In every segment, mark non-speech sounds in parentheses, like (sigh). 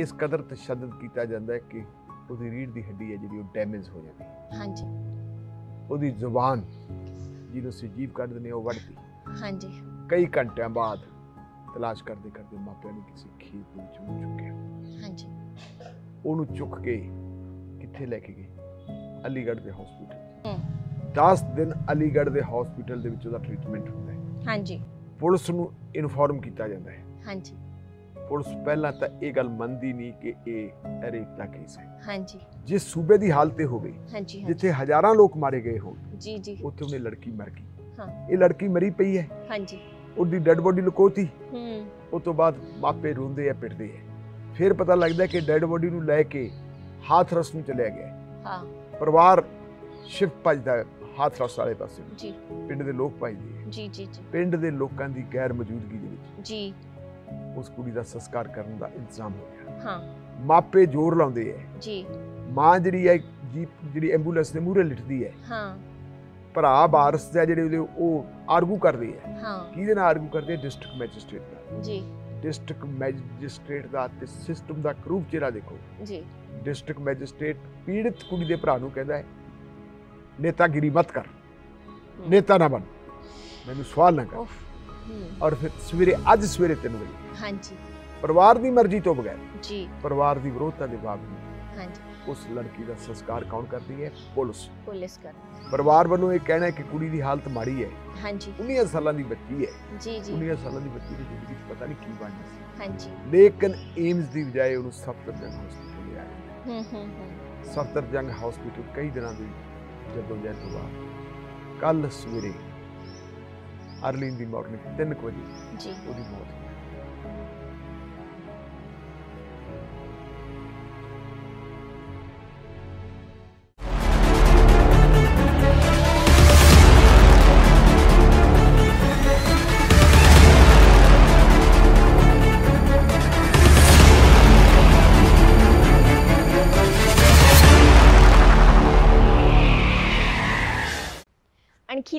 ਇਸ ਕਦਰ ਤਸ਼ੱਦਦ ਕੀਤਾ ਜਾਂਦਾ ਹੈ ਕਿ ਉਹਦੀ ਰੀੜ ਦੀ ਹੱਡੀ ਹੈ ਜਿਹੜੀ ਉਹ ਡੈਮੇਜ ਹੋ ਜਾਂਦੀ ਹੈ ਹਾਂਜੀ ਉਹਦੀ ਜ਼ੁਬਾਨ ਜਿਹਨੂੰ ਸਜੀਵ ਕੱਢ ਦਿੰਦੇ ਉਹ ਵੱਢਦੀ ਹਾਂਜੀ ਕਈ ਘੰਟਿਆਂ ਬਾਅਦ ਤਲਾਸ਼ ਕਰਦੇ ਕਰਦੇ ਮਾਪਿਆਂ ਨੂੰ ਕਿਸੇ ਖੇਤ ਦੇ ਵਿੱਚ ਉਹ ਚੁੱਕੇ ਹਾਂਜੀ ਉਹਨੂੰ ਚੁੱਕ ਕੇ ਕਿੱਥੇ ਲੈ ਕੇ ਗਏ ਅਲੀਗੜ੍ਹ ਦੇ ਹਸਪੀਟਲ 10 ਦਿਨ ਅਲੀਗੜ੍ਹ ਦੇ ਹਸਪੀਟਲ ਦੇ ਵਿੱਚ ਉਹਦਾ ਟ੍ਰੀਟਮੈਂਟ ਹੁੰਦਾ ਹੈ ਹਾਂਜੀ ਪੁਲਿਸ ਨੂੰ ਇਨਫੋਰਮ ਕੀਤਾ ਜਾਂਦਾ ਹੈ ਹਾਂਜੀ ਪੁਲਿਸ ਪਹਿਲਾਂ ਤਾਂ ਇਹ ਗੱਲ ਮੰਨਦੀ ਨਹੀਂ ਕਿ ਇਹ ਰੇਪ ਦਾ ਕੇਸ ਹੈ ਹਾਂਜੀ ਜੇ ਸੂਬੇ ਦੀ ਹਾਲਤ ਇਹ ਹੋਵੇ ਹਾਂਜੀ ਜਿੱਥੇ ਹਜ਼ਾਰਾਂ ਲੋਕ ਮਾਰੇ ਗਏ ਹੋਣ ਜੀ ਜੀ ਉੱਥੇ ਉਹਨੇ ਲੜਕੀ ਮਰ ਗਈ ਹਾਂ ਇਹ ਲੜਕੀ ਮਰੀ ਪਈ ਹੈ ਹਾਂਜੀ ਉਹਦੀ ਡੈੱਡ ਬੋਡੀ ਲੁਕੋਤੀ ਹੂੰ ਉਸ ਤੋਂ ਬਾਅਦ ਮਾਪੇ ਰੋਂਦੇ ਆ ਪਿੱਟਦੇ ਆ ਫਿਰ ਪਤਾ ਲੱਗਦਾ ਕਿ ਡੈੱਡ ਬੋਡੀ ਨੂੰ ਲੈ ਕੇ ਹਾਥਰਸ ਨੂੰ ਚਲਿਆ ਗਿਆ ਹਾਂ ਪਰਿਵਾਰ ਸ਼ਿਫਟ ਭਜਦਾ ਹਾਥਰਸ ਵਾਲੇ ਪਾਸੇ ਜੀ ਪਿੰਡ ਦੇ ਲੋਕ ਭਜਦੇ ਜੀ ਜੀ ਜੀ ਪਿੰਡ ਦੇ ਲੋਕਾਂ ਦੀ ਗੈਰ ਮੌਜੂਦਗੀ ਦੇ ਵਿੱਚ ਜੀ ਉਸ ਕੁੜੀ ਦਾ ਸੰਸਕਾਰ ਕਰਨ ਦਾ ਇਲਜ਼ਾਮ ਹੋ ਗਿਆ ਹਾਂ ਮਾਪੇ ਜ਼ੋਰ ਲਾਉਂਦੇ ਐ ਜੀ ਮਾਂ ਜਿਹੜੀ ਐ ਜੀਪ ਜਿਹੜੀ ਐਂਬੂਲੈਂਸ ਦੇ ਮੂਹਰੇ ਲਿਟਦੀ ਐ ਹਾਂ ਭਰਾ ਬਾਰਸ ਦਾ ਜਿਹੜੇ ਉਹਦੇ ਉਹ ਆਰਗੂ ਕਰਦੇ ਐ ਹਾਂ ਕਿਹਦੇ ਨਾਲ ਆਰਗੂ ਕਰਦੇ ਡਿਸਟ੍ਰਿਕਟ ਮੈਜਿਸਟ੍ਰੇਟ ਨਾਲ ਜੀ ਡਿਸਟ੍ਰਿਕਟ ਮੈਜਿਸਟ੍ਰੇਟ ਦਾ ਤੇ ਸਿਸਟਮ ਦਾ ਕਰੂਪ ਜਿਹੜਾ ਦੇਖੋ ਜੀ ਡਿਸਟ੍ਰਿਕਟ ਮੈਜਿਸਟ੍ਰੇਟ ਪੀੜਤ ਕੁੜੀ ਦੇ ਭਰਾ ਨੂੰ ਕਹਿੰਦਾ ਹੈ ਨੇਤਾਗਿਰੀ ਮਤ ਕਰ ਨੇਤਾ ਨਾ ਬਣ ਮੈਨੂੰ ਸਵਾਲ ਨਾ ਕਰ ਔਰ ਫਿਰ ਸਵੇਰੇ ਅੱਜ ਸਵੇਰੇ 3 ਵਜੇ ਹਾਂਜੀ ਪਰਿਵਾਰ ਦੀ ਮਰਜ਼ੀ ਤੋਂ ਬਗੈਰ ਜੀ ਪਰਿਵਾਰ ਦੀ ਵਿਰੋਧਤਾ ਦੇ ਬਾਵਜੂਦ ਹਾਂਜੀ ਉਸ ਲੜਕੀ ਦਾ ਸੰਸਕਾਰ ਕੌਣ ਕਰਦੀ ਹੈ ਪੁਲਿਸ ਪੁਲਿਸ ਕਰ ਪਰਿਵਾਰ ਵੱਲੋਂ ਇਹ ਕਹਿਣਾ ਹੈ ਕਿ ਕੁੜੀ ਦੀ ਹਾਲਤ ਮਾੜੀ ਹੈ ਹਾਂਜੀ 19 ਸਾਲਾਂ ਦੀ ਬੱਚੀ ਹੈ ਜੀ ਜੀ 19 ਸਾਲਾਂ ਦੀ ਬੱਚੀ ਦੀ ਜ਼ਿੰਦਗੀ ਚ ਪਤਾ ਨਹੀਂ ਕੀ ਬਣ ਸੀ ਹਾਂਜੀ ਲੇਕਿਨ ਏਮਸ ਦੀ ਬਜਾਏ ਉਹਨੂੰ ਜੰਗ ਹਸਪੀਟਲ ਲਿਆ ਹੂੰ ਹੂੰ ਹੂੰ ਜੰਗ ਹਸਪੀਟਲ ਕਈ ਦਿਨਾਂ ਦੀ ਜਦੋਂ ਜੈਤ ਤੋਂ ਬਾਅਦ ਕੱਲ ਸਵੇਰੇ ਅਰਲੀ ਦੀ ਮੌਤ ਨੇ 3 ਵਜੇ ਜੀ ਉਹਦੀ ਮੌਤ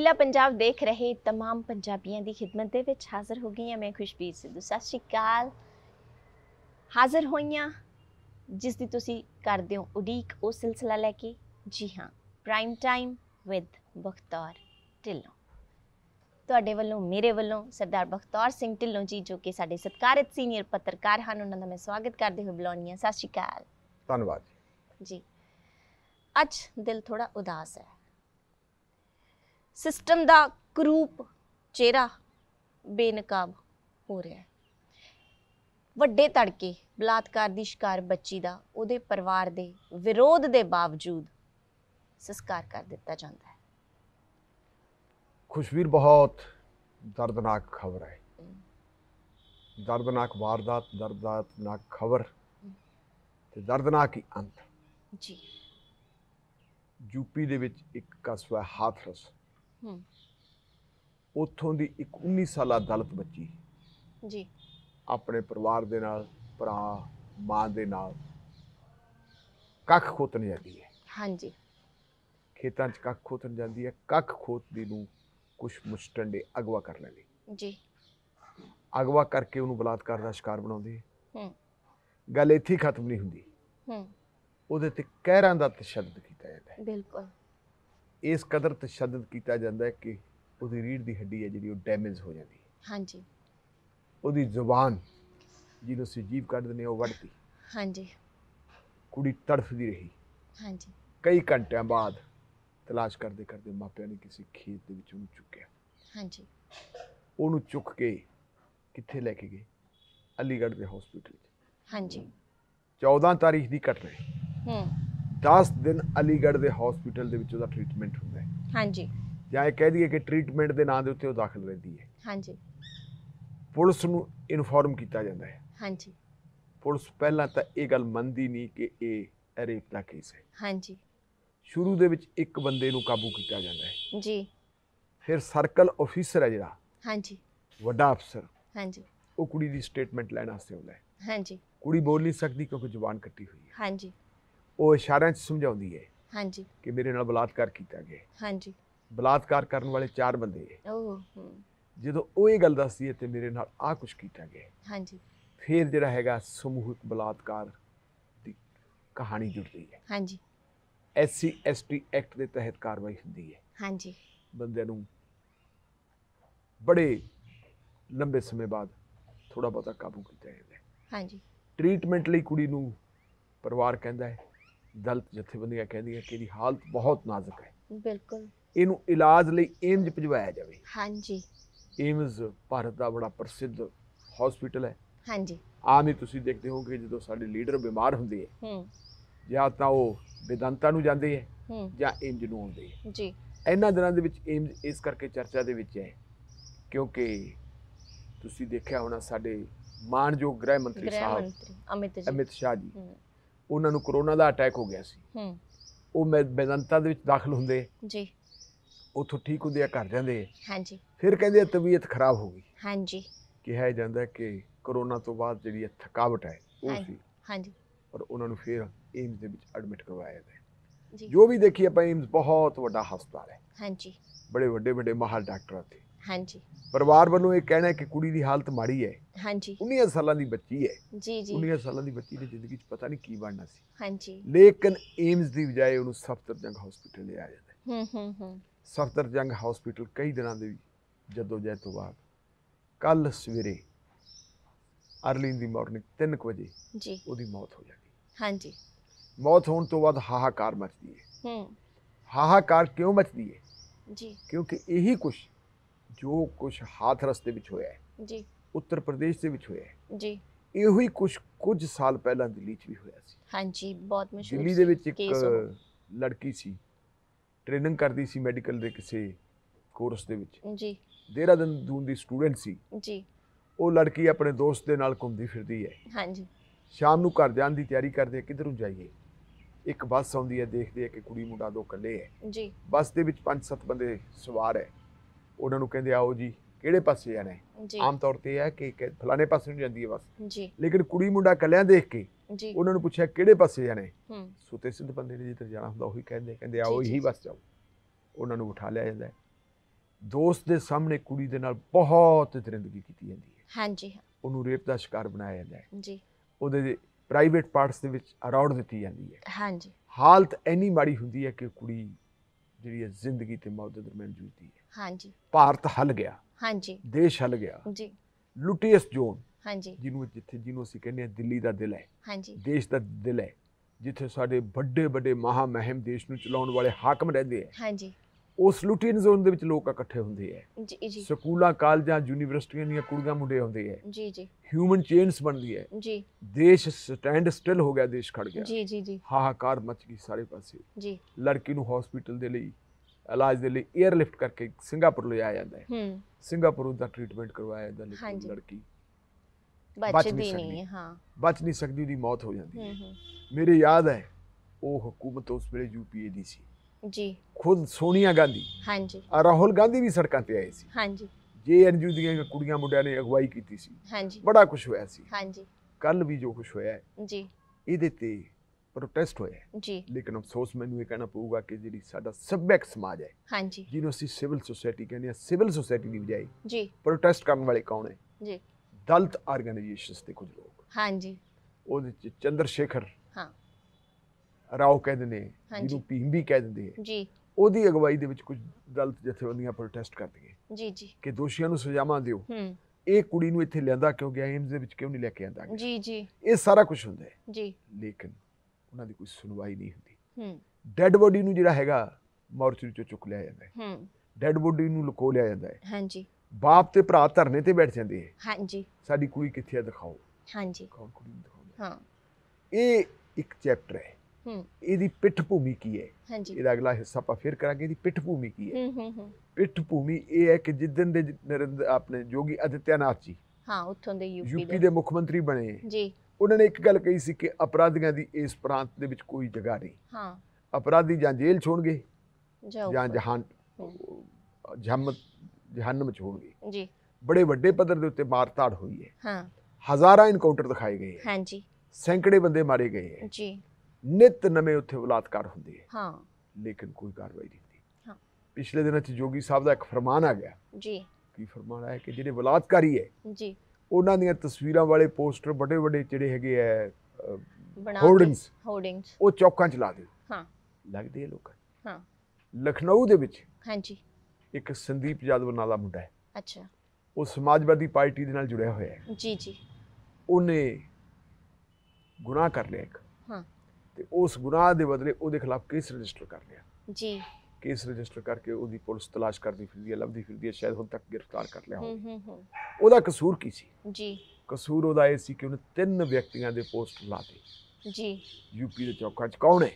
ਰੰਗੀਲਾ ਪੰਜਾਬ ਦੇਖ ਰਹੇ तमाम ਪੰਜਾਬੀਆਂ ਦੀ ਖidmat ਦੇ ਵਿੱਚ ਹਾਜ਼ਰ ਹੋ ਗਈ ਹਾਂ ਮੈਂ ਖੁਸ਼ਬੀਰ ਸਿੱਧੂ ਸਤਿ ਸ਼੍ਰੀ ਅਕਾਲ ਹਾਜ਼ਰ ਹੋਈਆਂ ਜਿਸ ਦੀ ਤੁਸੀਂ ਕਰਦੇ ਹੋ ਉਡੀਕ ਉਹ ਸਿਲਸਿਲਾ ਲੈ ਕੇ ਜੀ ਹਾਂ prime time with Bakhtaur Dhillon ਤੁਹਾਡੇ ਵੱਲੋਂ ਮੇਰੇ ਵੱਲੋਂ ਸਰਦਾਰ ਬਖਤੌਰ ਸਿੰਘ ਢਿੱਲੋਂ ਜੀ ਜੋ ਕਿ ਸਾਡੇ ਸਤਕਾਰਤ ਸੀਨੀਅਰ ਪੱਤਰਕਾਰ ਹਨ ਉਹਨਾਂ ਦਾ ਮੈਂ ਸਵਾਗਤ ਕਰਦੇ ਹੋਏ ਬੁਲਾਉਣੀ ਹਾਂ ਸਤਿ ਸ਼੍ਰੀ ਅਕਾਲ ਧੰਨਵਾਦ ਜੀ ਅੱਜ ਦਿਲ ਥੋੜਾ ਉਦਾਸ ਹੈ ਸਿਸਟਮ ਦਾ ਕਰੂਪ ਚਿਹਰਾ ਬੇਨਕਾਬ ਹੋ ਰਿਹਾ ਹੈ ਵੱਡੇ ਤੜਕੇ ਬਲਾਤਕਾਰ ਦੀ ਸ਼ਿਕਾਰ ਬੱਚੀ ਦਾ ਉਹਦੇ ਪਰਿਵਾਰ ਦੇ ਵਿਰੋਧ ਦੇ ਬਾਵਜੂਦ ਸੰਸਕਾਰ ਕਰ ਦਿੱਤਾ ਜਾਂਦਾ ਹੈ ਖੁਸ਼ਵੀਰ ਬਹੁਤ ਦਰਦਨਾਕ ਖਬਰ ਹੈ ਦਰਦਨਾਕ ਵਾਰਦਾਤ ਦਰਦਨਾਕ ਖਬਰ ਤੇ ਦਰਦਨਾਕ ਹੀ ਅੰਤ ਜੀ ਯੂਪੀ ਦੇ ਵਿੱਚ ਇੱਕ ਕਸਬਾ ਹਾਥਰਸ ਹੂੰ ਉੱਥੋਂ ਦੀ ਇੱਕ 19 ਸਾਲਾ ਦਲਤ ਬੱਚੀ ਜੀ ਆਪਣੇ ਪਰਿਵਾਰ ਦੇ ਨਾਲ ਭਰਾ ਮਾਂ ਦੇ ਨਾਲ ਕੱਖ ਖੋਤਣ ਜਾਂਦੀ ਹੈ ਹਾਂਜੀ ਖੇਤਾਂ 'ਚ ਕੱਖ ਖੋਤਣ ਜਾਂਦੀ ਹੈ ਕੱਖ ਖੋਤਦੀ ਨੂੰ ਕੁਝ ਮੁਸਟੰਡੇ ਅਗਵਾ ਕਰ ਲੈਂਦੇ ਜੀ ਅਗਵਾ ਕਰਕੇ ਉਹਨੂੰ ਬਲਾਤਕਾਰ ਦਾ ਸ਼ਿਕਾਰ ਬਣਾਉਂਦੀ ਹੈ ਹੂੰ ਗੱਲ ਇੱਥੇ ਖਤਮ ਨਹੀਂ ਹੁੰਦੀ ਹੂੰ ਉਹਦੇ ਤੇ ਕਹਿਰਾਂ ਦਾ ਤਸ਼ੱਦਦ ਕੀਤਾ ਜਾਂਦਾ ਹੈ ਬਿਲਕੁਲ ਇਸ ਕਦਰ ਤਸ਼ੱਦਦ ਕੀਤਾ ਜਾਂਦਾ ਹੈ ਕਿ ਉਹਦੀ ਰੀੜ ਦੀ ਹੱਡੀ ਹੈ ਜਿਹੜੀ ਉਹ ਡੈਮੇਜ ਹੋ ਜਾਂਦੀ ਹੈ ਹਾਂਜੀ ਉਹਦੀ ਜ਼ੁਬਾਨ ਜਿਹਨੂੰ ਸਜੀਵ ਕੱਢ ਦਿੰਦੇ ਉਹ ਵੱਢਦੀ ਹਾਂਜੀ ਕੁੜੀ ਤੜਫਦੀ ਰਹੀ ਹਾਂਜੀ ਕਈ ਘੰਟਿਆਂ ਬਾਅਦ ਤਲਾਸ਼ ਕਰਦੇ ਕਰਦੇ ਮਾਪਿਆਂ ਨੇ ਕਿਸੇ ਖੇਤ ਦੇ ਵਿੱਚ ਉਹਨੂੰ ਚੁੱਕਿਆ ਹਾਂਜੀ ਉਹਨੂੰ ਚੁੱਕ ਕੇ ਕਿੱਥੇ ਲੈ ਕੇ ਗਏ ਅਲੀਗੜ੍ਹ ਦੇ ਹਸਪੀਟਲ ਹਾਂਜੀ 14 ਤਾਰੀਖ ਦੀ ਘਟਨਾ ਹੈ ਹੂੰ 10 ਦਿਨ ਅਲੀਗੜ੍ਹ ਦੇ ਹਸਪੀਟਲ ਦੇ ਵਿੱਚ ਉਹਦਾ ਟ੍ਰੀਟਮੈਂਟ ਹੁੰਦਾ ਹੈ ਹਾਂਜੀ ਜਾਂ ਇਹ ਕਹਿ ਦਈਏ ਕਿ ਟ੍ਰੀਟਮੈਂਟ ਦੇ ਨਾਂ ਦੇ ਉੱਤੇ ਉਹ ਦਾਖਲ ਰਹਿੰਦੀ ਹੈ ਹਾਂਜੀ ਪੁਲਿਸ ਨੂੰ ਇਨਫੋਰਮ ਕੀਤਾ ਜਾਂਦਾ ਹੈ ਹਾਂਜੀ ਪੁਲਿਸ ਪਹਿਲਾਂ ਤਾਂ ਇਹ ਗੱਲ ਮੰਨਦੀ ਨਹੀਂ ਕਿ ਇਹ ਰੇਪ ਦਾ ਕੇਸ ਹੈ ਹਾਂਜੀ ਸ਼ੁਰੂ ਦੇ ਵਿੱਚ ਇੱਕ ਬੰਦੇ ਨੂੰ ਕਾਬੂ ਕੀਤਾ ਜਾਂਦਾ ਹੈ ਜੀ ਫਿਰ ਸਰਕਲ ਅਫੀਸਰ ਹੈ ਜਿਹੜਾ ਹਾਂਜੀ ਵੱਡਾ ਅਫਸਰ ਹਾਂਜੀ ਉਹ ਕੁੜੀ ਦੀ ਸਟੇਟਮੈਂਟ ਲੈਣ ਆਸਤੇ ਆਉਂਦਾ ਹੈ ਹਾਂਜੀ ਕੁੜੀ ਬੋਲ ਨਹੀਂ ਸਕਦੀ ਕਿਉਂਕਿ ਜ਼ੁਬਾਨ ਕੱਟੀ ਹੋਈ ਹੈ ਹਾਂਜੀ ਉਹ ਇਸ਼ਾਰਿਆਂ 'ਚ ਸਮਝਾਉਂਦੀ ਹੈ ਹਾਂਜੀ ਕਿ ਮੇਰੇ ਨਾਲ ਬਲਾਤਕਾਰ ਕੀਤਾ ਗਿਆ ਹਾਂਜੀ ਬਲਾਤਕਾਰ ਕਰਨ ਵਾਲੇ ਚਾਰ ਬੰਦੇ ਹੈ ਓਹ ਜਦੋਂ ਉਹ ਇਹ ਗੱਲ ਦੱਸਦੀ ਹੈ ਤੇ ਮੇਰੇ ਨਾਲ ਆ ਕੁਝ ਕੀਤਾ ਗਿਆ ਹਾਂਜੀ ਫਿਰ ਜਿਹੜਾ ਹੈਗਾ ਸਮੂਹਿਕ ਬਲਾਤਕਾਰ ਦੀ ਕਹਾਣੀ ਜੁੜਦੀ ਹੈ ਹਾਂਜੀ ਐਸਸੀ ਐਸਟੀ ਐਕਟ ਦੇ ਤਹਿਤ ਕਾਰਵਾਈ ਹੁੰਦੀ ਹੈ ਹਾਂਜੀ ਬੰਦੇ ਨੂੰ ਬੜੇ ਲੰਬੇ ਸਮੇਂ ਬਾਅਦ ਥੋੜਾ ਬਹੁਤਾ ਕਾਬੂ ਕੀਤਾ ਜਾਂਦਾ ਹੈ ਹਾਂਜੀ ਟ੍ਰੀਟਮੈਂਟ ਲਈ ਕੁੜੀ ਨੂੰ ਪਰਿਵਾਰ ਕਹਿੰਦਾ ਹੈ ਦਲਤ ਜਥੇਬੰਦੀਆਂ ਕਹਿੰਦੀਆਂ ਕਿ ਇਹਦੀ ਹਾਲਤ ਬਹੁਤ ਨਾਜ਼ੁਕ ਹੈ ਬਿਲਕੁਲ ਇਹਨੂੰ ਇਲਾਜ ਲਈ ਏਮਜ਼ ਭਜਵਾਇਆ ਜਾਵੇ ਹਾਂਜੀ ਏਮਜ਼ ਭਾਰਤ ਦਾ ਬੜਾ ਪ੍ਰਸਿੱਧ ਹਸਪੀਟਲ ਹੈ ਹਾਂਜੀ ਆਮ ਹੀ ਤੁਸੀਂ ਦੇਖਦੇ ਹੋ ਕਿ ਜਦੋਂ ਸਾਡੇ ਲੀਡਰ ਬਿਮਾਰ ਹੁੰਦੇ ਹੈ ਹੂੰ ਜਾਂ ਤਾਂ ਉਹ ਵਿਦੰਤਾ ਨੂੰ ਜਾਂਦੇ ਹੈ ਹੂੰ ਜਾਂ ਏਮਜ਼ ਨੂੰ ਆਉਂਦੇ ਹੈ ਜੀ ਇਹਨਾਂ ਦਿਨਾਂ ਦੇ ਵਿੱਚ ਏਮਜ਼ ਇਸ ਕਰਕੇ ਚਰਚਾ ਦੇ ਵਿੱਚ ਹੈ ਕਿਉਂਕਿ ਤੁਸੀਂ ਦੇਖਿਆ ਹੋਣਾ ਸਾਡੇ ਮਾਨਯੋਗ ਗ੍ਰਹਿ ਮੰਤਰੀ ਸਾਹਿਬ ਅਮਿਤ ਸ਼ਾਹ ਜੀ ਉਹਨਾਂ ਨੂੰ ਕਰੋਨਾ ਦਾ ਅਟੈਕ ਹੋ ਗਿਆ ਸੀ ਹੂੰ ਉਹ ਬੇਦੰਤਾ ਦੇ ਵਿੱਚ ਦਾਖਲ ਹੁੰਦੇ ਜੀ ਉਥੋਂ ਠੀਕ ਹੁੰਦੇ ਆ ਘਰ ਜਾਂਦੇ ਹਾਂਜੀ ਫਿਰ ਕਹਿੰਦੇ ਤਬੀਅਤ ਖਰਾਬ ਹੋ ਗਈ ਹਾਂਜੀ ਕਿਹਾ ਜਾਂਦਾ ਕਿ ਕਰੋਨਾ ਤੋਂ ਬਾਅਦ ਜਿਹੜੀ ਥਕਾਵਟ ਹੈ ਉਹ ਸੀ ਹਾਂਜੀ ਪਰ ਉਹਨਾਂ ਨੂੰ ਫਿਰ ਏਮਸ ਦੇ ਵਿੱਚ ਐਡਮਿਟ ਕਰਵਾਇਆ ਗਿਆ ਜੋ ਵੀ ਦੇਖੀ ਆਪਾਂ ਏਮਸ ਬਹੁਤ ਵੱਡਾ ਹਸਪਤਾਲ ਹੈ ਹਾਂਜੀ ਬੜੇ ਵੱਡੇ ਵੱਡੇ ਮਹਾਰ ਡਾਕਟਰ ਤੇ ਹਾਂਜੀ ਪਰਿਵਾਰ ਵੱਲੋਂ ਇਹ ਕਹਿਣਾ ਹੈ ਕਿ ਕੁੜੀ ਦੀ ਹਾਲਤ ਮਾੜੀ ਹੈ ਹਾਂਜੀ 19 ਸਾਲਾਂ ਦੀ ਬੱਚੀ ਹੈ ਜੀ ਜੀ 19 ਸਾਲਾਂ ਦੀ ਬੱਚੀ ਦੀ ਜ਼ਿੰਦਗੀ 'ਚ ਪਤਾ ਨਹੀਂ ਕੀ ਬਣਨਾ ਸੀ ਹਾਂਜੀ ਲੇਕਿਨ ਏਮਸ ਦੀ ਬਜਾਏ ਉਹਨੂੰ ਸਫਦਰਜੰਗ ਹਸਪੀਟਲ ਲਿਆ ਜਾਂਦਾ ਹੂੰ ਹੂੰ ਹੂੰ ਸਫਦਰਜੰਗ ਹਸਪੀਟਲ ਕਈ ਦਿਨਾਂ ਦੇ ਜਦੋਂ ਜੈ ਤੋਂ ਬਾਅਦ ਕੱਲ ਸਵੇਰੇ ਅਰਲੀ ਦੀ ਮਾਰਨਿੰਗ 3 ਵਜੇ ਜੀ ਉਹਦੀ ਮੌਤ ਹੋ ਜਾਂਦੀ ਹਾਂਜੀ ਮੌਤ ਹੋਣ ਤੋਂ ਬਾਅਦ ਹਾਹਾਕਾਰ ਮਚਦੀ ਹੈ ਹੂੰ ਹਾਹਾਕਾਰ ਕਿਉਂ ਮਚਦੀ ਹੈ ਜੀ ਕਿਉਂਕਿ ਇਹੀ ਕੁਝ ਜੋ ਕੁਝ ਹਾਥਰਸ ਦੇ ਵਿੱਚ ਹੋਇਆ ਹੈ ਜੀ ਉੱਤਰ ਪ੍ਰਦੇਸ਼ ਦੇ ਵਿੱਚ ਹੋਇਆ ਹੈ ਜੀ ਇਹੋ ਹੀ ਕੁਝ ਕੁਝ ਸਾਲ ਪਹਿਲਾਂ ਦਿੱਲੀ 'ਚ ਵੀ ਹੋਇਆ ਸੀ ਹਾਂਜੀ ਬਹੁਤ ਮਸ਼ਹੂਰ ਦਿੱਲੀ ਦੇ ਵਿੱਚ ਇੱਕ ਲੜਕੀ ਸੀ ਟ੍ਰੇਨਿੰਗ ਕਰਦੀ ਸੀ ਮੈਡੀਕਲ ਦੇ ਕਿਸੇ ਕੋਰਸ ਦੇ ਵਿੱਚ ਜੀ ਦੇਰਾ ਦਿਨ ਦੂਨ ਦੀ ਸਟੂਡੈਂਟ ਸੀ ਜੀ ਉਹ ਲੜਕੀ ਆਪਣੇ ਦੋਸਤ ਦੇ ਨਾਲ ਘੁੰਮਦੀ ਫਿਰਦੀ ਹੈ ਹਾਂਜੀ ਸ਼ਾਮ ਨੂੰ ਘਰ ਜਾਣ ਦੀ ਤਿਆਰੀ ਕਰਦੇ ਆ ਕਿਧਰੋਂ ਜਾਈਏ ਇੱਕ ਬੱਸ ਆਉਂਦੀ ਹੈ ਦੇਖਦੇ ਆ ਕਿ ਕੁੜੀ ਮੁੰਡਾ ਦੋ ਇਕੱਲੇ ਹੈ ਜੀ ਬੱਸ ਦੇ ਵਿੱਚ ਪੰਜ ਸੱਤ ਬੰਦੇ ਸਵਾਰ ਹੈ ਉਹਨਾਂ ਨੂੰ ਕਹਿੰਦੇ ਆਓ ਜੀ ਕਿਹੜੇ ਪਾਸੇ ਜਾਣਾ ਹੈ ਆਮ ਤੌਰ ਤੇ ਹੈ ਕਿ ਫਲਾਣੇ ਪਾਸੇ ਨੂੰ ਜਾਂਦੀ ਹੈ ਬਸ ਜੀ ਲੇਕਿਨ ਕੁੜੀ ਮੁੰਡਾ ਕੱਲਿਆਂ ਦੇਖ ਕੇ ਜੀ ਉਹਨਾਂ ਨੂੰ ਪੁੱਛਿਆ ਕਿਹੜੇ ਪਾਸੇ ਜਾਣਾ ਹੈ ਸੁਤੇ ਸਿੱਧ ਬੰਦੇ ਨੇ ਜਿੱਧਰ ਜਾਣਾ ਹੁੰਦਾ ਉਹੀ ਕਹਿੰਦੇ ਕਹਿੰਦੇ ਆਓ ਇਹੀ ਬਸ ਜਾਓ ਉਹਨਾਂ ਨੂੰ ਉਠਾ ਲਿਆ ਜਾਂਦਾ ਹੈ ਦੋਸਤ ਦੇ ਸਾਹਮਣੇ ਕੁੜੀ ਦੇ ਨਾਲ ਬਹੁਤ ਤਰਿੰਦਗੀ ਕੀਤੀ ਜਾਂਦੀ ਹੈ ਹਾਂਜੀ ਉਹਨੂੰ ਰੇਪ ਦਾ ਸ਼ਿਕਾਰ ਬਣਾਇਆ ਜਾਂਦਾ ਹੈ ਜੀ ਉਹਦੇ ਪ੍ਰਾਈਵੇਟ ਪਾਰਟਸ ਦੇ ਵਿੱਚ ਅਰਾਊਡ ਦਿੱਤੀ ਜਾਂਦੀ ਹੈ ਹਾਂਜੀ ਹਾਲਤ ਐਨੀ ਮਾੜੀ ਹੁੰਦੀ ਹੈ ਕਿ ਕੁੜੀ ਜਿਹੜੀ ਹੈ ਜ਼ਿੰਦਗੀ ਤੇ ਮੌਤ ਦੇ ਦਰਮਿਆਨ ਜੂਝਦੀ ਹੈ ਹਾਂਜੀ ਭਾਰਤ ਹਲ ਗਿਆ ਹਾਂਜੀ ਦੇਸ਼ ਹਲ ਗਿਆ ਜੀ ਲੁਟੀਅਸ ਜ਼ੋਨ ਹਾਂਜੀ ਜਿਹਨੂੰ ਜਿੱਥੇ ਜਿਹਨੂੰ ਅਸੀਂ ਕਹਿੰਦੇ ਆ ਦਿੱਲੀ ਦਾ ਦਿਲ ਹੈ ਹਾਂਜੀ ਦੇਸ਼ ਦਾ ਦਿਲ ਹੈ ਜਿੱਥੇ ਸਾਡੇ ਵੱਡੇ ਵੱਡੇ ਮਹਾ ਮਹਿਮ ਦੇਸ਼ ਨੂੰ ਚਲਾਉਣ ਵਾਲੇ ਹਾਕਮ ਰਹਿੰਦੇ ਆ ਹਾਂਜੀ ਉਸ ਲੁਟੀਨ ਜ਼ੋਨ ਦੇ ਵਿੱਚ ਲੋਕ ਇਕੱਠੇ ਹੁੰਦੇ ਆ ਜੀ ਜੀ ਸਕੂਲਾਂ ਕਾਲਜਾਂ ਯੂਨੀਵਰਸਿਟੀਆਂ ਦੀਆਂ ਕੁੜੀਆਂ ਮੁੰਡੇ ਆਉਂਦੇ ਆ ਜੀ ਜੀ ਹਿਊਮਨ ਚੇਨਸ ਬਣਦੀ ਹੈ ਜੀ ਦੇਸ਼ ਸਟੈਂਡ ਸਟਿਲ ਹੋ ਗਿਆ ਦੇਸ਼ ਖੜ ਗਿਆ ਜੀ ਜੀ ਜੀ ਹਾਹਾਕਾਰ ਮਚ ਗਈ ਸਾਰੇ ਪਾਸੇ ਜੀ ਲੜਕੀ ਨੂੰ ਹਸਪੀਟਲ ਦੇ ਲਈ ਇਲਾਜ ਦੇ ਲਈ 에ਅਰ ਲਿਫਟ ਕਰਕੇ ਸਿੰਗਾਪੁਰ ਆਇਆ ਜਾਂਦਾ ਹੈ ਹੂੰ ਸਿੰਗਾਪੁਰ ਉਹਦਾ ਟ੍ਰੀਟਮੈਂਟ ਕਰਵਾਇਆ ਜਾਂਦਾ ਲੇਕਿਨ ਲੜਕੀ ਬਚਦੀ ਨਹੀਂ ਹਾਂ ਬਚ ਨਹੀਂ ਸਕਦੀ ਉਹਦੀ ਮੌਤ ਹੋ ਜਾਂਦੀ ਹੈ ਮੇਰੇ ਯਾਦ ਹੈ ਉਹ ਹਕੂਮਤ ਉਸ ਵੇਲੇ ਯੂਪੀਏ ਦੀ ਸੀ ਜੀ ਖੁਦ ਸੋਨੀਆ ਗਾਂਧੀ ਹਾਂਜੀ ਆ ਰਾਹੁਲ ਗਾਂਧੀ ਵੀ ਸੜਕਾਂ ਤੇ ਆਏ ਸੀ ਹਾਂਜੀ ਜੇ ਐਨਜੂ ਦੀਆਂ ਕੁੜੀਆਂ ਮੁੰਡਿਆਂ ਨੇ ਅਗਵਾਈ ਕੀਤੀ ਸੀ ਹਾਂਜੀ ਬੜਾ ਕੁਝ ਹੋਇਆ ਸੀ ਹਾਂਜੀ ਕੱਲ ਵੀ ਜੋ ਕੁਝ ਹੋਇਆ ਹੈ ਜੀ ਇਹਦੇ ਤੇ ਪ੍ਰੋਟੈਸਟ ਹੋਇਆ ਜੀ ਲੇਕਿਨ ਅਫਸੋਸ ਮੈਨੂੰ ਇਹ ਕਹਿਣਾ ਪਊਗਾ ਕਿ ਜਿਹੜੀ ਸਾਡਾ ਸੱਭਿਅਕ ਸਮਾਜ ਹੈ ਹਾਂਜੀ ਜਿਹਨੂੰ ਅਸੀਂ ਸਿਵਲ ਸੋਸਾਇਟੀ ਕਹਿੰਦੇ ਆ ਸਿਵਲ ਸੋਸਾਇਟੀ ਦੀ ਬਜਾਏ ਜੀ ਪ੍ਰੋਟੈਸਟ ਕਰਨ ਵਾਲੇ ਕੌਣ ਹੈ ਜੀ ਦਲਤ ਆਰਗੇਨਾਈਜੇਸ਼ਨਸ ਦੇ ਕੁਝ ਲੋਕ ਹਾਂਜੀ ਉਹਦੇ ਚ ਚੰਦਰ ਸ਼ੇਖਰ ਹਾਂ ਰਾਓ ਕਹਿੰਦੇ ਨੇ ਜਿਹਨੂੰ ਪੀਮ ਵੀ ਕਹਿ ਦਿੰਦੇ ਆ ਜੀ ਉਹਦੀ ਅਗਵਾਈ ਦੇ ਵਿੱਚ ਕੁਝ ਦਲਤ ਜਥੇਬੰਦੀਆਂ ਪ੍ਰੋਟੈਸਟ ਕਰਦੀਆਂ ਜੀ ਜੀ ਕਿ ਦੋਸ਼ੀਆਂ ਨੂੰ ਸਜ਼ਾਵਾਂ ਦਿਓ ਹੂੰ ਇਹ ਕੁੜੀ ਨੂੰ ਇੱਥੇ ਲਿਆਂਦਾ ਕਿਉਂ ਗਿਆ ਏਮਜ਼ ਦੇ ਵਿੱਚ ਕਿਉਂ ਨਹੀਂ ਲੈ ਕੇ ਆਂਦਾ ਜੀ ਜੀ ਇਹ ਸਾਰਾ ਕੁਝ ਹੁੰਦਾ ਹੈ ਜੀ ਲੇਕਿਨ ਉਹਨਾਂ ਦੀ ਕੋਈ ਸੁਣਵਾਈ ਨਹੀਂ ਹੁੰਦੀ ਹੂੰ ਡੈੱਡ ਬੋਡੀ ਨੂੰ ਜਿਹੜਾ ਹੈਗਾ ਮੌਰਚਰੀ ਚੋਂ ਚੁੱਕ ਲਿਆ ਜਾਂਦਾ ਹੈ ਹੂੰ ਡੈੱਡ ਬੋਡੀ ਨੂੰ ਲੁਕੋ ਲਿਆ ਜਾਂਦਾ ਹੈ ਹਾਂਜੀ ਬਾਪ ਤੇ ਭਰਾ ਧਰਨੇ ਤੇ ਬੈਠ ਜਾਂਦੇ ਹੈ ਹਾਂਜੀ ਸਾਡੀ ਕੁੜੀ ਕਿੱਥੇ ਆ ਦਿਖਾਓ ਹਾਂਜੀ ਕੌਣ ਕੁੜੀ ਦਿਖਾਉਂਦਾ ਹਾਂ ਇਹ ਇੱਕ ਚੈਪਟਰ ਹੈ ਹੂੰ ਇਹਦੀ ਪਿੱਠ ਭੂਮੀ ਕੀ ਹੈ ਹਾਂਜੀ ਇਹਦਾ ਅਗਲਾ ਹਿੱਸਾ ਆਪਾਂ ਫੇਰ ਕਰਾਂਗੇ ਇਹਦੀ ਪਿੱਠ ਭੂਮੀ ਕੀ ਹੈ ਹੂੰ ਹੂੰ ਪਿੱਠ ਭੂਮੀ ਇਹ ਹੈ ਕਿ ਜਿੱਦਨ ਦੇ ਨਰਿੰਦਰ ਆਪਣੇ ਜੋਗੀ ਅਦਿੱਤਿਆਨਾਥ ਜੀ ਹਾਂ ਉੱਥੋਂ ਦੇ ਯੂਪੀ ਦੇ ਯੂਪੀ ਦੇ ਮੁੱਖ ਮੰਤਰੀ ਬਣੇ ਜੀ ਉਹਨਾਂ ਨੇ ਇੱਕ ਗੱਲ ਕਹੀ ਸੀ ਕਿ ਅਪਰਾਧੀਆਂ ਦੀ ਇਸ ਪ੍ਰਾਂਤ ਦੇ ਵਿੱਚ ਕੋਈ ਜਗ੍ਹਾ ਨਹੀਂ ਹਾਂ ਅਪਰਾਧੀ ਜਾਂ ਜੇਲ੍ਹ ਛੋਣਗੇ ਜਾਂ ਜਹਾਨ ਜਹਮ ਜਹਨਮ ਚ ਹੋਣਗੇ ਜੀ ਬੜੇ ਵੱਡੇ ਪੱਧਰ ਦੇ ਉੱਤੇ ਮਾਰਤਾੜ ਹੋਈ ਹੈ ਹਾਂ ਹਜ਼ਾਰਾਂ ਇਨਕਾਊਂਟਰ ਦਿਖਾਏ ਗਏ ਹਾਂ ਜੀ ਸੈਂਕੜੇ ਬੰਦੇ ਮਾਰੇ ਗਏ ਹੈ ਜੀ ਨਿਤ ਨਵੇਂ ਉੱਥੇ ਬਲਾਤਕਾਰ ਹੁੰਦੇ ਹੈ ਹਾਂ ਲੇਕਿਨ ਕੋਈ ਕਾਰਵਾਈ ਨਹੀਂ ਹੁੰਦੀ ਹਾਂ ਪਿਛਲੇ ਦਿਨਾਂ ਚ ਜੋਗੀ ਸਾਹਿਬ ਦਾ ਇੱਕ ਫਰਮਾਨ ਆ ਗਿਆ ਜੀ ਕੀ ਫਰਮਾਨ ਆਇਆ ਕਿ ਜਿਹੜੇ ਬਲਾਤਕਾਰੀ ਹੈ ਜੀ ਉਹਨਾਂ ਦੀਆਂ ਤਸਵੀਰਾਂ ਵਾਲੇ ਪੋਸਟਰ ਵੱਡੇ ਵੱਡੇ ਜਿਹੜੇ ਹੈਗੇ ਆ ਹੋਰਡਿੰਗਸ ਹੋਰਡਿੰਗਸ ਉਹ ਚੌਕਾਂ ਚ ਲਾ ਦਿਓ ਹਾਂ ਲੱਗਦੇ ਆ ਲੋਕਾਂ ਹਾਂ ਲਖਨਊ ਦੇ ਵਿੱਚ ਹਾਂਜੀ ਇੱਕ ਸੰਦੀਪ ਜਾਦਵ ਨਾਲ ਦਾ ਮੁੰਡਾ ਹੈ ਅੱਛਾ ਉਹ ਸਮਾਜਵਾਦੀ ਪਾਰਟੀ ਦੇ ਨਾਲ ਜੁੜਿਆ ਹੋਇਆ ਹੈ ਜੀ ਜੀ ਉਹਨੇ ਗੁਨਾਹ ਕਰ ਲਿਆ ਇੱਕ ਹਾਂ ਤੇ ਉਸ ਗੁਨਾਹ ਦੇ ਬਦਲੇ ਉਹਦੇ ਖਿਲਾਫ ਕੇਸ ਰਜਿਸਟਰ ਕਰ ਲਿਆ ਜੀ ਕੇਸ ਰਜਿਸਟਰ ਕਰਕੇ ਉਹਦੀ ਪੁਲਿਸ ਤਲਾਸ਼ ਕਰਦੀ ਫਿਰਦੀ ਹੈ ਲੱਭਦੀ ਫਿਰਦੀ ਹੈ ਸ਼ਾਇਦ ਹੁਣ ਤੱਕ ਗ੍ਰਿਫਤਾਰ ਕਰ ਲਿਆ ਹੋਵੇ ਉਹਦਾ ਕਸੂਰ ਕੀ ਸੀ ਜੀ ਕਸੂਰ ਉਹਦਾ ਇਹ ਸੀ ਕਿ ਉਹਨੇ ਤਿੰਨ ਵਿਅਕਤੀਆਂ ਦੇ ਪੋਸਟ ਲਾਤੇ ਜੀ ਯੂਪੀ ਦੇ ਚੌਕਾਂ 'ਚ ਕੌਣ ਹੈ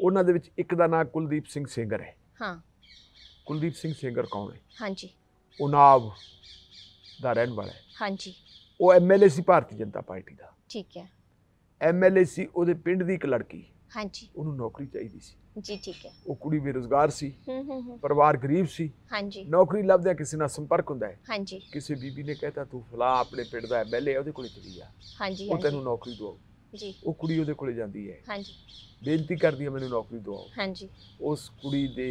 ਉਹਨਾਂ ਦੇ ਵਿੱਚ ਇੱਕ ਦਾ ਨਾਮ ਕੁਲਦੀਪ ਸਿੰਘ ਸੇਂਗਰ ਹੈ ਹਾਂ ਕੁਲਦੀਪ ਸਿੰਘ ਸੇਂਗਰ ਕੌਣ ਹੈ ਹਾਂਜੀ ਉਨਾਵ ਦਾ ਰਹਿਣ ਵਾਲਾ ਹੈ ਹਾਂਜੀ ਉਹ ਐਮਐਲਏ ਸੀ ਭਾਰਤੀ ਜਨਤਾ ਪਾਰਟੀ ਦਾ ਠੀਕ ਹੈ ਐਮਐਲਏ ਸੀ ਉਹਦੇ ਪਿੰਡ ਦੀ ਇੱਕ ਲੜਕੀ ਹਾਂਜੀ ਉਹਨੂੰ ਨੌਕਰੀ ਚਾਹੀਦੀ ਸੀ ਜੀ ਠੀਕ ਹੈ ਉਹ ਕੁੜੀ ਬੇਰੋਜ਼ਗਾਰ ਸੀ ਹੂੰ ਹੂੰ ਪਰਿਵਾਰ ਗਰੀਬ ਸੀ ਹਾਂਜੀ ਨੌਕਰੀ ਲੱਭਦਿਆਂ ਕਿਸੇ ਨਾਲ ਸੰਪਰਕ ਹੁੰਦਾ ਹੈ ਹਾਂਜੀ ਕਿਸੇ ਬੀਬੀ ਨੇ ਕਹਿਤਾ ਤੂੰ ਫਲਾ ਆਪਣੇ ਪਿੰਡ ਦਾ ਐਮਐਲਏ ਉਹਦੇ ਕੋਲੇ ਚਲੀ ਜਾ ਹਾਂਜੀ ਉਹ ਤੈਨੂੰ ਨੌਕਰੀ ਦਵਾਉ ਜੀ ਉਹ ਕੁੜੀ ਉਹਦੇ ਕੋਲੇ ਜਾਂਦੀ ਹੈ ਹਾਂਜੀ ਬੇਨਤੀ ਕਰਦੀ ਹੈ ਮੈਨੂੰ ਨੌਕਰੀ ਦਵਾਓ ਹਾਂਜੀ ਉਸ ਕੁੜੀ ਦੇ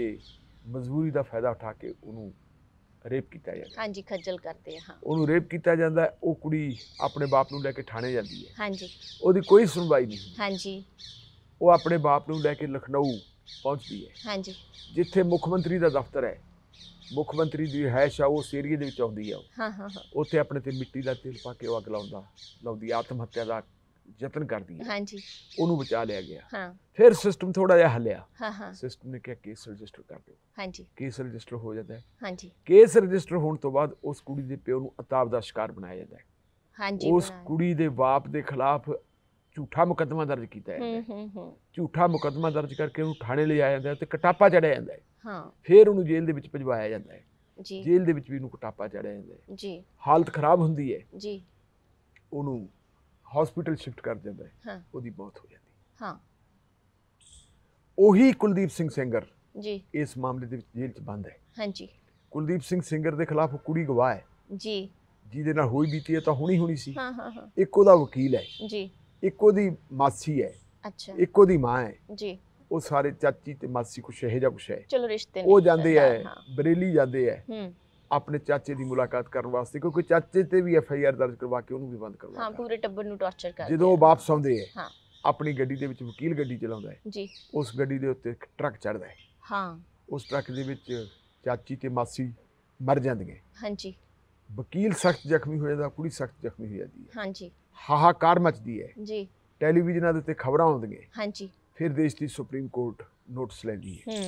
ਮਜ਼ਬੂਰੀ ਦਾ ਫਾਇਦਾ ਉਠਾ ਕੇ ਉਹਨੂੰ ਰੇਪ ਕੀਤਾ ਜਾਂਦਾ ਹਾਂਜੀ ਖੱਜਲ ਕਰਦੇ ਆ ਹਾਂ ਉਹਨੂੰ ਰੇਪ ਕੀਤਾ ਜਾਂਦਾ ਉਹ ਕੁੜੀ ਆਪਣੇ ਬਾਪ ਨੂੰ ਲੈ ਕੇ ਥਾਣੇ ਜਾਂਦੀ ਹੈ ਹਾਂਜੀ ਉਹਦੀ ਕੋਈ ਸੁਣਵਾਈ ਨਹੀਂ ਹਾਂਜੀ ਉਹ ਆਪਣੇ ਬਾਪ ਨੂੰ ਲੈ ਕੇ ਲਖਨਊ ਪਹੁੰਚਦੀ ਹੈ ਹਾਂਜੀ ਜਿੱਥੇ ਮੁੱਖ ਮੰਤਰੀ ਦਾ ਦਫ਼ਤਰ ਹੈ ਮੁੱਖ ਮੰਤਰੀ ਦੀ ਹੈਸ਼ ਆ ਉਸ ਏਰੀਏ ਦੇ ਵਿੱਚ ਆਉਂਦੀ ਆ ਉਹ। ਹਾਂ ਹਾਂ ਹਾਂ ਉੱਥੇ ਆਪਣੇ ਤੇ ਮਿੱਟੀ ਦਾ ਤੇਲ ਪਾ ਕੇ ਉਹ ਅੱਗ ਲਾਉਂਦਾ ਲਾਉਂਦੀ ਆਤਮ ਹੱਤਿਆ ਦਾ ਯਤਨ ਕਰਦੀ ਹੈ ਹਾਂਜੀ ਉਹਨੂੰ ਬਚਾ ਲਿਆ ਗਿਆ ਹਾਂ ਫਿਰ ਸਿਸਟਮ ਥੋੜਾ ਜਿਹਾ ਹਲਿਆ ਹਾਂ ਹਾਂ ਸਿਸਟਮ ਨੇ ਕਿਹਾ ਕੇਸ ਰਜਿਸਟਰ ਕਰ ਦਿਓ ਹਾਂਜੀ ਕੇਸ ਰਜਿਸਟਰ ਹੋ ਜਾਂਦਾ ਹੈ ਹਾਂਜੀ ਕੇਸ ਰਜਿਸਟਰ ਹੋਣ ਤੋਂ ਬਾਅਦ ਉਸ ਕੁੜੀ ਦੇ ਪਿਓ ਨੂੰ ਅਤਾਬ ਦਾ ਸ਼ਿਕਾਰ ਬਣਾਇਆ ਜਾਂਦਾ ਹੈ ਹਾਂਜੀ ਉਸ ਕੁੜੀ ਦੇ ਬਾਪ ਦੇ ਖਿਲਾਫ ਝੂਠਾ ਮੁਕਦਮਾ ਦਰਜ ਕੀਤਾ ਜਾਂਦਾ ਹੈ ਝੂਠਾ ਮੁਕਦਮਾ ਦਰਜ ਕਰਕੇ ਉਹਨੂੰ ਥਾਣੇ ਲਿਆ ਜਾਂਦਾ ਤੇ ਕਟਾਪਾ ਚੜਿਆ ਜਾਂਦਾ ਹੈ ਹਾਂ ਫਿਰ ਉਹਨੂੰ ਜੇਲ੍ਹ ਦੇ ਵਿੱਚ ਭਜਵਾਇਆ ਜਾਂਦਾ ਹੈ ਜੀ ਜੇਲ੍ਹ ਦੇ ਵਿੱਚ ਵੀ ਉਹਨੂੰ ਕਟਾਪਾ ਚੜਿਆ ਜਾਂਦਾ ਹੈ ਜੀ ਹਾਲਤ ਖਰਾਬ ਹੁੰਦੀ ਹੈ ਜੀ ਉਹਨੂੰ ਹਸਪੀਟਲ ਸ਼ਿਫਟ ਕਰ ਦਿੰਦਾ ਹੈ ਹਾਂ ਉਹਦੀ ਮੌਤ ਹੋ ਜਾਂਦੀ ਹੈ ਹਾਂ ਉਹੀ ਕੁਲਦੀਪ ਸਿੰਘ ਸਿੰਗਰ ਜੀ ਇਸ ਮਾਮਲੇ ਦੇ ਵਿੱਚ ਜੇਲ੍ਹ 'ਚ ਬੰਦ ਹੈ ਹਾਂਜੀ ਕੁਲਦੀਪ ਸਿੰਘ ਸਿੰਗਰ ਦੇ ਖਿਲਾਫ ਕੁੜੀ ਗਵਾਹ ਹੈ ਜੀ ਜਿਹਦੇ ਨਾਲ ਹੋਈ ਬੀਤੀ ਹੈ ਤਾਂ ਹੁਣੀ ਹੋਣੀ ਸੀ ਹਾਂ ਹਾਂ ਹਾਂ ਇੱਕ ਉਹਦਾ ਵਕੀਲ ਹੈ ਜੀ ਇੱਕੋ ਦੀ ਮਾਸੀ ਹੈ ਅੱਛਾ ਇੱਕੋ ਦੀ ਮਾਂ ਹੈ ਜੀ ਉਹ ਸਾਰੇ ਚਾਚੀ ਤੇ ਮਾਸੀ ਕੁਛ ਇਹ ਜਿਹਾ ਕੁਛ ਹੈ ਚਲੋ ਰਿਸ਼ਤੇ ਨੇ ਉਹ ਜਾਂਦੇ ਆ ਬਰੇਲੀ ਜਾਂਦੇ ਆ ਹੂੰ ਆਪਣੇ ਚਾਚੇ ਦੀ ਮੁਲਾਕਾਤ ਕਰਨ ਵਾਸਤੇ ਕਿਉਂਕਿ ਚਾਚੇ ਤੇ ਵੀ ਐਫ ਆਈ ਆਰ ਦਰਜ ਕਰਵਾ ਕੇ ਉਹਨੂੰ ਵੀ ਬੰਦ ਕਰਵਾ ਹਾਂ ਪੂਰੇ ਟੱਬਰ ਨੂੰ ਟੌਰਚਰ ਕਰਦੇ ਜਦੋਂ ਉਹ ਵਾਪਸ ਆਉਂਦੇ ਆ ਹਾਂ ਆਪਣੀ ਗੱਡੀ ਦੇ ਵਿੱਚ ਵਕੀਲ ਗੱਡੀ ਚਲਾਉਂਦਾ ਹੈ ਜੀ ਉਸ ਗੱਡੀ ਦੇ ਉੱਤੇ ਟਰੱਕ ਚੜਦਾ ਹੈ ਹਾਂ ਉਸ ਟਰੱਕ ਦੇ ਵਿੱਚ ਚਾਚੀ ਤੇ ਮਾਸੀ ਮਰ ਜਾਂਦੀਆਂ ਹਾਂਜੀ ਵਕੀਲ ਸਖਤ ਜ਼ਖਮੀ ਹੋਇਆ ਦਾ ਕੁੜੀ ਸਖਤ ਜ਼ਖਮੀ ਹੋਇਆ ਜਾਂਦੀ ਹੈ ਹਾਂਜੀ ਹਾਹਾਕਾਰ ਮਚਦੀ ਹੈ ਜੀ ਟੈਲੀਵਿਜ਼ਨਾਂ ਦੇ ਉੱਤੇ ਖਬਰਾਂ ਆਉਂਦੀਆਂ ਹਾਂਜੀ ਫਿਰ ਦੇਸ਼ ਦੀ ਸੁਪਰੀਮ ਕੋਰਟ ਨੋਟਿਸ ਲੈਂਦੀ ਹੈ ਹੂੰ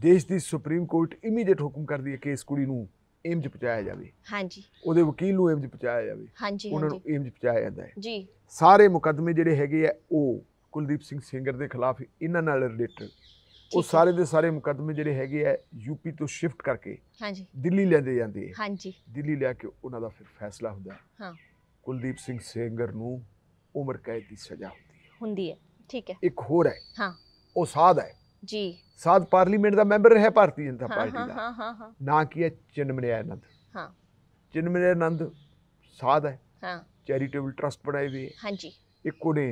ਦੇਸ਼ ਦੀ ਸੁਪਰੀਮ ਕੋਰਟ ਇਮੀਡੀਏਟ ਹੁਕਮ ਕਰਦੀ ਹੈ ਕਿ ਇਸ ਕੁੜੀ ਨੂੰ ਏਮਜ ਪਹੁੰਚਾਇਆ ਜਾਵੇ ਹਾਂਜੀ ਉਹਦੇ ਵਕੀਲ ਨੂੰ ਏਮਜ ਪਹੁੰਚਾਇਆ ਜਾਵੇ ਹਾਂਜੀ ਉਹਨਾਂ ਨੂੰ ਏਮਜ ਪਹੁੰਚਾਇਆ ਜਾਂਦਾ ਹੈ ਜੀ ਸਾਰੇ ਮੁਕੱਦਮੇ ਜਿਹੜੇ ਹੈਗੇ ਆ ਉਹ ਕੁਲਦੀਪ ਸਿੰਘ ਸਿੰਗਰ ਦੇ ਖਿਲਾਫ ਇਹਨਾਂ ਨਾਲ ਰਿਲੇਟਡ ਉਹ ਸਾਰੇ ਦੇ ਸਾਰੇ ਮੁਕੱਦਮੇ ਜਿਹੜੇ ਹੈਗੇ ਆ ਯੂਪੀ ਤੋਂ ਸ਼ਿਫਟ ਕਰਕੇ ਹਾਂਜੀ ਦਿੱਲੀ ਲੈਂਦੇ ਜਾਂਦੇ ਹਾਂਜੀ ਦਿੱਲੀ ਲਿਆ ਕੇ ਉਹਨਾਂ ਦਾ ਫਿਰ ਫੈਸਲਾ ਹੁੰਦਾ ਹਾਂ ਕੁਲਦੀਪ ਸਿੰਘ ਸੇਂਗਰ ਨੂੰ ਉਮਰ ਕੈਦ ਦੀ ਸਜ਼ਾ ਹੁੰਦੀ ਹੈ ਹੁੰਦੀ ਹੈ ਠੀਕ ਹੈ ਇੱਕ ਹੋਰ ਹੈ ਹਾਂ ਉਹ ਸਾਧ ਹੈ ਜੀ ਸਾਧ ਪਾਰਲੀਮੈਂਟ ਦਾ ਮੈਂਬਰ ਰਿਹਾ ਭਾਰਤੀ ਜਨਤਾ ਪਾਰਟੀ ਦਾ ਹਾਂ ਹਾਂ ਹਾਂ ਨਾ ਕੀ ਹੈ ਚਿੰਮਣਿਆ ਆਨੰਦ ਹਾਂ ਚਿੰਮਣਿਆ ਆਨੰਦ ਸਾਧ ਹੈ ਹਾਂ ਚੈਰੀਟੇਬਲ ਟਰਸਟ ਬਣਾਏ ਹੋਏ ਹਾਂ ਜੀ ਇੱਕ ਉਹਨੇ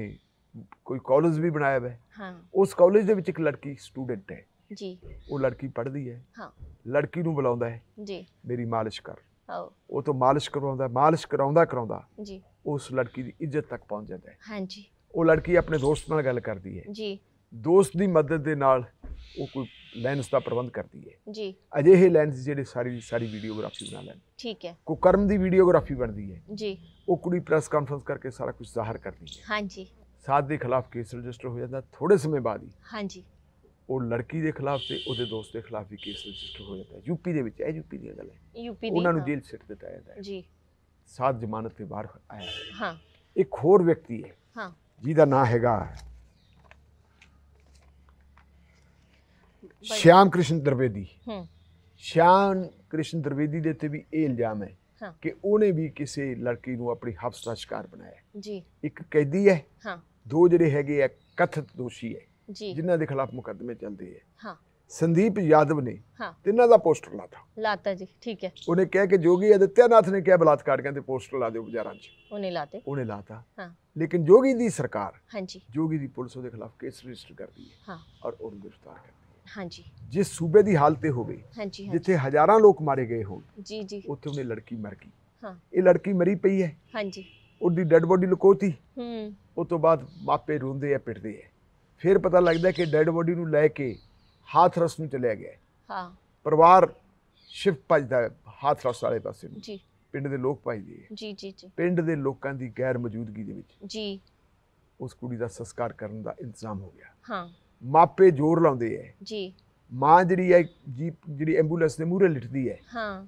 ਕੋਈ ਕਾਲਜ ਵੀ ਬਣਾਇਆ ਹੈ ਹਾਂ ਉਸ ਕਾਲਜ ਦੇ ਵਿੱਚ ਇੱਕ ਲੜਕੀ ਸਟੂਡੈਂਟ ਹੈ ਜੀ ਉਹ ਲੜਕੀ ਪੜ੍ਹਦੀ ਹੈ ਹਾਂ ਲੜਕੀ ਨੂੰ ਬੁਲਾਉਂਦਾ ਹੈ ਜੀ ਮੇਰੀ ਮਾਲਿਸ਼ ਕਰ ਉਹ ਤੋਂ ਮਾਲਿਸ਼ ਕਰਵਾਉਂਦਾ ਮਾਲਿਸ਼ ਕਰਾਉਂਦਾ ਕਰਾਉਂਦਾ ਜੀ ਉਸ ਲੜਕੀ ਦੀ ਇੱਜ਼ਤ ਤੱਕ ਪਹੁੰਚ ਜਾਂਦਾ ਹੈ ਹਾਂਜੀ ਉਹ ਲੜਕੀ ਆਪਣੇ ਦੋਸਤ ਨਾਲ ਗੱਲ ਕਰਦੀ ਹੈ ਜੀ ਦੋਸਤ ਦੀ ਮਦਦ ਦੇ ਨਾਲ ਉਹ ਕੋਈ ਲੈਂਸ ਦਾ ਪ੍ਰਬੰਧ ਕਰਦੀ ਹੈ ਜੀ ਅਜਿਹੇ ਲੈਂਸ ਜਿਹੜੇ ਸਾਰੀ ਸਾਰੀ ਵੀਡੀਓਗ੍ਰਾਫੀ ਬਣਾ ਲੈਣ ਠੀਕ ਹੈ ਕੋ ਕਰਮ ਦੀ ਵੀਡੀਓਗ੍ਰਾਫੀ ਬਣਦੀ ਹੈ ਜੀ ਉਹ ਕੁੜੀ ਪ੍ਰੈਸ ਕਾਨਫਰੰਸ ਕਰਕੇ ਸਾਰਾ ਕੁਝ ਜ਼ਾਹਰ ਕਰਦੀ ਹੈ ਹਾਂਜੀ ਸਾਧ ਦੇ ਖਿਲਾਫ ਕੇਸ ਰਜਿਸਟਰ ਹੋ ਜਾਂਦਾ ਥੋੜੇ ਸਮੇਂ ਬਾਅਦ ਹੀ ਹਾਂਜੀ ਉਹ ਲੜਕੀ ਦੇ ਖਿਲਾਫ ਤੇ ਉਹਦੇ ਦੋਸਤ ਦੇ ਖਿਲਾਫ ਵੀ ਕੇਸ ਰਜਿਸਟਰ ਹੋ ਜਾਂਦਾ ਹੈ ਯੂਪੀ ਦੇ ਵਿੱਚ ਇਹ ਯੂਪੀ ਦੀ ਗੱਲ ਹੈ ਯੂਪੀ ਦੀ ਉਹਨਾਂ ਨੂੰ ਜੇਲ੍ਹ ਸਿੱਟ ਦਿੱਤਾ ਜਾਂਦਾ ਹੈ ਜੀ ਸਾਤ ਜ਼ਮਾਨਤ ਤੇ ਬਾਹਰ ਆਇਆ ਹੈ ਹਾਂ ਇੱਕ ਹੋਰ ਵਿਅਕਤੀ ਹੈ ਹਾਂ ਜਿਹਦਾ ਨਾਮ ਹੈਗਾ ਸ਼ਿਆਮ ਕ੍ਰਿਸ਼ਨ ਦਰਵੇਦੀ ਹੂੰ ਸ਼ਿਆਮ ਕ੍ਰਿਸ਼ਨ ਦਰਵੇਦੀ ਦੇ ਤੇ ਵੀ ਇਹ ਇਲਜ਼ਾਮ ਹੈ ਕਿ ਉਹਨੇ ਵੀ ਕਿਸੇ ਲੜਕੀ ਨੂੰ ਆਪਣੀ ਹਬਸ ਦਾ ਸ਼ਿਕਾਰ ਬਣਾਇਆ ਜੀ ਇੱਕ ਕੈਦੀ ਹੈ ਹਾਂ ਦੋ ਜਿਹੜੇ ਹੈਗੇ ਆ ਕਥਿਤ ਦੋਸ਼ੀ ਹੈ ਜੀ ਜਿਨ੍ਹਾਂ ਦੇ ਖਿਲਾਫ ਮੁਕੱਦਮੇ ਚੱਲਦੇ ਹੈ ਹਾਂ ਸੰਦੀਪ ਯਾਦਵ ਨੇ ਹਾਂ ਤਿੰਨਾਂ ਦਾ ਪੋਸਟਰ ਲਾਤਾ ਲਾਤਾ ਜੀ ਠੀਕ ਹੈ ਉਹਨੇ ਕਿਹਾ ਕਿ ਜੋਗੀ ਅਦਿੱਤਿਆਨਾਥ ਨੇ ਕਿਹਾ ਬਲਾਤਕਾਰ ਤੇ ਪੋਸਟਰ ਲਾ ਦਿਓ ਬਾਜ਼ਾਰਾਂ 'ਚ ਉਹਨੇ ਲਾਤੇ ਉਹਨੇ ਲਾਤਾ ਹਾਂ ਲੇਕਿਨ ਜੋਗੀ ਦੀ ਸਰਕਾਰ ਹਾਂਜੀ ਜੋਗੀ ਦੀ ਪੁਲਿਸ ਉਹਦੇ ਖਿਲਾਫ ਕੇਸ ਰਜਿਸਟਰ ਕਰਦੀ ਹੈ ਹਾਂ ਔਰ ਉਹਨੂੰ ਗ੍ਰਿਫਤਾਰ ਕਰਦੀ ਹੈ ਹਾਂਜੀ ਜਿਸ ਸੂਬੇ ਦੀ ਹਾਲਤ ਹੋਵੇ ਹਾਂਜੀ ਜਿੱਥੇ ਹਜ਼ਾਰਾਂ ਲੋਕ ਮਾਰੇ ਗਏ ਹੋਣ ਜੀ ਜੀ ਉੱਥੇ ਉਹਨੇ ਲੜਕੀ ਮਰ ਗਈ ਹਾਂ ਇਹ ਲੜਕੀ ਮਰੀ ਪਈ ਹੈ ਹਾਂਜੀ ਉਹਦੀ ਡੈੱਡ ਬੋਡੀ ਲੁਕੋਤੀ ਹੂੰ ਉਸ ਤੋਂ ਬਾਅਦ ਮਾਪੇ ਰੋਂਦੇ ਆ ਪਿੱਟਦੇ ਆ ਫਿਰ ਪਤਾ ਲੱਗਦਾ ਕਿ ਡੈੱਡ ਬੋਡੀ ਨੂੰ ਲੈ ਕੇ ਹਾਥਰਸ ਨੂੰ ਚਲਿਆ ਗਿਆ ਹਾਂ ਪਰਿਵਾਰ ਸ਼ਿਫਟ ਭਜਦਾ ਹੈ ਹਾਥਰਸ ਵਾਲੇ ਪਾਸੇ ਨੂੰ ਜੀ ਪਿੰਡ ਦੇ ਲੋਕ ਭਜਦੇ ਜੀ ਜੀ ਜੀ ਪਿੰਡ ਦੇ ਲੋਕਾਂ ਦੀ ਗੈਰ ਮੌਜੂਦਗੀ ਦੇ ਵਿੱਚ ਜੀ ਉਸ ਕੁੜੀ ਦਾ ਸੰਸਕਾਰ ਕਰਨ ਦਾ ਇੰਤਜ਼ਾਮ ਹੋ ਗਿਆ ਹਾਂ ਮਾਪੇ ਜ਼ੋਰ ਲਾਉਂਦੇ ਐ ਜੀ ਮਾਂ ਜਿਹੜੀ ਹੈ ਜੀਪ ਜਿਹੜੀ ਐਂਬੂਲੈਂਸ ਦੇ ਮੂਹਰੇ ਲਿਟਦੀ ਹੈ ਹਾਂ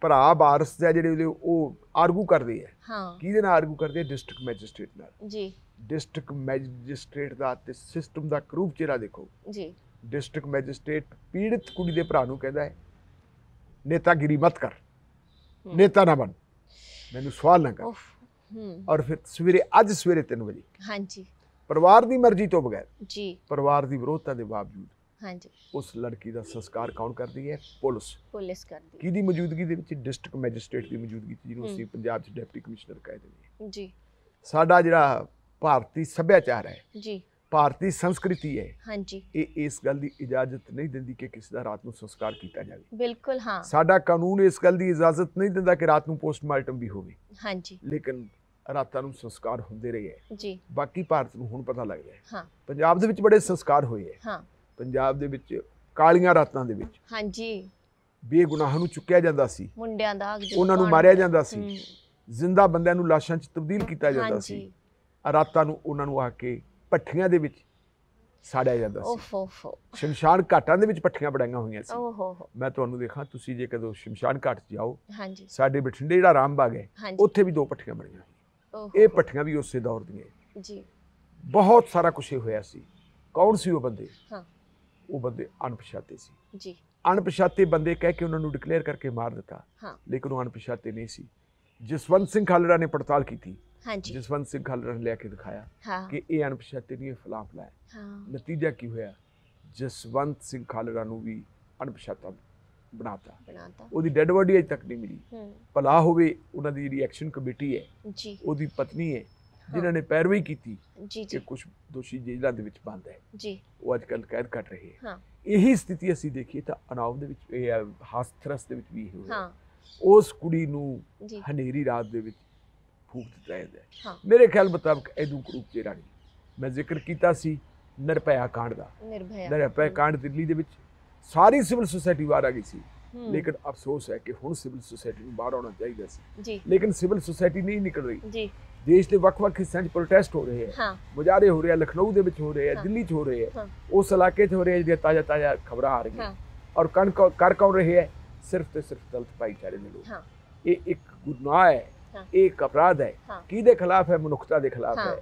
ਭਰਾ ਬਾਰਸ ਦਾ ਜਿਹੜੇ ਉਹ ਆਰਗੂ ਕਰਦੇ ਐ ਹਾਂ ਕਿਹਦੇ ਨਾਲ ਆਰਗੂ ਕਰਦੇ ਡਿਸਟ੍ਰਿਕਟ ਮੈਜਿਸਟ੍ਰੇਟ ਨਾਲ ਜੀ ਡਿਸਟ੍ਰਿਕਟ ਮੈਜਿਸਟ੍ਰੇਟ ਦਾ ਤੇ ਸਿਸਟਮ ਦਾ ਕਰੂਪ ਚਿਹਰਾ ਦੇਖੋ ਜੀ ਡਿਸਟ੍ਰਿਕਟ ਮੈਜਿਸਟ੍ਰੇਟ ਪੀੜਤ ਕੁੜੀ ਦੇ ਭਰਾ ਨੂੰ ਕਹਿੰਦਾ ਹੈ ਨੇਤਾਗਿਰੀ ਮਤ ਕਰ ਨੇਤਾ ਨਾ ਬਣ ਮੈਨੂੰ ਸਵਾਲ ਨਾ ਕਰ ਔਰ ਫਿਰ ਸਵੇਰੇ ਅੱਜ ਸਵੇਰੇ 3 ਵਜੇ ਹਾਂਜੀ ਪਰਿਵਾਰ ਦੀ ਮਰਜ਼ੀ ਤੋਂ ਬਗੈਰ ਜੀ ਪਰਿਵਾਰ ਦੀ ਵਿਰੋਧਤਾ ਦੇ ਬਾਵਜੂਦ ਹਾਂਜੀ ਉਸ ਲੜਕੀ ਦਾ ਸੰਸਕਾਰ ਕੌਣ ਕਰਦੀ ਹੈ ਪੁਲਿਸ ਪੁਲਿਸ ਕਰਦੀ ਹੈ ਕਿਹਦੀ ਮੌਜੂਦਗੀ ਦੇ ਵਿੱਚ ਡਿਸਟ੍ਰਿਕਟ ਮੈਜਿਸਟ੍ਰੇਟ ਦੀ ਮੌਜੂਦਗੀ ਜਿਹਨੂੰ ਅਸੀਂ ਪੰਜਾਬ 'ਚ ਡਿਪਟੀ ਕਮਿਸ਼ਨਰ ਕਹਿੰਦੇ ਨੇ ਜੀ ਸਾਡਾ ਜਿਹੜਾ ਭਾਰਤੀ ਸੱਭਿਆਚਾਰ ਹੈ ਜੀ ਭਾਰਤੀ ਸੰਸਕ੍ਰਿਤੀ ਹੈ ਹਾਂਜੀ ਇਹ ਇਸ ਗੱਲ ਦੀ ਇਜਾਜ਼ਤ ਨਹੀਂ ਦਿੰਦੀ ਕਿ ਕਿਸੇ ਦਾ ਰਾਤ ਨੂੰ ਸੰਸਕਾਰ ਕੀਤਾ ਜਾਵੇ ਬਿਲਕੁਲ ਹਾਂ ਸਾਡਾ ਕਾਨੂੰਨ ਇਸ ਗੱਲ ਦੀ ਇਜਾਜ਼ਤ ਨਹੀਂ ਦਿੰਦਾ ਕਿ ਰਾਤ ਨੂੰ ਪੋਸਟਮਾਰਟਮ ਵੀ ਹੋਵੇ ਹਾਂਜੀ ਲੇਕਿਨ ਰਾਤਾਂ ਨੂੰ ਸੰਸਕਾਰ ਹੁੰਦੇ ਰਹੇ ਹੈ ਜੀ ਬਾਕੀ ਭਾਰਤ ਨੂੰ ਹੁਣ ਪਤਾ ਲੱਗ ਰਿਹਾ ਹੈ ਹਾਂ ਪੰਜਾਬ ਦੇ ਵਿੱਚ ਬੜੇ ਸੰਸਕਾਰ ਹੋਏ ਹੈ ਹਾਂ ਪੰਜਾਬ ਦੇ ਵਿੱਚ ਕਾਲੀਆਂ ਰਾਤਾਂ ਦੇ ਵਿੱਚ ਹਾਂਜੀ ਬੇਗੁਨਾਹਾਂ ਨੂੰ ਚੁੱਕਿਆ ਜਾਂਦਾ ਸੀ ਮੁੰਡਿਆਂ ਦਾ ਉਹਨਾਂ ਨੂੰ ਮਾਰਿਆ ਜਾਂਦਾ ਸੀ ਜ਼ਿੰਦਾ ਬੰਦਿਆਂ ਨੂੰ ਲਾਸ਼ਾਂ 'ਚ ਤਬਦੀਲ ਕੀਤਾ ਜਾਂਦਾ ਸੀ ਹਾਂਜੀ ਰਾਤਾਂ ਨੂੰ ਉਹਨਾਂ ਨੂੰ ਆ ਕੇ ਪੱਠੀਆਂ ਦੇ ਵਿੱਚ ਸਾੜਿਆ ਜਾਂਦਾ ਸੀ ਓਹੋ ਹੋ ਸ਼ਮਸ਼ਾਨ ਘਾਟਾਂ ਦੇ ਵਿੱਚ ਪੱਠੀਆਂ ਬੜਾਈਆਂ ਹੋਈਆਂ ਸੀ ਓਹੋ ਹੋ ਮੈਂ ਤੁਹਾਨੂੰ ਦੇਖਾਂ ਤੁਸੀਂ ਜੇ ਕਦੋਂ ਸ਼ਮਸ਼ਾਨ ਘਾਟ ਜਾਓ ਹਾਂਜੀ ਸਾਡੇ ਬਠਿੰਡੇ ਜਿਹੜਾ ਰਾਮਬਾਗ ਹੈ ਉੱਥੇ ਵੀ ਦੋ ਪੱਠੀਆਂ ਬਣੀਆਂ ਇਹ ਪੱਠੀਆਂ ਵੀ ਉਸੇ ਦੌਰ ਦੀਆਂ ਜੀ ਬਹੁਤ ਸਾਰਾ ਕੁਝ ਹੋਇਆ ਸੀ ਕੌਣ ਸੀ ਉਹ ਬੰਦੇ ਹਾਂ ਉਹ ਬੰਦੇ ਅਣਪਛਾਤੇ ਸੀ ਜੀ ਅਣਪਛਾਤੇ ਬੰਦੇ ਕਹਿ ਕੇ ਉਹਨਾਂ ਨੂੰ ਡਿਕਲੇਅਰ ਕਰਕੇ ਮਾਰ ਦਿੱਤਾ ਹਾਂ ਲੇਕਿਨ ਉਹ ਅਣਪਛਾਤੇ ਨਹੀਂ ਸੀ ਜਸਵੰਤ ਸਿੰਘ ਖਾਲੜਾ ਨੇ ਪੜਤਾਲ ਕੀਤੀ ਹਾਂਜੀ ਜਸਵੰਤ ਸਿੰਘ ਖਾਲੜਾ ਨੇ ਕੇ ਦਿਖਾਇਆ ਕਿ ਇਹ ਅਣਪਛਾਤੇ ਦੀ ਇਹ ਫਲਾਂ ਫਲਾਇਆ ਹਾਂ ਨਤੀਜਾ ਕੀ ਹੋਇਆ ਜਸਵੰਤ ਸਿੰਘ ਖਾਲੜਾ ਨੂੰ ਵੀ ਅਣਪਛਾਤਾ ਬਣਾਤਾ ਬਣਾਤਾ ਉਹਦੀ ਡੈੱਡ ਬੋਡੀ ਅਜੇ ਤੱਕ ਨਹੀਂ ਮਿਲੀ ਭਲਾ ਹੋਵੇ ਉਹਨਾਂ ਦੀ ਜਿਹੜੀ ਐਕਸ਼ਨ ਕਮੇਟੀ ਹੈ ਜੀ ਉਹਦੀ ਪਤਨੀ ਹੈ ਜਿਨ੍ਹਾਂ ਨੇ ਪੈਰਵੀ ਕੀਤੀ ਜੀ ਜੀ ਕੁਝ ਦੋਸ਼ੀ ਜੇਲ੍ਹਾਂ ਦੇ ਵਿੱਚ ਬੰਦ ਹੈ ਜੀ ਉਹ ਅੱਜ ਕੱਲ ਕੈਦ ਕੱਟ ਰਹੇ ਹਾਂ ਇਹੀ ਸਥਿਤੀ ਅਸੀਂ ਦੇਖੀ ਤਾਂ ਅਨਾਵ ਦੇ ਵਿੱਚ ਇਹ ਹਾਸਥਰਸ ਦੇ ਵਿੱਚ ਵੀ ਹੋਇਆ ਹਾਂ ਉਸ ਕੁੜੀ ਨੂੰ ਹਨੇਰੀ ਰਾਤ ਦੇ ਵਿੱਚ ਫੂਕ ਦਿੱਤਾ ਹੈ ਮੇਰੇ ਖਿਆਲ ਮੁਤਾਬਕ ਐਦੂ ਕਰੂਪ ਤੇ ਰਾਣੀ ਮੈਂ ਜ਼ਿਕਰ ਕੀਤਾ ਸੀ ਨਿਰਭਇਆ ਕਾਂਡ ਦਾ ਨਿਰਭਇਆ ਕਾਂਡ ਦਿੱਲੀ ਦੇ ਵਿੱਚ ਸਾਰੀ ਸਿਵਲ ਸੁਸਾਇਟੀ ਬਾਹਰ ਆ ਗਈ ਸੀ ਲੇਕਿਨ ਅਫਸੋਸ ਹੈ ਕਿ ਹੁਣ ਸਿਵਲ ਸੁਸਾਇਟੀ ਨੂੰ ਬਾਹਰ ਆਉਣਾ ਚਾਹੀਦਾ ਸੀ ਲੇਕਿਨ ਸਿਵਲ ਸੁਸਾਇਟੀ ਨਹੀਂ ਨਿਕਲ ਰਹੀ ਜੀ ਦੇਸ਼ ਦੇ ਵੱਖ-ਵੱਖ ਹਿੱਸਿਆਂ 'ਚ ਪ੍ਰੋਟੈਸਟ ਹੋ ਰਹੇ ਹੈ ਮੁਜ਼ਾਹਰੇ ਹੋ ਰਹੇ ਆ ਲਖਨਊ ਦੇ ਵਿੱਚ ਹੋ ਰਹੇ ਆ ਦਿੱਲੀ 'ਚ ਹੋ ਰਹੇ ਆ ਉਸ ਇਲਾਕੇ 'ਚ ਹੋ ਰਹੇ ਜਿਹੜੇ ਤਾਜ਼ਾ-ਤਾਜ਼ਾ ਖਬਰਾਂ ਆ ਰਹੀਆਂ ਔਰ ਕਣ ਕਰ ਕੌਣ ਰਹੇ ਹੈ ਸਿਰਫ ਤੇ ਸਿਰਫ ਦਲਤ ਭਾਈਚਾਰੇ ਦੇ ਲੋਕ ਇਹ ਇੱਕ ਗੁਨਾਹ ਹੈ ਇਹ ਇੱਕ ਅਪਰਾਧ ਹੈ ਕਿਹਦੇ ਖਿਲਾਫ ਹੈ ਮਨੁੱਖਤਾ ਦੇ ਖਿਲਾਫ ਹੈ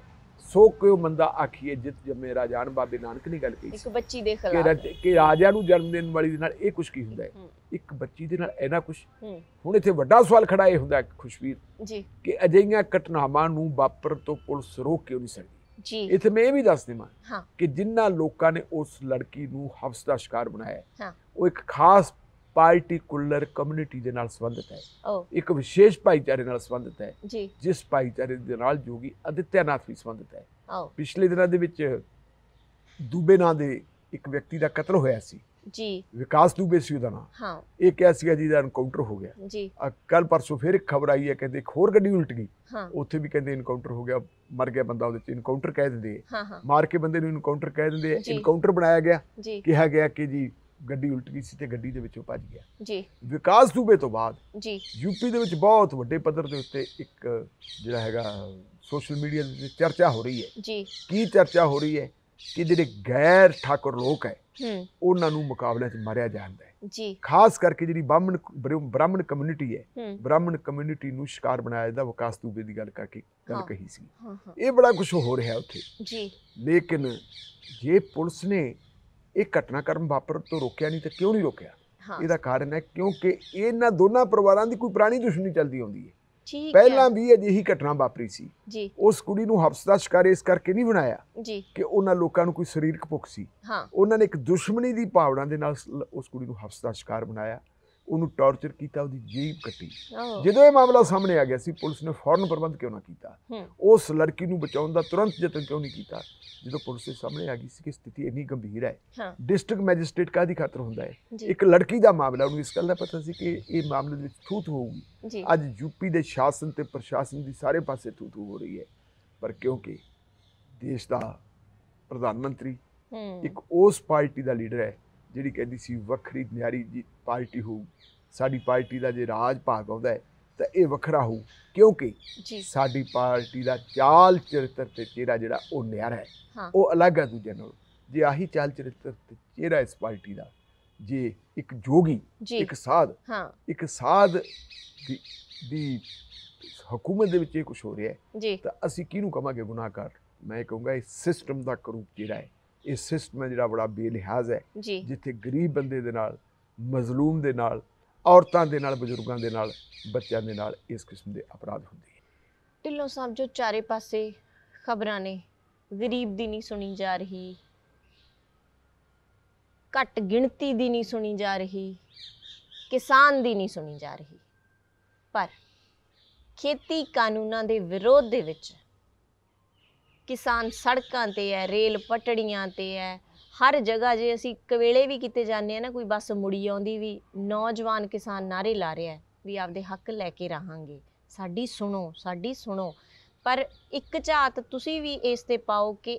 ਸੋ ਕਿਉ ਮੰਦਾ ਆਖੀਏ ਜਿਤ ਜ ਮੇਰਾ ਜਾਨ ਬਾਬੇ ਨਾਨਕ ਨੇ ਗੱਲ ਕੀਤੀ ਇੱਕ ਬੱਚੀ ਦੇ ਖਿਲਾਫ ਕਿ ਰਾਜਾ ਨੂੰ ਜਨਮ ਦੇਣ ਵਾਲੀ ਦੇ ਨਾਲ ਇਹ ਕੁਝ ਕੀ ਹੁੰਦਾ ਹੈ ਇੱਕ ਬੱਚੀ ਦੇ ਨਾਲ ਇਹਨਾ ਕੁਝ ਹੁਣ ਇੱਥੇ ਵੱਡਾ ਸਵਾਲ ਖੜਾ ਇਹ ਹੁੰਦਾ ਖੁਸ਼ਵੀਰ ਜੀ ਕਿ ਅਜਈਆਂ ਘਟਨਾਵਾਂ ਨੂੰ ਵਾਪਰ ਤੋਂ ਪੁਲਿਸ ਰੋਕ ਕਿਉਂ ਨਹੀਂ ਸਕਦੀ ਜੀ ਇੱਥੇ ਮੈਂ ਇਹ ਵੀ ਦੱਸ ਦੇਵਾਂ ਕਿ ਜਿੰਨਾ ਲੋਕਾਂ ਨੇ ਉਸ ਲੜਕੀ ਨੂੰ ਹਫਸ ਦਾ ਸ਼ਿਕਾਰ ਬਣਾਇਆ ਉਹ ਇੱਕ ਖਾਸ ਪਾਰਟਿਕੂਲਰ ਕਮਿਊਨਿਟੀ ਦੇ ਨਾਲ ਸੰਬੰਧਿਤ ਹੈ ਇੱਕ ਵਿਸ਼ੇਸ਼ ਭਾਈਚਾਰੇ ਨਾਲ ਸੰਬੰਧਿਤ ਹੈ ਜਿਸ ਭਾਈਚਾਰੇ ਦੇ ਨਾਲ ਜੋਗੀ ਅਦਿੱਤਿਆਨਾਥ ਵੀ ਸੰਬੰਧਿਤ ਹੈ ਪਿਛਲੇ ਦਿਨਾਂ ਦੇ ਵਿੱਚ ਦੂਬੇ ਨਾਂ ਦੇ ਇੱਕ ਵਿਅਕਤੀ ਦਾ ਕਤਲ ਹੋਇਆ ਸੀ ਜੀ ਵਿਕਾਸ ਦੂਬੇ ਸੀ ਉਹਦਾ ਨਾਮ ਹਾਂ ਇਹ ਕਿਹਾ ਸੀਗਾ ਜੀ ਦਾ ਐਨਕਾਊਂਟਰ ਹੋ ਗਿਆ ਜੀ ਕੱਲ ਪਰਸੋਂ ਫਿਰ ਇੱਕ ਖਬਰ ਆਈ ਹੈ ਕਹਿੰਦੇ ਇੱਕ ਹੋਰ ਗੱਡੀ ਉਲਟ ਗਈ ਉੱਥੇ ਵੀ ਕਹਿੰਦੇ ਐਨਕਾਊਂਟਰ ਹੋ ਗਿਆ ਮਰ ਗਿਆ ਬੰਦਾ ਉਹਦੇ ਚ ਐਨਕਾਊਂਟਰ ਕਹਿ ਦਿੰਦੇ ਹਾਂ ਮਾਰ ਕੇ ਬੰਦੇ ਨੂੰ ਐਨਕਾਊਂਟਰ ਕਹਿ ਦਿੰਦੇ ਐਨਕਾਊਂਟਰ ਬਣਾਇਆ ਗਿਆ ਕਿਹਾ ਗਿਆ ਕਿ ਜੀ ਗੱਡੀ ਉਲਟ ਗਈ ਸੀ ਤੇ ਗੱਡੀ ਦੇ ਵਿੱਚੋਂ ਭੱਜ ਗਿਆ ਜੀ ਵਿਕਾਸ ਦੂਬੇ ਤੋਂ ਬਾਅਦ ਜੀ ਯੂਪੀ ਦੇ ਵਿੱਚ ਬਹੁਤ ਵੱਡੇ ਪੱਧਰ ਦੇ ਉੱਤੇ ਇੱਕ ਜਿਹੜਾ ਹੈਗਾ ਸੋਸ਼ਲ ਮੀਡੀਆ ਤੇ ਚਰਚਾ ਹੋ ਰਹੀ ਹੈ ਜੀ ਕੀ ਚਰਚਾ ਹੋ ਰਹੀ ਹੈ ਕਿ ਜਿਹੜੇ ਗੈਰ ਠਾਕੁਰ ਲੋਕ ਹੈ ਉਹਨਾਂ ਨੂੰ ਮੁਕਾਬਲੇ 'ਚ ਮਾਰਿਆ ਜਾਂਦਾ ਹੈ ਜੀ ਖਾਸ ਕਰਕੇ ਜਿਹੜੀ ਬ੍ਰਾਹਮਣ ਬ੍ਰਾਹਮਣ ਕਮਿਊਨਿਟੀ ਹੈ ਬ੍ਰਾਹਮਣ ਕਮਿਊਨਿਟੀ ਨੂੰ ਸ਼ਿਕਾਰ ਬਣਾਇਆ ਜਾਂਦਾ ਵਿਕਾਸ ਦੂਬੇ ਦੀ ਗੱਲ ਕਰਕੇ ਗੱਲ ਕਹੀ ਸੀ ਇਹ ਬੜਾ ਕੁਝ ਹੋ ਰਿਹਾ ਉੱਥੇ ਜੀ ਲੇਕਿਨ ਜੇ ਪੁਲਿਸ ਨੇ ਇਹ ਘਟਨਾਕ੍ਰਮ ਵਾਪਰ ਤੋਂ ਰੋਕਿਆ ਨਹੀਂ ਤੇ ਕਿਉਂ ਨਹੀਂ ਰੋਕਿਆ ਇਹਦਾ ਕਾਰਨ ਹੈ ਕਿਉਂਕਿ ਇਹਨਾਂ ਦੋਨਾਂ ਪਰਿਵਾਰਾਂ ਦੀ ਕੋਈ ਪੁਰਾਣੀ ਦੁਸ਼ਮਣੀ ਚੱਲਦੀ ਆਉਂਦੀ ਹੈ ਠੀਕ ਪਹਿਲਾਂ ਵੀ ਅਜਿਹੀ ਘਟਨਾ ਵਾਪਰੀ ਸੀ ਜੀ ਉਸ ਕੁੜੀ ਨੂੰ ਹਬਸ ਦਾ ਸ਼ਿਕਾਰ ਇਸ ਕਰਕੇ ਨਹੀਂ ਬਣਾਇਆ ਜੀ ਕਿ ਉਹਨਾਂ ਲੋਕਾਂ ਨੂੰ ਕੋਈ ਸਰੀਰਕ ਭੁੱਖ ਸੀ ਹਾਂ ਉਹਨਾਂ ਨੇ ਇੱਕ ਦੁਸ਼ਮਣੀ ਦੀ ਭਾਵਨਾ ਦੇ ਨਾਲ ਉਸ ਕੁੜੀ ਨੂੰ ਹਬਸ ਦਾ ਸ਼ਿਕਾਰ ਬਣਾਇਆ ਉਹਨੂੰ ਟੌਰਚਰ ਕੀਤਾ ਉਹਦੀ ਜੀਬ ਕੱਟੀ ਜਦੋਂ ਇਹ ਮਾਮਲਾ ਸਾਹਮਣੇ ਆ ਗਿਆ ਸੀ ਪੁਲਿਸ ਨੇ ਫੌਰਨ ਪ੍ਰਬੰਧ ਕਿਉਂ ਨਾ ਕੀਤਾ ਉਸ ਲੜਕੀ ਨੂੰ ਬਚਾਉਣ ਦਾ ਤੁਰੰਤ ਯਤਨ ਕਿਉਂ ਨਹੀਂ ਕੀਤਾ ਜਦੋਂ ਪੁਲਿਸ ਦੇ ਸਾਹਮਣੇ ਆ ਗਈ ਸੀ ਕਿ ਸਥਿਤੀ ਇੰਨੀ ਗੰਭੀਰ ਹੈ ਡਿਸਟ੍ਰਿਕਟ ਮੈਜਿਸਟ੍ਰੇਟ ਕਾਦੀ ਖਾਤਰ ਹੁੰਦਾ ਹੈ ਇੱਕ ਲੜਕੀ ਦਾ ਮਾਮਲਾ ਉਹਨੂੰ ਇਸ ਗੱਲ ਦਾ ਪਤਾ ਸੀ ਕਿ ਇਹ ਮਾਮਲੇ ਦੇ ਵਿੱਚ ਥੂਤ ਹੋਊਗੀ ਅੱਜ ਯੂਪੀ ਦੇ ਸ਼ਾਸਨ ਤੇ ਪ੍ਰਸ਼ਾਸਨ ਦੀ ਸਾਰੇ ਪਾਸੇ ਥੂਤ ਹੋ ਰਹੀ ਹੈ ਪਰ ਕਿਉਂਕਿ ਦੇਸ਼ ਦਾ ਪ੍ਰਧਾਨ ਮੰਤਰੀ ਇੱਕ ਉਸ ਪਾਰਟੀ ਦਾ ਲੀਡਰ ਹੈ ਜਿਹੜੀ ਕਹਿੰਦੀ ਸੀ ਵੱਖਰੀ ਨਿਆਰੀ ਜੀ ਪਾਰਟੀ ਹੋ ਸਾਡੀ ਪਾਰਟੀ ਦਾ ਜੇ ਰਾਜ ਭਾਗ ਆਉਂਦਾ ਹੈ ਤਾਂ ਇਹ ਵੱਖਰਾ ਹੋਊ ਕਿਉਂਕਿ ਸਾਡੀ ਪਾਰਟੀ ਦਾ ਚਾਲ ਚਰਿੱਤਰ ਤੇ ਚਿਹਰਾ ਜਿਹੜਾ ਉਹ ਨਿਆਰਾ ਹੈ ਉਹ ਅਲੱਗ ਹੈ ਦੂਜੇ ਨਾਲੋਂ ਜੇ ਆਹੀ ਚਾਲ ਚਰਿੱਤਰ ਤੇ ਚਿਹਰਾ ਇਸ ਪਾਰਟੀ ਦਾ ਜੇ ਇੱਕ ਜੋਗੀ ਇੱਕ ਸਾਧ ਇੱਕ ਸਾਧ ਦੀ ਹਕੂਮਤ ਦੇ ਵਿੱਚ ਇਹ ਕੁਝ ਹੋ ਰਿਹਾ ਹੈ ਤਾਂ ਅਸੀਂ ਕਿਹਨੂੰ ਕਵਾਂਗੇ ਗੁਨਾਹਗਰ ਮੈਂ ਕਹੂੰਗਾ ਇਹ ਸਿਸਟਮ ਦਾ ਕਰੂਪ ਜਿਹੜਾ ਹੈ ਇਹ ਸਿਸਟਮ ਹੈ ਜਿਹੜਾ ਬੜਾ ਬੇਲਿਹਾਜ਼ ਹੈ ਜਿੱਥੇ ਗਰੀਬ ਬੰਦੇ ਦੇ ਨਾਲ ਮਜ਼ਲੂਮ ਦੇ ਨਾਲ ਔਰਤਾਂ ਦੇ ਨਾਲ ਬਜ਼ੁਰਗਾਂ ਦੇ ਨਾਲ ਬੱਚਿਆਂ ਦੇ ਨਾਲ ਇਸ ਕਿਸਮ ਦੇ ਅਪਰਾਧ ਹੁੰਦੇ ਹਨ ਢਿੱਲੋਂ ਸਾਹਿਬ ਜੋ ਚਾਰੇ ਪਾਸੇ ਖਬਰਾਂ ਨੇ ਗਰੀਬ ਦੀ ਨਹੀਂ ਸੁਣੀ ਜਾ ਰਹੀ ਘੱਟ ਗਿਣਤੀ ਦੀ ਨਹੀਂ ਸੁਣੀ ਜਾ ਰਹੀ ਕਿਸਾਨ ਦੀ ਨਹੀਂ ਸੁਣੀ ਜਾ ਰਹੀ ਪਰ ਖੇਤੀ ਕਾਨੂੰਨਾਂ ਦੇ ਵਿਰੋਧ ਦੇ ਵਿੱਚ ਕਿਸਾਨ ਸੜਕਾਂ ਤੇ ਹੈ ਰੇਲ ਪਟੜੀਆਂ ਤੇ ਹੈ ਹਰ ਜਗ੍ਹਾ ਜੇ ਅਸੀਂ ਕਵੇਲੇ ਵੀ ਕਿਤੇ ਜਾਂਦੇ ਆ ਨਾ ਕੋਈ ਬੱਸ ਮੁੜੀ ਆਉਂਦੀ ਵੀ ਨੌਜਵਾਨ ਕਿਸਾਨ ਨਾਰੇ ਲਾ ਰਿਹਾ ਵੀ ਆਪਦੇ ਹੱਕ ਲੈ ਕੇ ਰਹਾਂਗੇ ਸਾਡੀ ਸੁਣੋ ਸਾਡੀ ਸੁਣੋ ਪਰ ਇੱਕ ਝਾਤ ਤੁਸੀਂ ਵੀ ਇਸ ਤੇ ਪਾਓ ਕਿ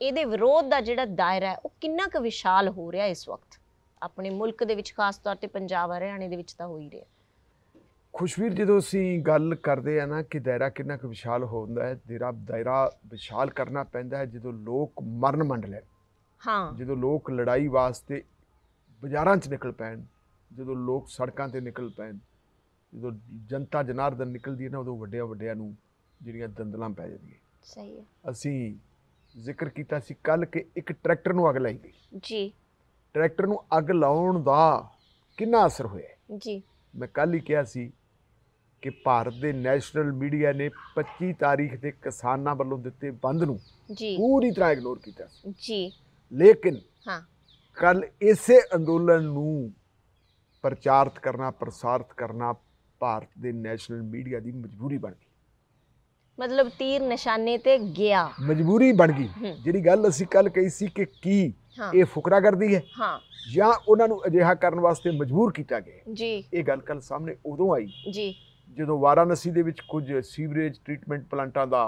ਇਹਦੇ ਵਿਰੋਧ ਦਾ ਜਿਹੜਾ ਦਾਇਰਾ ਹੈ ਉਹ ਕਿੰਨਾ ਕੁ ਵਿਸ਼ਾਲ ਹੋ ਰਿਹਾ ਇਸ ਵਕਤ ਆਪਣੇ ਮੁਲਕ ਦੇ ਵਿੱਚ ਖਾਸ ਤੌਰ ਤੇ ਪੰਜਾਬ ਹਰਿਆਣੇ ਦੇ ਵਿੱਚ ਤਾਂ ਹੋ ਹੀ ਰਿਹਾ ਖੁਸ਼ਵੀਰ ਜਦੋਂ ਅਸੀਂ ਗੱਲ ਕਰਦੇ ਆ ਨਾ ਕਿ ਦਾਇਰਾ ਕਿੰਨਾ ਕੁ ਵਿਸ਼ਾਲ ਹੁੰਦਾ ਹੈ ਦਾਇਰਾ ਦਾਇਰਾ ਵਿਸ਼ਾਲ ਕਰਨਾ ਪੈਂਦਾ ਹੈ ਜਦੋਂ ਲੋਕ ਮਰਨ ਮੰਡ ਲੈ ਹਾਂ ਜਦੋਂ ਲੋਕ ਲੜਾਈ ਵਾਸਤੇ ਬਾਜ਼ਾਰਾਂ 'ਚ ਨਿਕਲ ਪੈਣ ਜਦੋਂ ਲੋਕ ਸੜਕਾਂ ਤੇ ਨਿਕਲ ਪੈਣ ਜਦੋਂ ਜਨਤਾ ਜਨਾਰਦਨ ਨਿਕਲਦੀ ਹੈ ਨਾ ਉਦੋਂ ਵੱਡਿਆਂ ਵੱਡਿਆਂ ਨੂੰ ਜਿਹੜੀਆਂ ਦੰਦਲਾਂ ਪੈ ਜਾਂਦੀਆਂ ਸਹੀ ਹੈ ਅਸੀਂ ਜ਼ਿਕਰ ਕੀਤਾ ਸੀ ਕੱਲ ਕਿ ਇੱਕ ਟਰੈਕਟਰ ਨੂੰ ਅੱਗ ਲਾਈ ਗਈ ਜੀ ਟਰੈਕਟਰ ਨੂੰ ਅੱਗ ਲਾਉਣ ਦਾ ਕਿੰਨਾ ਅਸਰ ਹੋਇਆ ਜੀ ਮੈਂ ਕੱਲ ਹੀ ਕਿਹਾ ਸੀ ਕਿ ਭਾਰਤ ਦੇ ਨੈਸ਼ਨਲ ਮੀਡੀਆ ਨੇ 25 ਤਾਰੀਖ ਦੇ ਕਿਸਾਨਾਂ ਵੱਲੋਂ ਦਿੱਤੇ ਬੰਦ ਨੂੰ ਜੀ ਪੂਰੀ ਤਰ੍ਹਾਂ ਇਗਨੋਰ ਕੀਤਾ ਜੀ ਲੇਕਿਨ ਹਾਂ ਕੱਲ ਇਸੇ ਅੰਦੋਲਨ ਨੂੰ ਪ੍ਰਚਾਰਿਤ ਕਰਨਾ ਪ੍ਰਸਾਰਿਤ ਕਰਨਾ ਭਾਰਤ ਦੇ ਨੈਸ਼ਨਲ ਮੀਡੀਆ ਦੀ ਮਜਬੂਰੀ ਬਣ ਗਈ ਮਤਲਬ ਤੀਰ ਨਿਸ਼ਾਨੇ ਤੇ ਗਿਆ ਮਜਬੂਰੀ ਬਣ ਗਈ ਜਿਹੜੀ ਗੱਲ ਅਸੀਂ ਕੱਲ ਕਹੀ ਸੀ ਕਿ ਕੀ ਇਹ ਫੁਕਰਾ ਕਰਦੀ ਹੈ ਹਾਂ ਜਾਂ ਉਹਨਾਂ ਨੂੰ ਅਜਿਹਾ ਕਰਨ ਵਾਸਤੇ ਮਜਬੂਰ ਕੀਤਾ ਗਿਆ ਜੀ ਇਹ ਗੱਲ ਕੱਲ ਸਾਹਮਣੇ ਉਦੋਂ ਆਈ ਜੀ ਜਦੋਂ ਵਾਰਾਨਸੀ ਦੇ ਵਿੱਚ ਕੁਝ ਸੀਵਰੇਜ ਟ੍ਰੀਟਮੈਂਟ ਪਲਾਂਟਾਂ ਦਾ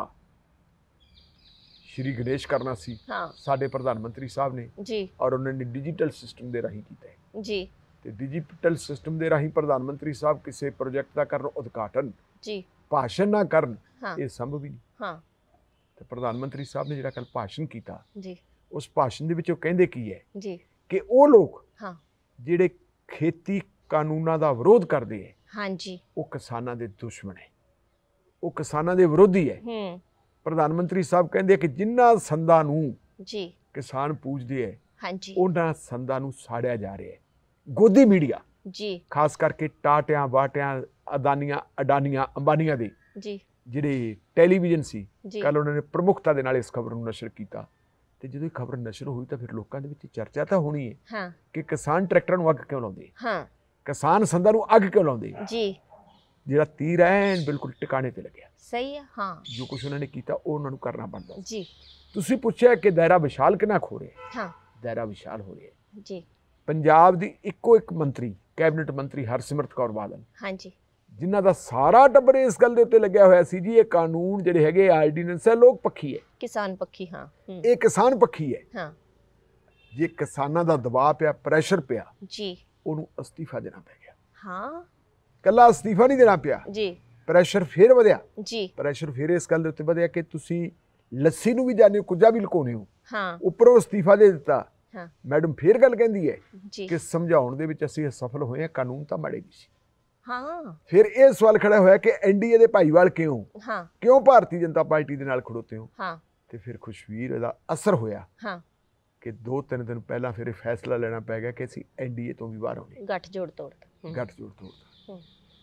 ਸ਼੍ਰੀ ਗਣੇਸ਼ ਕਰਨਾ ਸੀ ਸਾਡੇ ਪ੍ਰਧਾਨ ਮੰਤਰੀ ਸਾਹਿਬ ਨੇ ਜੀ ਔਰ ਉਹਨਾਂ ਨੇ ਡਿਜੀਟਲ ਸਿਸਟਮ ਦੇ ਰਾਹੀਂ ਕੀਤਾ ਹੈ ਜੀ ਤੇ ਡਿਜੀਟਲ ਸਿਸਟਮ ਦੇ ਰਾਹੀਂ ਪ੍ਰਧਾਨ ਮੰਤਰੀ ਸਾਹਿਬ ਕਿਸੇ ਪ੍ਰੋਜੈਕਟ ਦਾ ਕਰਨ ਉਦਘਾਟਨ ਜੀ ਭਾਸ਼ਣ ਨਾ ਕਰਨ ਇਹ ਸੰਭਵ ਹੀ ਨਹੀਂ ਹਾਂ ਤੇ ਪ੍ਰਧਾਨ ਮੰਤਰੀ ਸਾਹਿਬ ਨੇ ਜਿਹੜਾ ਕੱਲ ਭਾਸ਼ਣ ਕੀਤਾ ਜੀ ਉਸ ਭਾਸ਼ਣ ਦੇ ਵਿੱਚ ਉਹ ਕਹਿੰਦੇ ਕੀ ਹੈ ਜੀ ਕਿ ਉਹ ਲੋਕ ਹਾਂ ਜਿਹੜੇ ਖੇਤੀ ਕਾਨੂੰਨਾਂ ਦਾ ਵਿਰੋਧ ਕਰਦੇ ਹੈ ਹਾਂਜੀ ਉਹ ਕਿਸਾਨਾਂ ਦੇ ਦੁਸ਼ਮਣ ਹੈ ਉਹ ਕਿਸਾਨਾਂ ਦੇ ਵਿਰੋਧੀ ਹੈ ਹੂੰ ਪ੍ਰਧਾਨ ਮੰਤਰੀ ਸਾਹਿਬ ਕਹਿੰਦੇ ਕਿ ਜਿੰਨਾ ਸੰਦਾ ਨੂੰ ਜੀ ਕਿਸਾਨ ਪੂਜਦੇ ਹੈ ਹਾਂਜੀ ਉਹਨਾਂ ਸੰਦਾ ਨੂੰ ਸਾੜਿਆ ਜਾ ਰਿਹਾ ਹੈ ਗੋਦੀ ਮੀਡੀਆ ਜੀ ਖਾਸ ਕਰਕੇ ਟਾਟਿਆਂ ਬਾਟਿਆਂ ਅਦਾਨੀਆਂ ਅਡਾਨੀਆਂ ਅੰਬਾਨੀਆਂ ਦੇ ਜੀ ਜਿਹੜੇ ਟੈਲੀਵਿਜ਼ਨ ਸੀ ਕੱਲ ਉਹਨਾਂ ਨੇ ਪ੍ਰਮੁਖਤਾ ਦੇ ਨਾਲ ਇਸ ਖਬਰ ਨੂੰ ਨਸ਼ਰ ਕੀਤਾ ਤੇ ਜਦੋਂ ਇਹ ਖਬਰ ਨਸ਼ਰ ਹੋਈ ਤਾਂ ਫਿਰ ਲੋਕਾਂ ਦੇ ਵਿੱਚ ਚਰਚਾ ਤਾਂ ਹੋਣੀ ਹੈ ਕਿ ਕਿਸਾਨ ਟਰੈਕਟਰਾਂ ਨੂੰ ਅੱਗ ਕਿਉਂ ਲਾਉਂਦੇ ਹਾਂ ਕਿਸਾਨ ਸੰਦਾਂ ਨੂੰ ਅੱਗ ਕਿਉਂ ਲਾਉਂਦੇ ਜੀ ਜਿਹੜਾ ਤੀਰ ਐਨ ਬਿਲਕੁਲ ਟਿਕਾਣੇ ਤੇ ਲੱਗਿਆ ਸਹੀ ਹੈ ਹਾਂ ਜੋ ਕੁਝ ਉਹਨਾਂ ਨੇ ਕੀਤਾ ਉਹ ਉਹਨਾਂ ਨੂੰ ਕਰਨਾ ਪੈਂਦਾ ਜੀ ਤੁਸੀਂ ਪੁੱਛਿਆ ਕਿ ਦਾਇਰਾ ਵਿਸ਼ਾਲ ਕਿੰਨਾ ਖੋ ਰਿਹਾ ਹਾਂ ਦਾਇਰਾ ਵਿਸ਼ਾਲ ਹੋ ਰਿਹਾ ਜੀ ਪੰਜਾਬ ਦੀ ਇੱਕੋ ਇੱਕ ਮੰਤਰੀ ਕੈਬਨਿਟ ਮੰਤਰੀ ਹਰਸਿਮਰਤ ਕੌਰ ਬਾਦਲ ਹਾਂਜੀ ਜਿਨ੍ਹਾਂ ਦਾ ਸਾਰਾ ਟੱਬਰ ਇਸ ਗੱਲ ਦੇ ਉੱਤੇ ਲੱਗਿਆ ਹੋਇਆ ਸੀ ਜੀ ਇਹ ਕਾਨੂੰਨ ਜਿਹੜੇ ਹੈਗੇ ਆਰਡੀਨੈਂਸ ਹੈ ਲੋਕ ਪੱਖੀ ਹੈ ਕਿਸਾਨ ਪੱਖੀ ਹਾਂ ਇਹ ਕਿਸਾਨ ਪੱਖੀ ਹੈ ਹਾਂ ਜੇ ਕਿਸਾਨਾਂ ਦਾ ਦਬਾਅ ਪਿਆ ਪ੍ਰੈਸ਼ਰ ਪਿਆ ਜੀ ਉਹਨੂੰ ਅਸਤੀਫਾ ਦੇਣਾ ਪੈ ਗਿਆ ਹਾਂ ਕੱਲਾ ਅਸਤੀਫਾ ਨਹੀਂ ਦੇਣਾ ਪਿਆ ਜੀ ਪ੍ਰੈਸ਼ਰ ਫੇਰ ਵਧਿਆ ਜੀ ਪ੍ਰੈਸ਼ਰ ਫੇਰ ਇਸ ਗੱਲ ਦੇ ਉੱਤੇ ਵਧਿਆ ਕਿ ਤੁਸੀਂ ਲੱਸੀ ਨੂੰ ਵੀ ਜਾਣੇ ਕੁਝਾ ਵੀ ਲਕੋਣੇ ਹੋ ਹਾਂ ਉੱਪਰੋਂ ਅਸਤੀਫਾ ਦੇ ਦਿੱਤਾ ਹਾਂ ਮੈਡਮ ਫੇਰ ਗੱਲ ਕਹਿੰਦੀ ਹੈ ਕਿ ਸਮਝਾਉਣ ਦੇ ਵਿੱਚ ਅਸੀਂ ਅਸਫਲ ਹੋਏ ਹਾਂ ਕਾਨੂੰਨ ਤਾਂ ਮਾੜੇ ਵੀ ਸੀ ਹਾਂ ਫਿਰ ਇਹ ਸਵਾਲ ਖੜਾ ਹੋਇਆ ਕਿ ਐਨਡੀਏ ਦੇ ਭਾਈਵਾਲ ਕਿਉਂ ਹਾਂ ਕਿਉਂ ਭਾਰਤੀ ਜਨਤਾ ਪਾਰਟੀ ਦੇ ਨਾਲ ਖੜੋਤੇ ਹੋ ਹਾਂ ਤੇ ਫਿਰ ਖੁਸ਼ਵੀਰ ਦਾ ਅਸਰ ਹੋਇਆ ਹਾਂ ਕਿ 2-3 ਦਿਨ ਪਹਿਲਾਂ ਫਿਰ ਇਹ ਫੈਸਲਾ ਲੈਣਾ ਪੈ ਗਿਆ ਕਿ ਅਸੀਂ ਐਨਡੀਏ ਤੋਂ ਵੀ ਬਾਹਰ ਹੋਣੇ ਗੱਠ ਜੋੜ ਤੋੜ ਗੱਠ ਜੋੜ ਤੋੜ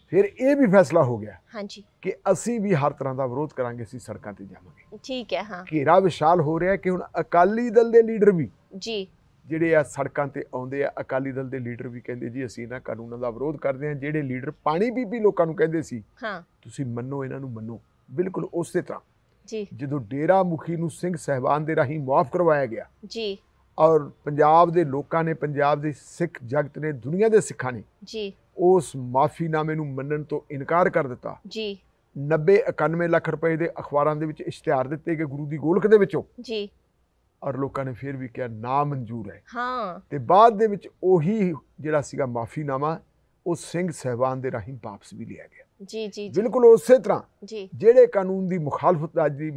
ਫਿਰ ਇਹ ਵੀ ਫੈਸਲਾ ਹੋ ਗਿਆ ਹਾਂਜੀ ਕਿ ਅਸੀਂ ਵੀ ਹਰ ਤਰ੍ਹਾਂ ਦਾ ਵਿਰੋਧ ਕਰਾਂਗੇ ਅਸੀਂ ਸੜਕਾਂ ਤੇ ਜਾਵਾਂਗੇ ਠੀਕ ਹੈ ਹਾਂ ਘੇਰਾ ਵਿਸ਼ਾਲ ਹੋ ਰਿਹਾ ਕਿ ਹੁਣ ਅਕਾਲੀ ਦਲ ਦੇ ਲੀਡਰ ਵੀ ਜੀ ਜਿਹੜੇ ਆ ਸੜਕਾਂ ਤੇ ਆਉਂਦੇ ਆ ਅਕਾਲੀ ਦਲ ਦੇ ਲੀਡਰ ਵੀ ਕਹਿੰਦੇ ਜੀ ਅਸੀਂ ਇਹਨਾਂ ਕਾਨੂੰਨਾਂ ਦਾ ਵਿਰੋਧ ਕਰਦੇ ਆ ਜਿਹੜੇ ਲੀਡਰ ਪਾਣੀ ਪੀ ਪੀ ਲੋਕਾਂ ਨੂੰ ਕਹਿੰਦੇ ਸੀ ਹਾਂ ਤੁਸੀਂ ਮੰਨੋ ਇਹਨਾਂ ਨੂੰ ਮੰਨੋ ਬਿਲਕੁਲ ਉਸੇ ਤਰ੍ਹਾਂ ਜੀ ਜਦੋਂ ਡੇਰਾ ਮੁਖੀ ਨੂੰ ਸਿੰਘ ਸਹਿਬਾਨ ਦੇ ਰਾਹੀਂ ਮਾਫ ਕਰਵਾਇਆ ਗਿਆ ਜੀ ਔਰ ਪੰਜਾਬ ਦੇ ਲੋਕਾਂ ਨੇ ਪੰਜਾਬ ਦੇ ਸਿੱਖ ਜਗਤ ਨੇ ਦੁਨੀਆ ਦੇ ਸਿੱਖਾਂ ਨੇ ਜੀ ਉਸ ਮਾਫੀ ਨਾਮੇ ਨੂੰ ਮੰਨਣ ਤੋਂ ਇਨਕਾਰ ਕਰ ਦਿੱਤਾ ਜੀ 90 91 ਲੱਖ ਰੁਪਏ ਦੇ ਅਖਬਾਰਾਂ ਦੇ ਵਿੱਚ ਇਸ਼ਤਿਹਾਰ ਦਿੱਤੇ ਕਿ ਗੁਰੂ ਦੀ ਗੋਲਕ ਦੇ ਵਿੱਚੋਂ ਜੀ ਔਰ ਲੋਕਾਂ ਨੇ ਫਿਰ ਵੀ ਕਿਹਾ ਨਾ ਮਨਜ਼ੂਰ ਹੈ ਹਾਂ ਤੇ ਬਾਅਦ ਦੇ ਵਿੱਚ ਉਹੀ ਜਿਹੜਾ ਸੀਗਾ ਮਾਫੀ ਨਾਮਾ ਉਹ ਸਿੰਘ ਸਹਿਬਾਨ ਦੇ ਰਾਹੀਂ ਵਾਪਸ ਵੀ ਲਿਆ ਗਿਆ ਜੀ ਜੀ ਬਿਲਕੁਲ ਉਸੇ ਤਰ੍ਹਾਂ ਜੀ ਜਿਹੜੇ ਕਾਨੂੰਨ ਦੀ ਮੁਖਾਲਫਤ ਅੱਜ ਦੀ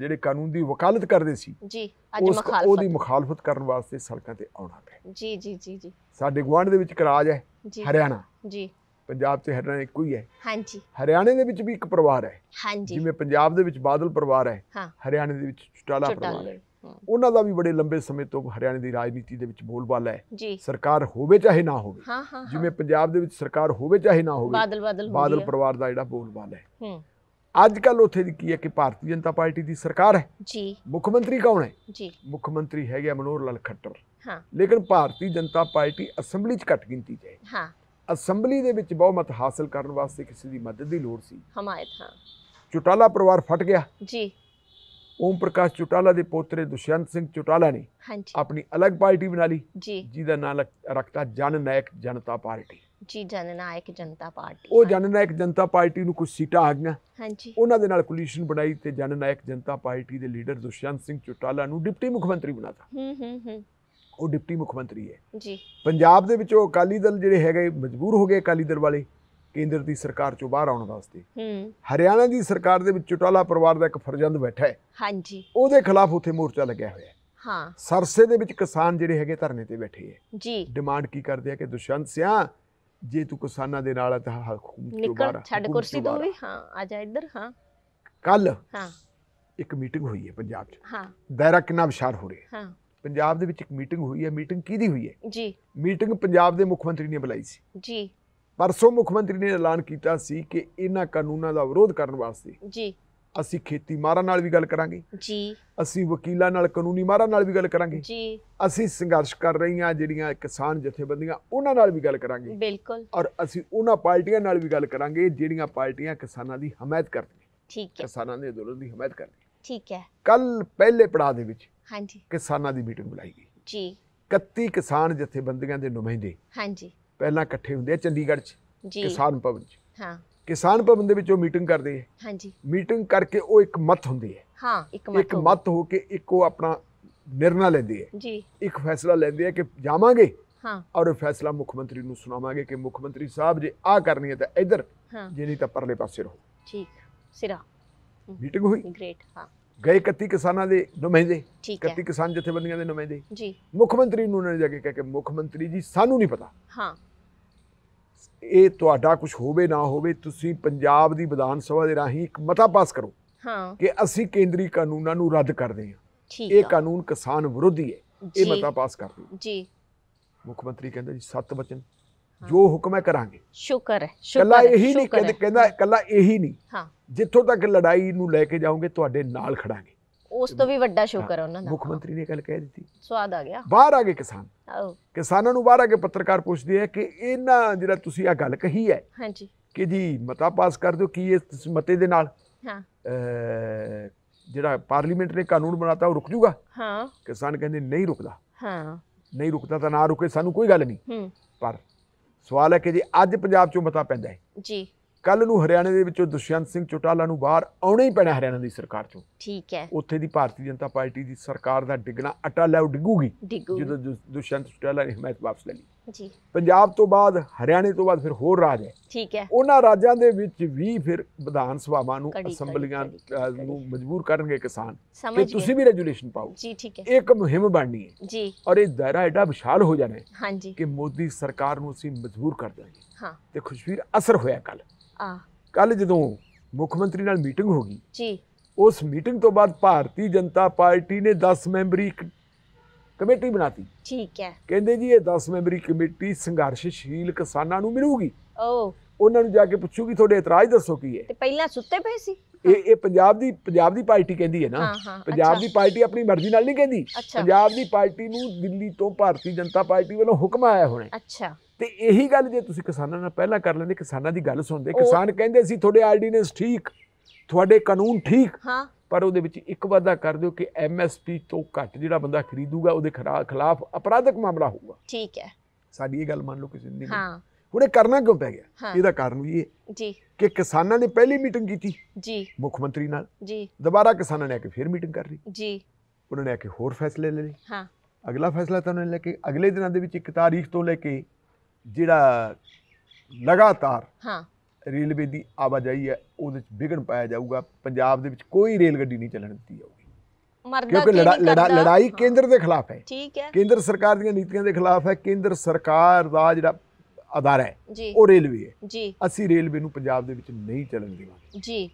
ਜਿਹੜੇ ਕਾਨੂੰਨ ਦੀ ਵਕਾਲਤ ਕਰਦੇ ਸੀ ਜੀ ਅੱਜ ਮੁਖਾਲਫਤ ਉਹਦੀ ਮੁਖਾਲਫਤ ਕਰਨ ਵਾਸਤੇ ਸੜਕਾਂ ਤੇ ਆਉਣਾ ਪਿਆ ਜੀ ਜੀ ਜੀ ਜੀ ਸਾਡੇ ਗਵਾਂਢ ਦੇ ਵਿੱਚ ਕਰਾਜ ਹੈ ਹਰਿਆਣਾ ਜੀ ਪੰਜਾਬ ਤੇ ਹਰਿਆਣਾ ਇੱਕੋ ਹੀ ਹੈ ਹਾਂਜੀ ਹਰਿਆਣੇ ਦੇ ਵਿੱਚ ਵੀ ਇੱਕ ਪਰਿਵਾਰ ਹੈ ਹਾਂਜੀ ਜਿਵੇਂ ਪੰਜਾਬ ਦੇ ਵਿੱਚ ਬਾਦਲ ਪਰਿਵਾਰ ਹੈ ਹਾਂ ਹਰਿਆਣੇ ਦੇ ਵਿੱਚ ਚਟਾਲਾ ਪਰਿਵਾਰ ਹੈ ਉਹਨਾਂ ਦਾ ਵੀ ਬੜੇ ਲੰਬੇ ਸਮੇਂ ਤੋਂ ਹਰਿਆਣੇ ਦੀ ਰਾਜਨੀਤੀ ਦੇ ਵਿੱਚ ਬੋਲਬਾਲਾ ਹੈ ਸਰਕਾਰ ਹੋਵੇ ਚਾਹੇ ਨਾ ਹੋਵੇ ਜਿਵੇਂ ਪੰਜਾਬ ਦੇ ਵਿੱਚ ਸਰਕਾਰ ਹੋਵੇ ਚਾਹੇ ਨਾ ਹੋਵੇ ਬਾਦਲ ਬਾਦਲ ਬਾਦਲ ਪਰਿਵਾਰ ਦਾ ਜਿਹੜਾ ਬੋਲਬਾਲਾ ਹੈ ਅੱਜ ਕੱਲ ਉਥੇ ਦੀ ਕੀ ਹੈ ਕਿ ਭਾਰਤੀ ਜਨਤਾ ਪਾਰਟੀ ਦੀ ਸਰਕਾਰ ਹੈ ਜੀ ਮੁੱਖ ਮੰਤਰੀ ਕੌਣ ਹੈ ਜੀ ਮੁੱਖ ਮੰਤਰੀ ਹੈਗੇ ਮਨੋਹਰ ਲਾਲ ਖੱਟਰ ਹਾਂ ਲੇਕਿਨ ਭਾਰਤੀ ਜਨਤਾ ਪਾਰਟੀ ਅਸੈਂਬਲੀ 'ਚ ਘੱਟ ਗਿਣਤੀ 'ਚ ਹੈ ਹਾਂ ਅਸੈਂਬਲੀ ਦੇ ਵਿੱਚ ਬਹੁਮਤ ਹਾਸਲ ਕਰਨ ਵਾਸਤੇ ਕਿਸੇ ਦੀ ਮਦਦ ਦੀ ਲੋੜ ਸੀ ਹਮਾਇਤ ਹਾਂ ਚੁਟਾਲਾ ਪਰਿਵਾਰ ਫਟ ਗਿਆ ਜੀ ਓਮ ਪ੍ਰਕਾਸ਼ ਚੁਟਾਲਾ ਦੇ ਪੋਤਰੇ ਦੁਸ਼ਯੰਤ ਸਿੰਘ ਚੁਟਾਲਾ ਨੇ ਹਾਂਜੀ ਆਪਣੀ ਅਲੱਗ ਪਾਰਟੀ ਬਣਾ ਲਈ ਜੀ ਜਿਹਦਾ ਨਾਮ ਰੱਖਤਾ ਜਨ ਨਾਇਕ ਜਨਤਾ ਪਾਰਟੀ ਜੀ ਜਨ ਨਾਇਕ ਜਨਤਾ ਪਾਰਟੀ ਉਹ ਜਨ ਨਾਇਕ ਜਨਤਾ ਪਾਰਟੀ ਨੂੰ ਕੁਝ ਸੀਟਾਂ ਆ ਗਈਆਂ ਹਾਂਜੀ ਉਹਨਾਂ ਦੇ ਨਾਲ ਕੋਲੀਸ਼ਨ ਬਣਾਈ ਤੇ ਜਨ ਨਾਇਕ ਜਨਤਾ ਪਾਰਟੀ ਦੇ ਲੀਡਰ ਦੁਸ਼ਯੰਤ ਸਿੰਘ ਚੁਟਾਲਾ ਨੂੰ ਡਿਪਟੀ ਮੁੱਖ ਮੰਤਰੀ ਬਣਾਤਾ ਹੂੰ ਹੂੰ ਹੂੰ ਉਹ ਡਿਪਟੀ ਮੁੱਖ ਮੰਤਰੀ ਹੈ ਜੀ ਪੰਜਾਬ ਦੇ ਵਿੱਚ ਉਹ ਅਕਾਲੀ ਦਲ ਜਿਹੜੇ ਹੈਗੇ ਮਜਬੂਰ ਹੋ ਗਏ ਅਕਾਲੀ ਦਲ ਵਾਲੇ ਕੇਂਦਰ ਦੀ ਸਰਕਾਰ ਚੋਂ ਬਾਹਰ ਆਉਣ ਵਾਸਤੇ ਹੂੰ ਹਰਿਆਣਾ ਦੀ ਸਰਕਾਰ ਦੇ ਵਿੱਚ ਚਟਾਲਾ ਪਰਿਵਾਰ ਦਾ ਇੱਕ ਫਰਜ਼ੰਦ ਬੈਠਾ ਹੈ ਹਾਂਜੀ ਉਹਦੇ ਖਿਲਾਫ ਉੱਥੇ ਮੋਰਚਾ ਲੱਗਿਆ ਹੋਇਆ ਹੈ ਹਾਂ ਸਰਸੇ ਦੇ ਵਿੱਚ ਕਿਸਾਨ ਜਿਹੜੇ ਹੈਗੇ ਧਰਨੇ ਤੇ ਬੈਠੇ ਹੈ ਜੀ ਡਿਮਾਂਡ ਕੀ ਕਰਦੇ ਆ ਕਿ ਦੁਸ਼ੰਤ ਸਿਆ ਜੇ ਤੂੰ ਕਿਸਾਨਾਂ ਦੇ ਨਾਲ ਤਾਂ ਹਕੂਮਤ ਤੋਂ ਬਾਹਰ ਛੱਡ ਕੁਰਸੀ ਤੋਂ ਵੀ ਹਾਂ ਆ ਜਾ ਇੱਧਰ ਹਾਂ ਕੱਲ ਹਾਂ ਇੱਕ ਮੀਟਿੰਗ ਹੋਈ ਹੈ ਪੰਜਾਬ 'ਚ ਹਾਂ ਦਾਇਰਾ ਕਿੰਨਾ ਵਿਸ਼ਾਲ ਹੋ ਰਿਹਾ ਹਾਂ ਪੰਜਾਬ ਦੇ ਵਿੱਚ ਇੱਕ ਮੀਟਿੰਗ ਹੋਈ ਹੈ ਮੀਟਿੰਗ ਕਿਹਦੀ ਹੋਈ ਹੈ ਜੀ ਮੀਟਿੰਗ ਪੰਜਾਬ ਦੇ ਮੁੱਖ ਮੰਤਰੀ ਨੇ ਬੁਲਾਈ ਸੀ ਜੀ ਪਰਸੋਂ ਮੁੱਖ ਮੰਤਰੀ ਨੇ ਐਲਾਨ ਕੀਤਾ ਸੀ ਕਿ ਇਹਨਾਂ ਕਾਨੂੰਨਾਂ ਦਾ ਵਿਰੋਧ ਕਰਨ ਵਾਸਤੇ ਜੀ ਅਸੀਂ ਖੇਤੀ ਮਾਰਾਂ ਨਾਲ ਵੀ ਗੱਲ ਕਰਾਂਗੇ ਜੀ ਅਸੀਂ ਵਕੀਲਾਂ ਨਾਲ ਕਾਨੂੰਨੀ ਮਾਰਾਂ ਨਾਲ ਵੀ ਗੱਲ ਕਰਾਂਗੇ ਜੀ ਅਸੀਂ ਸੰਘਰਸ਼ ਕਰ ਰਹੀਆਂ ਜਿਹੜੀਆਂ ਕਿਸਾਨ ਜਥੇਬੰਦੀਆਂ ਉਹਨਾਂ ਨਾਲ ਵੀ ਗੱਲ ਕਰਾਂਗੇ ਬਿਲਕੁਲ ਔਰ ਅਸੀਂ ਉਹਨਾਂ ਪਾਰਟੀਆਂ ਨਾਲ ਵੀ ਗੱਲ ਕਰਾਂਗੇ ਜਿਹੜੀਆਂ ਪਾਰਟੀਆਂ ਕਿਸਾਨਾਂ ਦੀ ਹਮਾਇਤ ਕਰਦੀਆਂ ਠੀਕ ਹੈ ਕਿਸਾਨਾਂ ਦੇ ਅੰਦੋਲਨ ਦੀ ਹਮਾਇਤ ਕਰਦੀਆਂ ਠੀਕ ਹੈ ਕੱਲ ਪਹਿਲੇ ਪੜਾਅ ਦੇ ਵਿੱਚ ਹਾਂਜੀ ਕਿਸਾਨਾਂ ਦੀ ਮੀਟਿੰਗ ਬੁਲਾਈ ਗਈ ਜੀ 31 ਕਿਸਾਨ ਜਥੇਬੰਦੀਆਂ ਦੇ ਨੁਮਾਇੰਦੇ ਹਾਂਜੀ ਪਹਿਲਾਂ ਇਕੱਠੇ ਹੁੰਦੇ ਆ ਚੰਡੀਗੜ੍ਹ 'ਚ ਕਿਸਾਨ ਭਵਨ 'ਚ ਹਾਂ ਕਿਸਾਨ ਭਵਨ ਦੇ ਵਿੱਚ ਉਹ ਮੀਟਿੰਗ ਕਰਦੇ ਆ ਹਾਂਜੀ ਮੀਟਿੰਗ ਕਰਕੇ ਉਹ ਇੱਕ ਮਤ ਹੁੰਦੀ ਹੈ ਹਾਂ ਇੱਕ ਮਤ ਇੱਕ ਮਤ ਹੋ ਕੇ ਇੱਕ ਉਹ ਆਪਣਾ ਨਿਰਣਾ ਲੈਂਦੇ ਆ ਜੀ ਇੱਕ ਫੈਸਲਾ ਲੈਂਦੇ ਆ ਕਿ ਜਾਵਾਂਗੇ ਹਾਂ ਔਰ ਉਹ ਫੈਸਲਾ ਮੁੱਖ ਮੰਤਰੀ ਨੂੰ ਸੁਣਾਵਾਂਗੇ ਕਿ ਮੁੱਖ ਮੰਤਰੀ ਸਾਹਿਬ ਜੇ ਆ ਕਰਨੀ ਹੈ ਤਾਂ ਇੱਧਰ ਜੇ ਨਹੀਂ ਤਾਂ ਪਰਲੇ ਪਾਸੇ ਰਹੋ ਠੀਕ ਸਿਰਾ ਮੀਟਿੰਗ ਹੋਈ ਗ੍ਰੇਟ ਹਾਂ ਗਏ 31 ਕਿਸਾਨਾਂ ਦੇ ਨੁਮਾਇੰਦੇ 31 ਕਿਸਾਨ ਜਥੇਬੰਦੀਆਂ ਦੇ ਨੁਮਾਇੰਦੇ ਜੀ ਮੁੱਖ ਮੰਤਰੀ ਨੂੰ ਉਹਨਾਂ ਨੇ ਜਾ ਕੇ ਕਿਹਾ ਕਿ ਮੁੱਖ ਮੰਤਰੀ ਜੀ ਸਾਨੂੰ ਨਹੀਂ ਪਤਾ ਹਾਂ ਇਹ ਤੁਹਾਡਾ ਕੁਝ ਹੋਵੇ ਨਾ ਹੋਵੇ ਤੁਸੀਂ ਪੰਜਾਬ ਦੀ ਵਿਧਾਨ ਸਭਾ ਦੇ ਰਾਹੀਂ ਇੱਕ ਮਤਾ ਪਾਸ ਕਰੋ ਹਾਂ ਕਿ ਅਸੀਂ ਕੇਂਦਰੀ ਕਾਨੂੰਨਾਂ ਨੂੰ ਰੱਦ ਕਰਦੇ ਹਾਂ ਠੀਕ ਇਹ ਕਾਨੂੰਨ ਕਿਸਾਨ ਵਿਰੋਧੀ ਹੈ ਇਹ ਮਤਾ ਪਾਸ ਕਰ ਦਿਓ ਜੀ ਮੁੱਖ ਮੰਤਰੀ ਕਹਿੰਦਾ ਜੀ ਸੱਤ ਵਚਨ ਜੋ ਹੁਕਮ ਹੈ ਕਰਾਂਗੇ ਸ਼ੁਕਰ ਹੈ ਕੱਲਾ ਇਹੀ ਨਹੀਂ ਕਹਿੰਦਾ ਕੱਲਾ ਇਹੀ ਨਹੀਂ ਹਾਂ ਜਿੱਥੋਂ ਤੱਕ ਲੜਾਈ ਨੂੰ ਲੈ ਕੇ ਜਾਓਗੇ ਤੁਹਾਡੇ ਨਾਲ ਖੜਾਂਗੇ ਉਸ ਤੋਂ ਵੀ ਵੱਡਾ ਸ਼ੁਕਰ ਹੈ ਉਹਨਾਂ ਦਾ ਮੁੱਖ ਮੰਤਰੀ ਨੇ ਗੱਲ ਕਹਿ ਦਿੱਤੀ ਸਵਾਦ ਆ ਗਿਆ ਬਾਹਰ ਆ ਗਏ ਕਿਸਾਨ ਕਿਸਾਨਾਂ ਨੂੰ ਬਾਹਰ ਆ ਕੇ ਪੱਤਰਕਾਰ ਪੁੱਛਦੇ ਆ ਕਿ ਇਹਨਾਂ ਜਿਹੜਾ ਤੁਸੀਂ ਆ ਗੱਲ ਕਹੀ ਹੈ ਹਾਂਜੀ ਕਿ ਜੀ ਮਤਾ ਪਾਸ ਕਰ ਦਿਓ ਕੀ ਇਸ ਮਤੇ ਦੇ ਨਾਲ ਹਾਂ ਜਿਹੜਾ ਪਾਰਲੀਮੈਂਟ ਨੇ ਕਾਨੂੰਨ ਬਣਾਤਾ ਉਹ ਰੁਕ ਜੂਗਾ ਹਾਂ ਕਿਸਾਨ ਕਹਿੰਦੇ ਨਹੀਂ ਰੁਕਦਾ ਹਾਂ ਨਹੀਂ ਰੁਕਦਾ ਤਾਂ ਨਾ ਰੁਕੇ ਸਾਨੂੰ ਕੋਈ ਗੱਲ ਨਹੀਂ ਹੂੰ ਪਰ ਸਵਾਲ ਹੈ ਕਿ ਜੀ ਅੱਜ ਪੰਜਾਬ ਚੋਂ ਮਤਾ ਪੈਂਦਾ ਹੈ ਜੀ ਕੱਲ ਨੂੰ ਹਰਿਆਣੇ ਦੇ ਵਿੱਚੋਂ ਦੁਸ਼ਯੰਤ ਸਿੰਘ ਚੋਟਾਲਾ ਨੂੰ ਬਾਹਰ ਆਉਣਾ ਹੀ ਪੈਣਾ ਹਰਿਆਣਾ ਦੀ ਸਰਕਾਰ ਚੋਂ ਠੀਕ ਹੈ ਉੱਥੇ ਦੀ ਭਾਰਤੀ ਜਨਤਾ ਪਾਰਟੀ ਦੀ ਸਰਕਾਰ ਦਾ ਡਿੱਗਣਾ ਅਟਲ ਹੈ ਉਹ ਡਿੱਗੂਗੀ ਜਦੋਂ ਦੁਸ਼ਯੰਤ ਚੋਟਾਲਾ ਨੇ ਹਮਾਇਤ ਵਾਪਸ ਲੈ ਲਈ ਜੀ ਪੰਜਾਬ ਤੋਂ ਬਾਅਦ ਹਰਿਆਣੇ ਤੋਂ ਬਾਅਦ ਫਿਰ ਹੋਰ ਰਾਜ ਹੈ ਠੀਕ ਹੈ ਉਹਨਾਂ ਰਾਜਾਂ ਦੇ ਵਿੱਚ ਵੀ ਫਿਰ ਵਿਧਾਨ ਸਭਾਵਾਂ ਨੂੰ ਅਸੈਂਬਲੀਆਂ ਨੂੰ ਮਜਬੂਰ ਕਰਨਗੇ ਕਿਸਾਨ ਕਿ ਤੁਸੀਂ ਵੀ ਰੈਜੂਲੇਸ਼ਨ ਪਾਓ ਜੀ ਠੀਕ ਹੈ ਇੱਕ ਮੁਹਿੰਮ ਬਣਨੀ ਹੈ ਜੀ ਔਰ ਇਹ ਦਾਇਰਾ ਐਡਾ ਵਿਸ਼ਾਲ ਹੋ ਜਾਣਾ ਹੈ ਹਾਂਜੀ ਕਿ ਮੋਦੀ ਸਰਕਾਰ ਨੂੰ ਅਸੀਂ ਮਜਬੂਰ ਕਰ ਦਾਂਗੇ ਹਾਂ ਤੇ ਖੁਸ਼ਵੀਰ ਅਸਰ ਹੋਇਆ ਕੱਲ ਕੱਲ ਜਦੋਂ ਮੁੱਖ ਮੰਤਰੀ ਨਾਲ ਮੀਟਿੰਗ ਹੋ ਗਈ ਜੀ ਉਸ ਮੀਟਿੰਗ ਤੋਂ ਬਾਅਦ ਭਾਰਤੀ ਜਨਤਾ ਪਾਰਟੀ ਨੇ 10 ਮੈਂਬਰੀ ਕਮੇਟੀ ਬਣਾਤੀ ਠੀਕ ਹੈ ਕਹਿੰਦੇ ਜੀ ਇਹ 10 ਮੈਂਬਰੀ ਕਮੇਟੀ ਸੰਘਰਸ਼ਸ਼ੀਲ ਕਿਸਾਨਾਂ ਨੂੰ ਮਿਲੂਗੀ ਓ ਉਹਨਾਂ ਨੂੰ ਜਾ ਕੇ ਪੁੱਛੂਗੀ ਤੁਹਾਡੇ ਇਤਰਾਜ਼ ਦੱਸੋ ਕੀ ਹੈ ਤੇ ਪਹਿਲਾਂ ਸੁੱਤੇ ਪਏ ਸੀ ਇਹ ਇਹ ਪੰਜਾਬ ਦੀ ਪੰਜਾਬ ਦੀ ਪਾਰਟੀ ਕਹਿੰਦੀ ਹੈ ਨਾ ਪੰਜਾਬ ਦੀ ਪਾਰਟੀ ਆਪਣੀ ਮਰਜ਼ੀ ਨਾਲ ਨਹੀਂ ਕਹਿੰਦੀ ਪੰਜਾਬ ਦੀ ਪਾਰਟੀ ਨੂੰ ਦਿੱਲੀ ਤੋਂ ਭਾਰਤੀ ਜਨਤਾ ਪਾਰਟੀ ਵੱਲੋਂ ਹੁਕਮ ਆਇਆ ਹੋਣਾ ਅੱਛਾ ਤੇ ਇਹੀ ਗੱਲ ਜੇ ਤੁਸੀਂ ਕਿਸਾਨਾਂ ਨਾਲ ਪਹਿਲਾਂ ਕਰ ਲੈਂਦੇ ਕਿਸਾਨਾਂ ਦੀ ਗੱਲ ਸੁਣਦੇ ਕਿਸਾਨ ਕਹਿੰਦੇ ਸੀ ਤੁਹਾਡੇ ਆਰਡੀਨੈਂਸ ਠੀਕ ਤੁਹਾਡੇ ਕਾਨੂੰਨ ਠੀਕ ਹਾਂ ਪਰ ਉਹਦੇ ਵਿੱਚ ਇੱਕ ਵਾਅਦਾ ਕਰ ਦਿਓ ਕਿ ਐਮਐਸਪੀ ਤੋਂ ਘੱਟ ਜਿਹੜਾ ਬੰਦਾ ਖਰੀਦੂਗਾ ਉਹਦੇ ਖਿਲਾਫ ਅਪਰਾਧਿਕ ਮਾਮਲਾ ਹੋਊਗਾ ਠੀਕ ਹੈ ਸਾਡੀ ਇਹ ਗੱਲ ਮੰਨ ਲਓ ਕਿਸੇ ਨੇ ਹਾਂ ਹੁਣ ਇਹ ਕਰਨਾ ਕਿਉਂ ਪੈ ਗਿਆ ਇਹਦਾ ਕਾਰਨ ਵੀ ਇਹ ਜੀ ਕਿ ਕਿਸਾਨਾਂ ਨੇ ਪਹਿਲੀ ਮੀਟਿੰਗ ਕੀਤੀ ਜੀ ਮੁੱਖ ਮੰਤਰੀ ਨਾਲ ਜੀ ਦੁਬਾਰਾ ਕਿਸਾਨਾਂ ਨੇ ਆ ਕੇ ਫੇਰ ਮੀਟਿੰਗ ਕਰ ਲਈ ਜੀ ਉਹਨਾਂ ਨੇ ਆ ਕੇ ਹੋਰ ਫੈਸਲੇ ਲੈ ਲਏ ਹਾਂ ਅਗਲਾ ਫੈਸਲਾ ਤਾਂ ਉਹਨਾਂ ਨੇ ਲੈ ਕੇ ਅਗਲੇ ਦਿਨਾਂ ਦੇ ਵਿੱਚ ਇੱਕ ਤਾਰੀਖ ਤੋਂ ਲੈ ਕੇ ਜਿਹੜਾ ਲਗਾਤਾਰ ਹਾਂ ਰੇਲਵੇ ਦੀ ਆਵਾਜਾਈ ਹੈ ਉਹਦੇ ਵਿੱਚ ਵਿਗਣ ਪਾਇਆ ਜਾਊਗਾ ਪੰਜਾਬ ਦੇ ਵਿੱਚ ਕੋਈ ਰੇਲ ਗੱਡੀ ਨਹੀਂ ਚੱਲਣ ਦਿੱਤੀ ਜਾਊਗੀ ਕਿਉਂਕਿ ਲੜਾਈ ਕੇਂਦਰ ਦੇ ਖਿਲਾਫ ਹੈ ਠੀਕ ਹੈ ਕੇਂਦਰ ਸਰਕਾਰ ਦੀਆਂ ਨੀਤੀਆਂ ਦੇ ਖਿਲਾਫ ਹੈ ਕੇਂਦਰ ਸਰਕਾਰ ਦਾ ਜਿਹੜਾ ਅਦਾਰਾ ਹੈ ਉਹ ਰੇਲਵੇ ਹੈ ਜੀ ਅਸੀਂ ਰੇਲਵੇ ਨੂੰ ਪੰਜਾਬ ਦੇ ਵਿੱਚ ਨਹੀਂ ਚੱਲਣ ਦੇਵਾਂਗੇ ਜੀ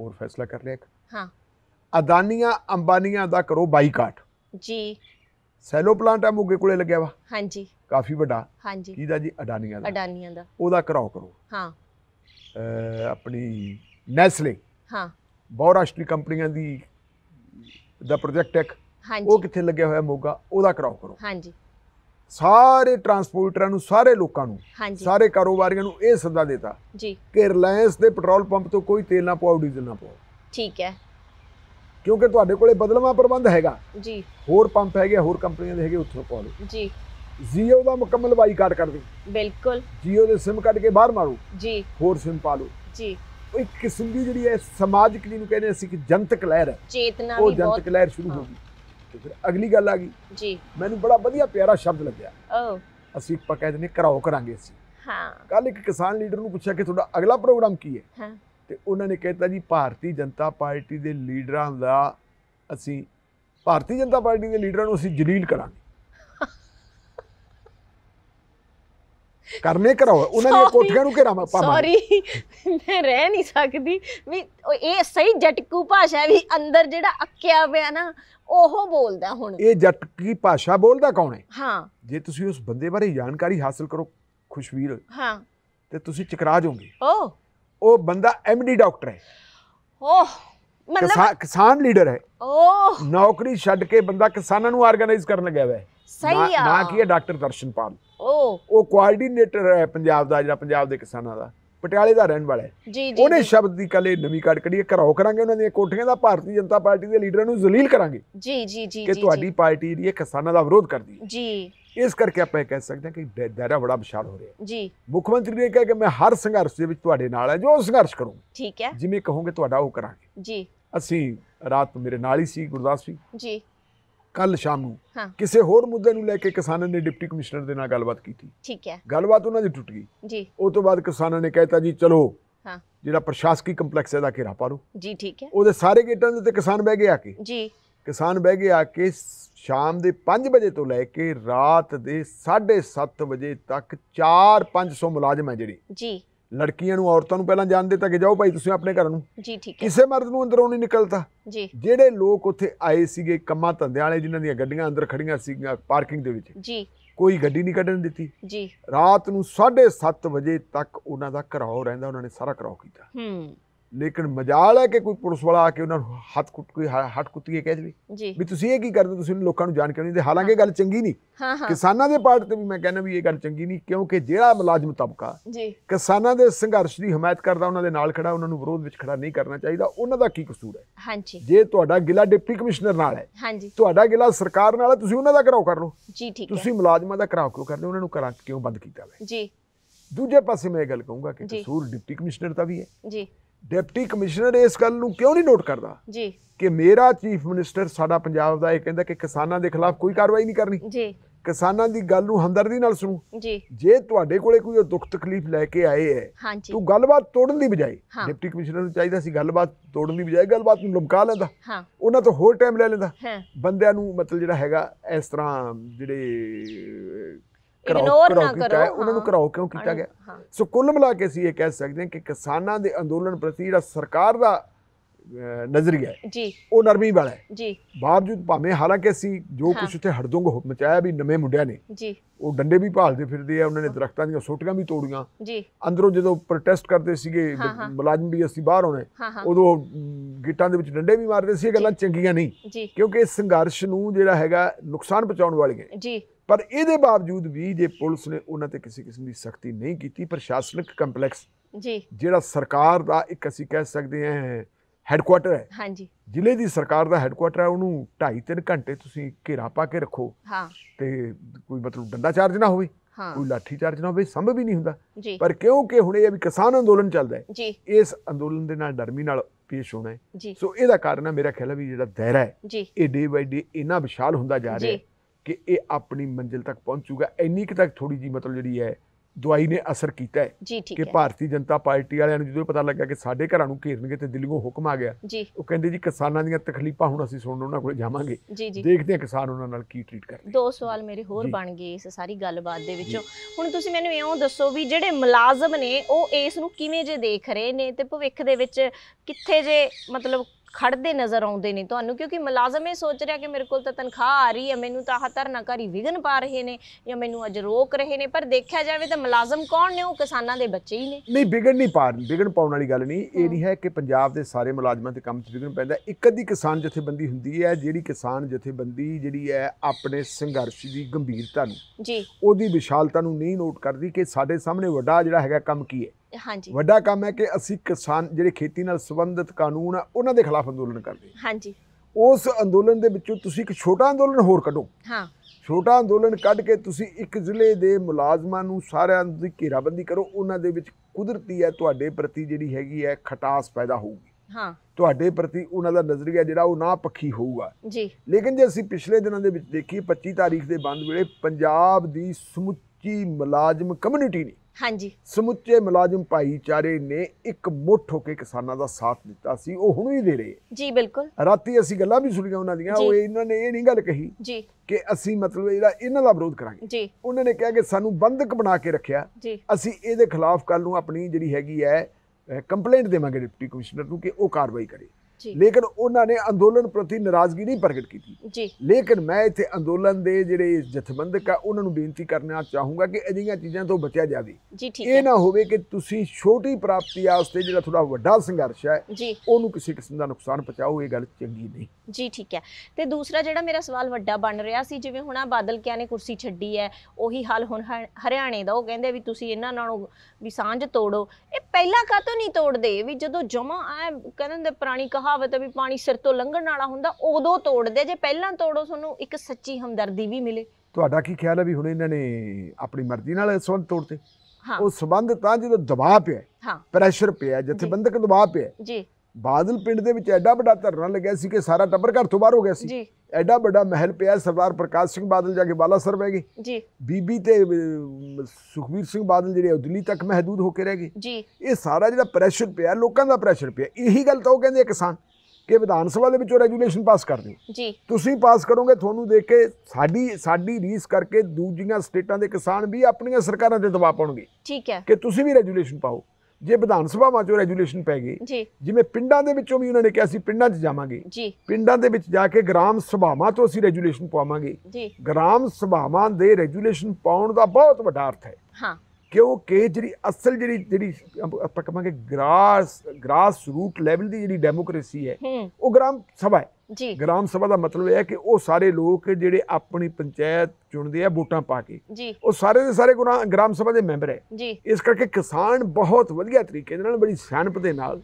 ਹੋਰ ਫੈਸਲਾ ਕਰ ਲਿਆ ਇੱਕ ਹਾਂ ਅਦਾਨੀਆਂ ਅੰਬਾਨੀਆਂ ਦਾ ਕਰੋ ਬਾਈਕਾਟ ਜੀ ਸੈਲੋ ਪਲਾਂਟ ਆ ਮੋਗੇ ਕੋਲੇ ਲੱਗਿਆ ਵਾ ਹਾਂਜੀ ਕਾਫੀ ਵੱਡਾ ਹਾਂਜੀ ਕਿਹਦਾ ਜੀ ਅਡਾਨੀਆਂ ਦਾ ਅਡਾਨੀਆਂ ਦਾ ਉਹਦਾ ਕਰਾਓ ਕਰੋ ਹਾਂ ਆਪਣੀ ਨੈਸਲੇ ਹਾਂ ਬਹੁਰਾਸ਼ਟਰੀ ਕੰਪਨੀਆਂ ਦੀ ਦਾ ਪ੍ਰੋਜੈਕਟ ਇੱਕ ਉਹ ਕਿੱਥੇ ਲੱਗਿਆ ਹੋਇਆ ਮੋਗਾ ਉਹਦਾ ਕਰਾਓ ਕਰੋ ਹਾਂਜੀ ਸਾਰੇ ਟਰਾਂਸਪੋਰਟਰਾਂ ਨੂੰ ਸਾਰੇ ਲੋਕਾਂ ਨੂੰ ਸਾਰੇ ਕਾਰੋਬਾਰੀਆਂ ਨੂੰ ਇਹ ਸੱਦਾ ਦਿੱਤਾ ਜੀ ਕਿ ਰਿਲਾਇੰਸ ਦੇ ਪੈਟਰੋਲ ਪੰਪ ਤੋਂ ਕੋਈ ਤੇਲ ਨਾ ਪਾਓ ਡੀਜ਼ਲ ਨਾ ਪਾਓ ਠੀਕ ਹੈ ਕਿਉਂਕਿ ਤੁਹਾਡੇ ਕੋਲੇ ਬਦਲਵਾ ਪ੍ਰਬੰਧ ਹੈਗਾ ਜੀ ਹੋਰ ਪੰਪ ਹੈਗੇ ਹੋਰ ਕੰਪਨੀਆਂ ਦੇ ਹੈਗੇ ਉੱਥੋਂ ਪਾ ਲਓ ਜੀ ਜੀਓ ਦਾ ਮੁਕੰਮਲ ਕਾਰਡ ਕਰ ਦੇ ਬਿਲਕੁਲ ਜੀਓ ਦੇ ਸਿਮ ਕੱਢ ਕੇ ਬਾਹਰ ਮਾਰੋ ਜੀ ਹੋਰ ਸਿਮ ਪਾ ਲਓ ਜੀ ਉਹ ਇੱਕ ਕਿਸਮ ਦੀ ਜਿਹੜੀ ਹੈ ਸਮਾਜਿਕ ਜਿਹਨੂੰ ਕਹਿੰਦੇ ਅਸੀਂ ਕਿ ਜਨਤਕ ਲਹਿਰ ਹੈ ਚੇਤਨਾ ਵੀ ਬਹੁਤ ਉਹ ਜਨਤਕ ਲਹਿਰ ਸ਼ੁਰੂ ਹੋ ਗਈ ਤੇ ਫਿਰ ਅਗਲੀ ਗੱਲ ਆ ਗਈ ਜੀ ਮੈਨੂੰ ਬੜਾ ਵਧੀਆ ਪਿਆਰਾ ਸ਼ਬਦ ਲੱਗਿਆ ਓ ਅਸੀਂ ਪੱਕਾ ਨਹੀਂ ਕਰਾਓ ਕਰਾਂਗੇ ਅਸੀਂ ਹਾਂ ਕੱਲ ਇੱਕ ਕਿਸਾਨ ਲੀਡਰ ਨੂੰ ਪੁੱਛਿਆ ਕਿ ਤੁਹਾਡਾ ਅਗਲਾ ਪ੍ਰੋਗਰਾਮ ਕੀ ਹੈ ਹਾਂ ਤੇ ਉਹਨਾਂ ਨੇ ਕਹਿਤਾ ਜੀ ਭਾਰਤੀ ਜਨਤਾ ਪਾਰਟੀ ਦੇ ਲੀਡਰਾਂ ਦਾ ਅਸੀਂ ਭਾਰਤੀ ਜਨਤਾ ਪਾਰਟੀ ਦੇ ਲੀਡਰਾਂ ਨੂੰ ਅਸੀਂ ਜਲੀਲ ਕਰਾਂਗੇ (laughs) ਕਰਨੇ ਕਰਾਓ ਉਹਨਾਂ ਦੀਆਂ ਕੋਠੀਆਂ ਨੂੰ ਘੇਰਾ ਮਾਪਾ ਸੌਰੀ (laughs) ਮੈਂ ਰਹਿ ਨਹੀਂ ਸਕਦੀ ਵੀ ਇਹ ਸਹੀ ਜਟਕੂ ਭਾਸ਼ਾ ਵੀ ਅੰਦਰ ਜਿਹੜਾ ਅੱਕਿਆ ਪਿਆ ਨਾ ਉਹ ਬੋਲਦਾ ਹੁਣ ਇਹ ਜਟਕੀ ਭਾਸ਼ਾ ਬੋਲਦਾ ਕੌਣ ਹੈ ਹਾਂ ਜੇ ਤੁਸੀਂ ਉਸ ਬੰਦੇ ਬਾਰੇ ਜਾਣਕਾਰੀ ਹਾਸਲ ਕਰੋ ਖੁਸ਼ਵੀਰ ਹਾਂ ਤੇ ਤੁਸੀਂ ਚਕਰਾ ਜਾਓਗੇ ਓ ਉਹ ਬੰਦਾ ਐਮਡੀ ਡਾਕਟਰ ਹੈ ਓ ਮਤਲਬ ਕਿਸਾਨ ਲੀਡਰ ਹੈ ਓ ਨੌਕਰੀ ਛੱਡ ਕੇ ਬੰਦਾ ਕਿਸਾਨਾਂ ਨੂੰ ਆਰਗੇਨਾਈਜ਼ ਕਰਨ ਲੱਗਿਆ ਹੋਇਆ ਹੈ ਸਹੀ ਆ ਨਾ ਕੀ ਹੈ ਡਾਕਟਰ ਦਰਸ਼ਨਪਾਲ ਓ ਉਹ ਕੋਆਰਡੀਨੇਟਰ ਹੈ ਪੰਜਾਬ ਦਾ ਜਿਹੜਾ ਪੰਜਾਬ ਦੇ ਕਿਸਾਨਾਂ ਦਾ ਪਟਿਆਲੇ ਦਾ ਰਹਿਣ ਵਾਲਾ ਹੈ ਜੀ ਜੀ ਉਹਨੇ ਸ਼ਬਦ ਦੀ ਕਲੇ ਨਵੀਂ ਕਾਰਡ ਕੱਢੀ ਘਰਾਓ ਕਰਾਂਗੇ ਉਹਨਾਂ ਦੀਆਂ ਕੋਠੀਆਂ ਦਾ ਭਾਰਤੀ ਜਨਤਾ ਪਾਰਟੀ ਦੇ ਲੀਡਰਾਂ ਨੂੰ ਜ਼ਲੀਲ ਕਰਾਂਗੇ ਜੀ ਜੀ ਜੀ ਕਿ ਤੁਹਾਡੀ ਪਾਰਟੀ ਜਿਹੜੀ ਹੈ ਕਿਸਾਨਾਂ ਦਾ ਵਿਰੋਧ ਕਰਦੀ ਹੈ ਜੀ ਇਸ ਕਰਕੇ ਆਪਾਂ ਇਹ ਕਹਿ ਸਕਦੇ ਹਾਂ ਕਿ ਦਾਇਰਾ ਬੜਾ ਵਿਸ਼ਾਲ ਹੋ ਰਿਹਾ ਜੀ ਮੁੱਖ ਮੰਤਰੀ ਨੇ ਕਿਹਾ ਕਿ ਮੈਂ ਹਰ ਸੰਘਰਸ਼ ਦੇ ਵਿੱਚ ਤੁਹਾਡੇ ਨਾਲ ਹਾਂ ਜੋ ਸੰਘਰਸ਼ ਕਰੂੰਗਾ ਠੀਕ ਹੈ ਜਿਵੇਂ ਕਹੋਗੇ ਤੁਹਾਡਾ ਉਹ ਕਰਾਂਗੇ ਜੀ ਅਸੀਂ ਰਾਤ ਮੇਰੇ ਨਾਲ ਹੀ ਸੀ ਗੁਰਦਾਸ ਸਿੰਘ ਜੀ ਕੱਲ ਸ਼ਾਮ ਨੂੰ ਕਿਸੇ ਹੋਰ ਮੁੱਦੇ ਨੂੰ ਲੈ ਕੇ ਕਿਸਾਨਾਂ ਨੇ ਡਿਪਟੀ ਕਮਿਸ਼ਨਰ ਦੇ ਨਾਲ ਗੱਲਬਾਤ ਕੀਤੀ ਠੀਕ ਹੈ ਗੱਲਬਾਤ ਉਹਨਾਂ ਦੀ ਟੁੱਟ ਗਈ ਜੀ ਉਸ ਤੋਂ ਬਾਅਦ ਕਿਸਾਨਾਂ ਨੇ ਕਹਿਤਾ ਜੀ ਚਲੋ ਹਾਂ ਜਿਹੜਾ ਪ੍ਰਸ਼ਾਸਕੀ ਕੰਪਲੈਕਸ ਹੈ ਦਾ ਘੇਰਾ ਪਾ ਲਓ ਜੀ ਠੀਕ ਹੈ ਉਹਦੇ ਸਾਰੇ ਗੇਟਾਂ ਦੇ ਤੇ ਕਿਸਾਨ ਬਹਿ ਗਏ ਆ ਕੇ ਜੀ ਕਿਸਾਨ ਬਹਿ ਗਏ ਆ ਕੇ ਸ਼ਾਮ ਦੇ 5 ਵਜੇ ਤੋਂ ਲੈ ਕੇ ਰਾਤ ਦੇ 7:30 ਵਜੇ ਤੱਕ 4-500 ਮੁਲਾਜ਼ਮ ਹੈ ਜਿਹੜੀ ਜੀ ਲੜਕੀਆਂ ਨੂੰ ਔਰਤਾਂ ਨੂੰ ਪਹਿਲਾਂ ਜਾਣ ਤਾਂ ਕਿ ਜਾਓ ਭਾਈ ਤੁਸੀਂ ਆਪਣੇ ਘਰ ਨੂੰ ਜੀ ਠੀਕ ਹੈ ਕਿਸੇ ਮਰਦ ਨੂੰ ਅੰਦਰੋਂ ਨਹੀਂ ਨਿਕਲਦਾ ਜੀ ਜਿਹੜੇ ਲੋਕ ਉੱਥੇ ਆਏ ਸੀਗੇ ਕੰਮਾਂ ਧੰਦੇ ਵਾਲੇ ਜਿਨ੍ਹਾਂ ਦੀਆਂ ਗੱਡੀਆਂ ਅੰਦਰ ਖੜੀਆਂ ਸੀਗੀਆਂ ਪਾਰਕਿੰਗ ਦੇ ਵਿੱਚ ਜੀ ਕੋਈ ਗੱਡੀ ਨਹੀਂ ਕੱਢਣ ਦਿੱਤੀ ਜੀ ਰਾਤ ਨੂੰ 7:30 ਵਜੇ ਤੱਕ ਉਹਨਾਂ ਦਾ ਘਰਾਓ ਰਹਿੰਦਾ ਉਹਨਾਂ ਨੇ ਸਾਰਾ ਘਰਾਓ ਕੀਤਾ ਹੂੰ ਲੇਕਿਨ ਮਜਾਲ ਹੈ ਕਿ ਕੋਈ ਪੁਲਿਸ ਵਾਲਾ ਆ ਕੇ ਉਹਨਾਂ ਨੂੰ ਹੱਥ ਕੁੱਟ ਕੋਈ ਹੱਟ ਕੁੱਤੀਏ ਕਹਿ ਦੇਵੇ ਵੀ ਤੁਸੀਂ ਇਹ ਕੀ ਕਰਦੇ ਤੁਸੀਂ ਲੋਕਾਂ ਨੂੰ ਜਾਣ ਕਿਉਂ ਨਹੀਂ ਦੇ ਹਾਲਾਂਕਿ ਗੱਲ ਚੰਗੀ ਨਹੀਂ ਕਿਸਾਨਾਂ ਦੇ ਪਾਰਟ ਤੇ ਵੀ ਮੈਂ ਕਹਿੰਦਾ ਵੀ ਇਹ ਗੱਲ ਚੰਗੀ ਨਹੀਂ ਕਿਉਂਕਿ ਜਿਹੜਾ ਮੁਲਾਜ਼ਮ ਤਬਕਾ ਕਿਸਾਨਾਂ ਦੇ ਸੰਘਰਸ਼ ਦੀ ਹਮਾਇਤ ਕਰਦਾ ਉਹਨਾਂ ਦੇ ਨਾਲ ਖੜਾ ਉਹਨਾਂ ਨੂੰ ਵਿਰੋਧ ਵਿੱਚ ਖੜਾ ਨਹੀਂ ਕਰਨਾ ਚਾਹੀਦਾ ਉਹਨਾਂ ਦਾ ਕੀ ਕਸੂਰ ਹੈ ਹਾਂਜੀ ਜੇ ਤੁਹਾਡਾ ਗਿਲਾ ਡਿਪਟੀ ਕਮਿਸ਼ਨਰ ਨਾਲ ਹੈ ਹਾਂਜੀ ਤੁਹਾਡਾ ਗਿਲਾ ਸਰਕਾਰ ਨਾਲ ਹੈ ਤੁਸੀਂ ਉਹਨਾਂ ਦਾ ਕਰਾਓ ਕਰ ਲਓ ਜੀ ਠੀਕ ਹੈ ਤੁਸੀਂ ਮੁਲਾਜ਼ਮਾਂ ਦਾ ਕਰਾਓ ਕਿਉਂ ਕਰਦੇ ਉਹਨਾਂ ਨੂੰ ਕਰਾਂ ਕਿਉਂ ਬੰਦ ਕੀਤਾ ਹੋਇਆ ਜੀ ਦੂਜੇ ਪਾਸੇ ਮੈਂ ਇਹ ਗੱਲ ਕਹੂੰਗਾ ਕਿ ਕਸੂਰ ਡਿਪਟੀ ਕਮਿਸ਼ਨਰ ਦਾ ਵੀ ਹੈ ਜੀ ਡਿਪਟੀ ਕਮਿਸ਼ਨਰ ਇਸ ਗੱਲ ਨੂੰ ਕਿਉਂ ਨਹੀਂ ਨੋਟ ਕਰਦਾ ਜੀ ਕਿ ਮੇਰਾ ਚੀਫ ਮਿਨਿਸਟਰ ਸਾਡਾ ਪੰਜਾਬ ਦਾ ਇਹ ਕਹਿੰਦਾ ਕਿ ਕਿਸਾਨਾਂ ਦੇ ਖਿਲਾਫ ਕੋਈ ਕਾਰਵਾਈ ਨਹੀਂ ਕਰਨੀ ਜੀ ਕਿਸਾਨਾਂ ਦੀ ਗੱਲ ਨੂੰ ਹੰਦਰਦੀ ਨਾਲ ਸੁਣੋ ਜੀ ਜੇ ਤੁਹਾਡੇ ਕੋਲੇ ਕੋਈ ਦੁੱਖ ਤਕਲੀਫ ਲੈ ਕੇ ਆਏ ਹੈ ਤੂੰ ਗੱਲਬਾਤ ਤੋੜਨ ਦੀ ਬਜਾਏ ਡਿਪਟੀ ਕਮਿਸ਼ਨਰ ਨੂੰ ਚਾਹੀਦਾ ਸੀ ਗੱਲਬਾਤ ਤੋੜਨ ਦੀ ਬਜਾਏ ਗੱਲਬਾਤ ਨੂੰ ਲਮਕਾ ਲੈਂਦਾ ਉਹਨਾਂ ਤੋਂ ਹੋਰ ਟਾਈਮ ਲੈ ਲੈਂਦਾ ਬੰਦਿਆਂ ਨੂੰ ਮਤਲਬ ਜਿਹੜਾ ਹੈਗਾ ਇਸ ਤਰ੍ਹਾਂ ਜਿਹੜੇ ਇਗਨੋਰ ਨਾ ਕਰੋ ਉਹਨਾਂ ਨੂੰ ਕਰਾਓ ਕਿਉਂ ਕੀਤਾ ਗਿਆ ਸੋ ਕੁੱਲ ਮਿਲਾ ਕੇ ਅਸੀਂ ਇਹ ਕਹਿ ਸਕਦੇ ਹਾਂ ਕਿ ਕਿਸਾਨਾਂ ਦੇ ਅੰਦੋਲਨ ਪ੍ਰਤੀ ਜਿਹੜਾ ਸਰਕਾਰ ਦਾ ਨਜ਼ਰੀਆ ਹੈ ਜੀ ਉਹ ਨਰਮੀ ਵਾਲਾ ਹੈ ਜੀ ਬਾਵਜੂਦ ਭਾਵੇਂ ਹਾਲਾਂਕਿ ਅਸੀਂ ਜੋ ਕੁਝ ਉੱਥੇ ਹੜਦੁੰਗ ਮਚਾਇਆ ਵੀ ਨਵੇਂ ਮੁੰਡਿਆਂ ਨੇ ਜੀ ਉਹ ਡੰਡੇ ਵੀ ਭਾਲਦੇ ਫਿਰਦੇ ਆ ਉਹਨਾਂ ਨੇ ਦਰਖਤਾਂ ਦੀਆਂ ਸੋਟੀਆਂ ਵੀ ਤੋੜੀਆਂ ਜੀ ਅੰਦਰੋਂ ਜਦੋਂ ਪ੍ਰੋਟੈਸਟ ਕਰਦੇ ਸੀਗੇ ਮੁਲਾਜ਼ਮ ਵੀ ਅਸੀਂ ਬਾਹਰ ਹੋਣੇ ਉਦੋਂ ਗਿੱਟਾਂ ਦੇ ਵਿੱਚ ਡੰਡੇ ਵੀ ਮਾਰਦੇ ਸੀ ਇਹ ਗੱਲਾਂ ਚੰਗੀਆਂ ਨਹੀਂ ਕਿਉਂਕਿ ਇਸ ਸੰਘਰਸ਼ ਨੂੰ ਜਿਹੜਾ ਹੈਗਾ ਨੁਕਸਾਨ ਪਹੁੰਚਾਉਣ ਵਾਲੀਆਂ ਜੀ ਪਰ ਇਹਦੇ ਬਾਵਜੂਦ ਵੀ ਜੇ ਪੁਲਿਸ ਨੇ ਉਹਨਾਂ ਤੇ ਕਿਸੇ ਕਿਸਮ ਦੀ ਸਖਤੀ ਨਹੀਂ ਕੀਤੀ ਪ੍ਰਸ਼ਾਸਨਿਕ ਕੰਪਲੈਕਸ ਜੀ ਜਿਹੜਾ ਸਰਕਾਰ ਦਾ ਇੱਕ ਅਸੀਂ ਕਹਿ ਸਕਦੇ ਹਾਂ ਹੈਡਕੁਆਟਰ ਹੈ ਹਾਂਜੀ ਜ਼ਿਲ੍ਹੇ ਦੀ ਸਰਕਾਰ ਦਾ ਹੈਡਕੁਆਟਰ ਹੈ ਉਹਨੂੰ 2.5-3 ਘੰਟੇ ਤੁਸੀਂ ਘੇਰਾ ਪਾ ਕੇ ਰੱਖੋ ਹਾਂ ਤੇ ਕੋਈ ਮਤਲਬ ਡੰਡਾ ਚਾਰਜ ਨਾ ਹੋਵੇ ਕੋਈ ਲਾਠੀ ਚਾਰਜ ਨਾ ਹੋਵੇ ਸੰਭਵ ਹੀ ਨਹੀਂ ਹੁੰਦਾ ਪਰ ਕਿਉਂਕਿ ਹੁਣ ਇਹ ਵੀ ਕਿਸਾਨ ਅੰਦੋਲਨ ਚੱਲਦਾ ਹੈ ਜੀ ਇਸ ਅੰਦੋਲਨ ਦੇ ਨਾਲ ਡਰਮੀ ਨਾਲ ਪੇਸ਼ ਹੋਣਾ ਹੈ ਸੋ ਇਹਦਾ ਕਾਰਨ ਹੈ ਮੇਰਾ ਖਿਆਲ ਹੈ ਵੀ ਜਿਹੜਾ ਦਾਇਰਾ ਹੈ ਇਹ ਡੇ ਬਾਈ ਡੇ ਇੰਨਾ ਵਿਸ਼ਾਲ ਹੁੰਦਾ ਜਾ ਰਿਹਾ ਹੈ ਕਿ ਇਹ ਆਪਣੀ ਮੰਜ਼ਿਲ ਤੱਕ ਪਹੁੰਚੂਗਾ ਇੰਨੀ ਕਿ ਤੱਕ ਥੋੜੀ ਜੀ ਮਤਲਬ ਜਿਹੜੀ ਹੈ ਦਵਾਈ ਨੇ ਅਸਰ ਕੀਤਾ ਹੈ ਕਿ ਭਾਰਤੀ ਜਨਤਾ ਪਾਰਟੀ ਵਾਲਿਆਂ ਨੂੰ ਜਦੋਂ ਪਤਾ ਲੱਗਾ ਕਿ ਸਾਡੇ ਘਰਾਂ ਨੂੰ ਘੇਰਨਗੇ ਤੇ ਦਿੱਲੀੋਂ ਹੁਕਮ ਆ ਗਿਆ ਉਹ ਕਹਿੰਦੇ ਜੀ ਕਿਸਾਨਾਂ ਦੀਆਂ ਤਕਲੀਫਾਂ ਹੁਣ ਅਸੀਂ ਸੁਣਨ ਉਹਨਾਂ ਕੋਲ ਜਾਵਾਂਗੇ ਦੇਖਦੇ ਹਾਂ ਕਿਸਾਨ ਉਹਨਾਂ ਨਾਲ ਕੀ ਟ੍ਰੀਟ ਕਰਦੇ ਦੋ ਸਵਾਲ ਮੇਰੇ ਹੋਰ ਬਣ ਗਏ ਇਸ ਸਾਰੀ ਗੱਲਬਾਤ ਦੇ ਵਿੱਚੋਂ ਹੁਣ ਤੁਸੀਂ ਮੈਨੂੰ ਇਉਂ ਦੱਸੋ ਵੀ ਜਿਹੜੇ ਮੁਲਾਜ਼ਮ ਨੇ ਉਹ ਇਸ ਨੂੰ ਕਿਵੇਂ ਜੇ ਦੇਖ ਰਹੇ ਨੇ ਤੇ ਭਵਿੱਖ ਦੇ ਵਿੱਚ ਕਿੱਥੇ ਜੇ ਮਤਲਬ ਖੜਦੇ ਨਜ਼ਰ ਆਉਂਦੇ ਨੇ ਤੁਹਾਨੂੰ ਕਿਉਂਕਿ ਮੁਲਾਜ਼ਮ ਇਹ ਸੋਚ ਰਿਹਾ ਕਿ ਮੇਰੇ ਕੋਲ ਤਾਂ ਤਨਖਾਹ ਆ ਰਹੀ ਹੈ ਮੈਨੂੰ ਤਾਂ ਕਰੀ ਵਿਗਨ ਪਾ ਰਹੇ ਨੇ ਜਾਂ ਮੈਨੂੰ ਅਜ ਰੋਕ ਰਹੇ ਨੇ ਪਰ ਦੇਖਿਆ ਜਾਵੇ ਤਾਂ ਮੁਲਾਜ਼ਮ ਕੌਣ ਨੇ ਉਹ ਕਿਸਾਨਾਂ ਦੇ ਬੱਚੇ ਹੀ ਨੇ ਨਹੀਂ ਵਿਗਨ ਨਹੀਂ ਪਾ ਵਿਗਨ ਪਾਉਣ ਵਾਲੀ ਗੱਲ ਨਹੀਂ ਇਹ ਨਹੀਂ ਹੈ ਕਿ ਪੰਜਾਬ ਦੇ ਸਾਰੇ ਮੁਲਾਜ਼ਮਾਂ ਤੇ ਕੰਮ 'ਚ ਵਿਗਨ ਪੈਂਦਾ ਇੱਕ ਅੱਧੀ ਕਿਸਾਨ ਜਥੇਬੰਦੀ ਹੁੰਦੀ ਹੈ ਜਿਹੜੀ ਕਿਸਾਨ ਜਥੇਬੰਦੀ ਜਿਹੜੀ ਹੈ ਆਪਣੇ ਸੰਘਰਸ਼ ਦੀ ਗੰਭੀਰਤਾ ਨੂੰ ਜੀ ਉਹਦੀ ਵਿਸ਼ਾਲਤਾ ਨੂੰ ਨਹੀਂ ਨੋਟ ਕਰਦੀ ਕਿ ਸਾਡੇ ਸਾਹਮਣੇ ਵੱਡਾ ਜਿਹੜਾ ਹੈਗਾ ਕੰਮ ਕੀ ਹੈ ਹਾਂਜੀ ਵੱਡਾ ਕੰਮ ਹੈ ਕਿ ਅਸੀਂ ਕਿਸਾਨ ਜਿਹੜੇ ਖੇਤੀ ਨਾਲ ਸੰਬੰਧਿਤ ਕਾਨੂੰਨ ਆ ਉਹਨਾਂ ਦੇ ਖਿਲਾਫ ਅੰਦੋਲਨ ਕਰਦੇ ਹਾਂਜੀ ਉਸ ਅੰਦੋਲਨ ਦੇ ਵਿੱਚੋਂ ਤੁਸੀਂ ਇੱਕ ਛੋਟਾ ਅੰਦੋਲਨ ਹੋਰ ਕੱਢੋ ਹਾਂ ਛੋਟਾ ਅੰਦੋਲਨ ਕੱਢ ਕੇ ਤੁਸੀਂ ਇੱਕ ਜ਼ਿਲ੍ਹੇ ਦੇ ਮੁਲਾਜ਼ਮਾਂ ਨੂੰ ਸਾਰਿਆਂ ਦੀ ਘੇਰਾਬੰਦੀ ਕਰੋ ਉਹਨਾਂ ਦੇ ਵਿੱਚ ਕੁਦਰਤੀ ਹੈ ਤੁਹਾਡੇ ਪ੍ਰਤੀ ਜਿਹੜੀ ਹੈਗੀ ਹੈ ਖਟਾਸ ਪੈਦਾ ਹੋਊਗੀ ਹਾਂ ਤੁਹਾਡੇ ਪ੍ਰਤੀ ਉਹਨਾਂ ਦਾ ਨਜ਼ਰੀਆ ਜਿਹੜਾ ਉਹ ਨਾ ਪੱਖੀ ਹੋਊਗਾ ਜੀ ਲੇਕਿਨ ਜੇ ਅਸੀਂ ਪਿਛਲੇ ਦਿਨਾਂ ਦੇ ਵਿੱਚ ਦੇਖੀ 25 ਤਾਰੀਖ ਦੇ ਬੰਦ ਵੇਲੇ ਪੰਜਾਬ ਦੀ ਸਮੁੱਚੀ ਮੁਲਾਜ਼ਮ ਕਮਿਊਨਿਟੀ ਨੇ ਹਾਂਜੀ ਸਮੁੱਚੇ ਮੁਲਾਜ਼ਮ ਭਾਈਚਾਰੇ ਨੇ ਇੱਕ ਮੁੱਠ ਹੋ ਕੇ ਕਿਸਾਨਾਂ ਦਾ ਸਾਥ ਦਿੱਤਾ ਸੀ ਉਹ ਹੁਣ ਵੀ ਦੇ ਰਹੇ ਜੀ ਬਿਲਕੁਲ ਰਾਤੀ ਅਸੀਂ ਗੱਲਾਂ ਵੀ ਸੁਣੀਆਂ ਉਹਨਾਂ ਦੀਆਂ ਉਹ ਇਹਨਾਂ ਨੇ ਇਹ ਨਹੀਂ ਗੱਲ ਕਹੀ ਜੀ ਕਿ ਅਸੀਂ ਮਤਲਬ ਇਹਦਾ ਇਹਨਾਂ ਦਾ ਵਿਰੋਧ ਕਰਾਂਗੇ ਜੀ ਉਹਨਾਂ ਨੇ ਕਿਹਾ ਕਿ ਸਾਨੂੰ ਬੰਦਕ ਬਣਾ ਕੇ ਰੱਖਿਆ ਅਸੀਂ ਇਹਦੇ ਖਿਲਾਫ ਕੱਲ ਨੂੰ ਆਪਣੀ ਜਿਹੜੀ ਹੈਗੀ ਹੈ ਕੰਪਲੇਂਟ ਦੇਵਾਂਗੇ ਡਿਪਟੀ ਕਮਿਸ਼ਨਰ ਨੂੰ ਕਿ ਉਹ ਕਾਰਵਾਈ ਕਰੇ ਲੇਕਿਨ ਉਹਨਾਂ ਨੇ ਅੰਦੋਲਨ ਪ੍ਰਤੀ ਨਾਰਾਜ਼ਗੀ ਨਹੀਂ ਪ੍ਰਗਟ ਕੀਤੀ ਲੇਕਿਨ ਮੈਂ ਇੱਥੇ ਅੰਦੋਲਨ ਦੇ ਜਿਹੜੇ ਜਥੇਬੰਦਕ ਆ ਉਹਨਾਂ ਨੂੰ ਬੇਨਤੀ ਕਰਨਾ ਚਾਹੂੰਗਾ ਕਿ ਅਜਿਹੀਆਂ ਚੀਜ਼ਾਂ ਤੋਂ ਬਚਿਆ ਜਾਵੇ ਇਹ ਨਾ ਹੋਵੇ ਕਿ ਤੁਸੀਂ ਛੋਟੀ ਪ੍ਰਾਪਤੀ ਆ ਉਸ ਜਿਹੜਾ ਥੋੜਾ ਵੱਡਾ ਸੰਘਰਸ਼ ਹੈ ਉਹਨੂੰ ਕਿਸੇ ਕਿਸਮ ਦਾ ਨੁਕਸਾਨ ਪਹੁੰਚਾਓ ਇਹ ਗੱਲ ਚੰਗੀ ਨਹੀਂ ਜੀ ਠੀਕ ਹੈ ਤੇ ਦੂਸਰਾ ਜਿਹੜਾ ਮੇਰਾ ਸਵਾਲ ਵੱਡਾ ਬਣ ਰਿਹਾ ਸੀ ਜਿਵੇਂ ਹੁਣ ਆ ਬਾਦਲ ਕਿਆ ਨੇ ਕੁਰਸੀ ਛੱਡੀ ਹੈ ਉਹੀ ਹਾਲ ਹੁਣ ਹਰਿਆਣੇ ਦਾ ਉਹ ਕਹਿੰਦੇ ਵੀ ਤੁਸੀਂ ਇਹਨਾਂ ਨਾਲੋਂ ਵੀ ਸਾਂਝ ਤੋੜੋ ਇਹ ਪਹਿਲਾਂ ਕਾਹਤੋਂ ਨਹੀਂ ਤੋੜਦੇ ਵੀ ਜਦੋਂ ਜਮਾ ਆ ਕਹਿੰਦੇ ਨੇ ਪੁਰਾਣੀ ਕਹਾਵਤ ਹੈ ਵੀ ਪਾਣੀ ਸਿਰ ਤੋਂ ਲੰਘਣ ਵਾਲਾ ਹੁੰਦਾ ਉਦੋਂ ਤੋੜਦੇ ਜੇ ਪਹਿਲਾਂ ਤੋੜੋ ਤੁਹਾਨੂੰ ਇੱਕ ਸੱਚੀ ਹਮਦਰਦੀ ਵੀ ਮਿਲੇ ਤੁਹਾਡਾ ਕੀ ਖਿਆਲ ਹੈ ਵੀ ਹੁਣ ਇਹਨਾਂ ਨੇ ਆਪਣੀ ਮਰਜ਼ੀ ਨਾਲ ਸੰਬੰਧ ਤੋੜਤੇ ਹਾਂ ਉਹ ਸੰਬੰਧ ਤਾਂ ਜਦੋਂ ਦਬਾਅ ਪਿਆ ਹਾਂ ਪ੍ਰੈਸ਼ਰ ਪਿਆ ਜਿੱਥੇ ਜਥੇਬੰਦਕ ਦਬਾਅ ਪਿਆ ਜੀ ਬਾਦਲ ਪਿੰਡ ਦੇ ਵਿੱਚ ਐਡਾ ਵੱਡਾ ਧਰਨਾ ਲੱਗਿਆ ਸੀ ਕਿ ਸਾਰਾ ਟੱਬਰ ਘਰ ਤੋਂ ਬਾਹਰ ਹੋ ਗਿਆ ਸੀ ਜੀ ਐਡਾ ਵੱਡਾ ਮਹਿਲ ਪਿਆ ਸਰਦਾਰ ਪ੍ਰਕਾਸ਼ ਸਿੰਘ ਬਾਦਲ ਜਾ ਕੇ ਬਾਲਾ ਸਰ ਬਹਿ ਗਏ ਜੀ ਬੀਬੀ ਤੇ ਸੁਖਵੀਰ ਸਿੰਘ ਬਾਦਲ ਜਿਹੜੇ ਉਹ ਦਿੱਲੀ ਤੱਕ ਮਹਦੂਦ ਹੋ ਕੇ ਰਹਿ ਗਏ ਜੀ ਇਹ ਸਾਰਾ ਜਿਹੜਾ ਪ੍ਰੈਸ਼ਰ ਪਿਆ ਲੋਕਾਂ ਦਾ ਪ੍ਰੈਸ਼ਰ ਪਿਆ ਇਹੀ ਗੱਲ ਤਾਂ ਉਹ ਕਹਿੰਦੇ ਕਿਸਾਨ ਕਿ ਵਿਧਾਨ ਸਭਾ ਦੇ ਵਿੱਚੋਂ ਰੈਗੂਲੇਸ਼ਨ ਪਾਸ ਕਰ ਦਿਓ ਜੀ ਤੁਸੀਂ ਪਾਸ ਕਰੋਗੇ ਤੁਹਾਨੂੰ ਦੇਖ ਕੇ ਸਾਡੀ ਸਾਡੀ ਰੀਸ ਕਰਕੇ ਦੂਜੀਆਂ ਸਟੇਟਾਂ ਦੇ ਕਿਸਾਨ ਵੀ ਆਪਣੀਆਂ ਸਰਕਾਰਾਂ ਤੇ ਦਬਾਅ ਪਾਉਣਗੇ ਠੀਕ ਹੈ ਕਿ ਤੁਸੀਂ ਵੀ ਰੈਗੂਲੇਸ਼ਨ ਪਾਓ ਜੇ ਵਿਧਾਨ ਸਭਾ ਵਿੱਚ ਰੈਜੂਲੇਸ਼ਨ ਪੈ ਗਈ ਜਿਵੇਂ ਪਿੰਡਾਂ ਦੇ ਵਿੱਚੋਂ ਵੀ ਉਹਨਾਂ ਨੇ ਕਿਹਾ ਸੀ ਪਿੰਡਾਂ 'ਚ ਜਾਵਾਂਗੇ ਪਿੰਡਾਂ ਦੇ ਵਿੱਚ ਜਾ ਕੇ ਗ੍ਰਾਮ ਸਭਾਵਾਂ ਤੋਂ ਅਸੀਂ ਰੈਜੂਲੇਸ਼ਨ ਪਾਵਾਂਗੇ ਗ੍ਰਾਮ ਸਭਾਵਾਂ ਦੇ ਰੈਜੂਲੇਸ਼ਨ ਪਾਉਣ ਦਾ ਬਹੁਤ ਵੱਡਾ ਅਰਥ ਹੈ ਹਾਂ ਕਿਉਂਕਿ ਜਿਹੜੀ ਅਸਲ ਜਿਹੜੀ ਜਿਹੜੀ ਆਪਾਂ ਕਹਾਂਗੇ ਗ੍ਰਾਸ ਗ੍ਰਾਸ ਰੂਟ ਲੈਵਲ ਦੀ ਜਿਹੜੀ ਡੈਮੋਕ੍ਰੇਸੀ ਹੈ ਉਹ ਗ੍ਰਾਮ ਸਭਾ ਹੈ ਜੀ ਗ੍ਰਾਮ ਸਭਾ ਦਾ ਮਤਲਬ ਇਹ ਹੈ ਕਿ ਉਹ ਸਾਰੇ ਲੋਕ ਜਿਹੜੇ ਆਪਣੀ ਪੰਚਾਇਤ ਚੁਣਦੇ ਆ ਵੋਟਾਂ ਪਾ ਕੇ ਜੀ ਉਹ ਸਾਰੇ ਦੇ ਸਾਰੇ ਗ੍ਰਾਮ ਸਭਾ ਦੇ ਮੈਂਬਰ ਹੈ ਜੀ ਇਸ ਕਰਕੇ ਕਿਸਾਨ ਬਹੁਤ ਵਧੀਆ ਤਰੀਕੇ ਨਾਲ ਬੜੀ ਸਿਆਣਪ ਦੇ ਨਾਲ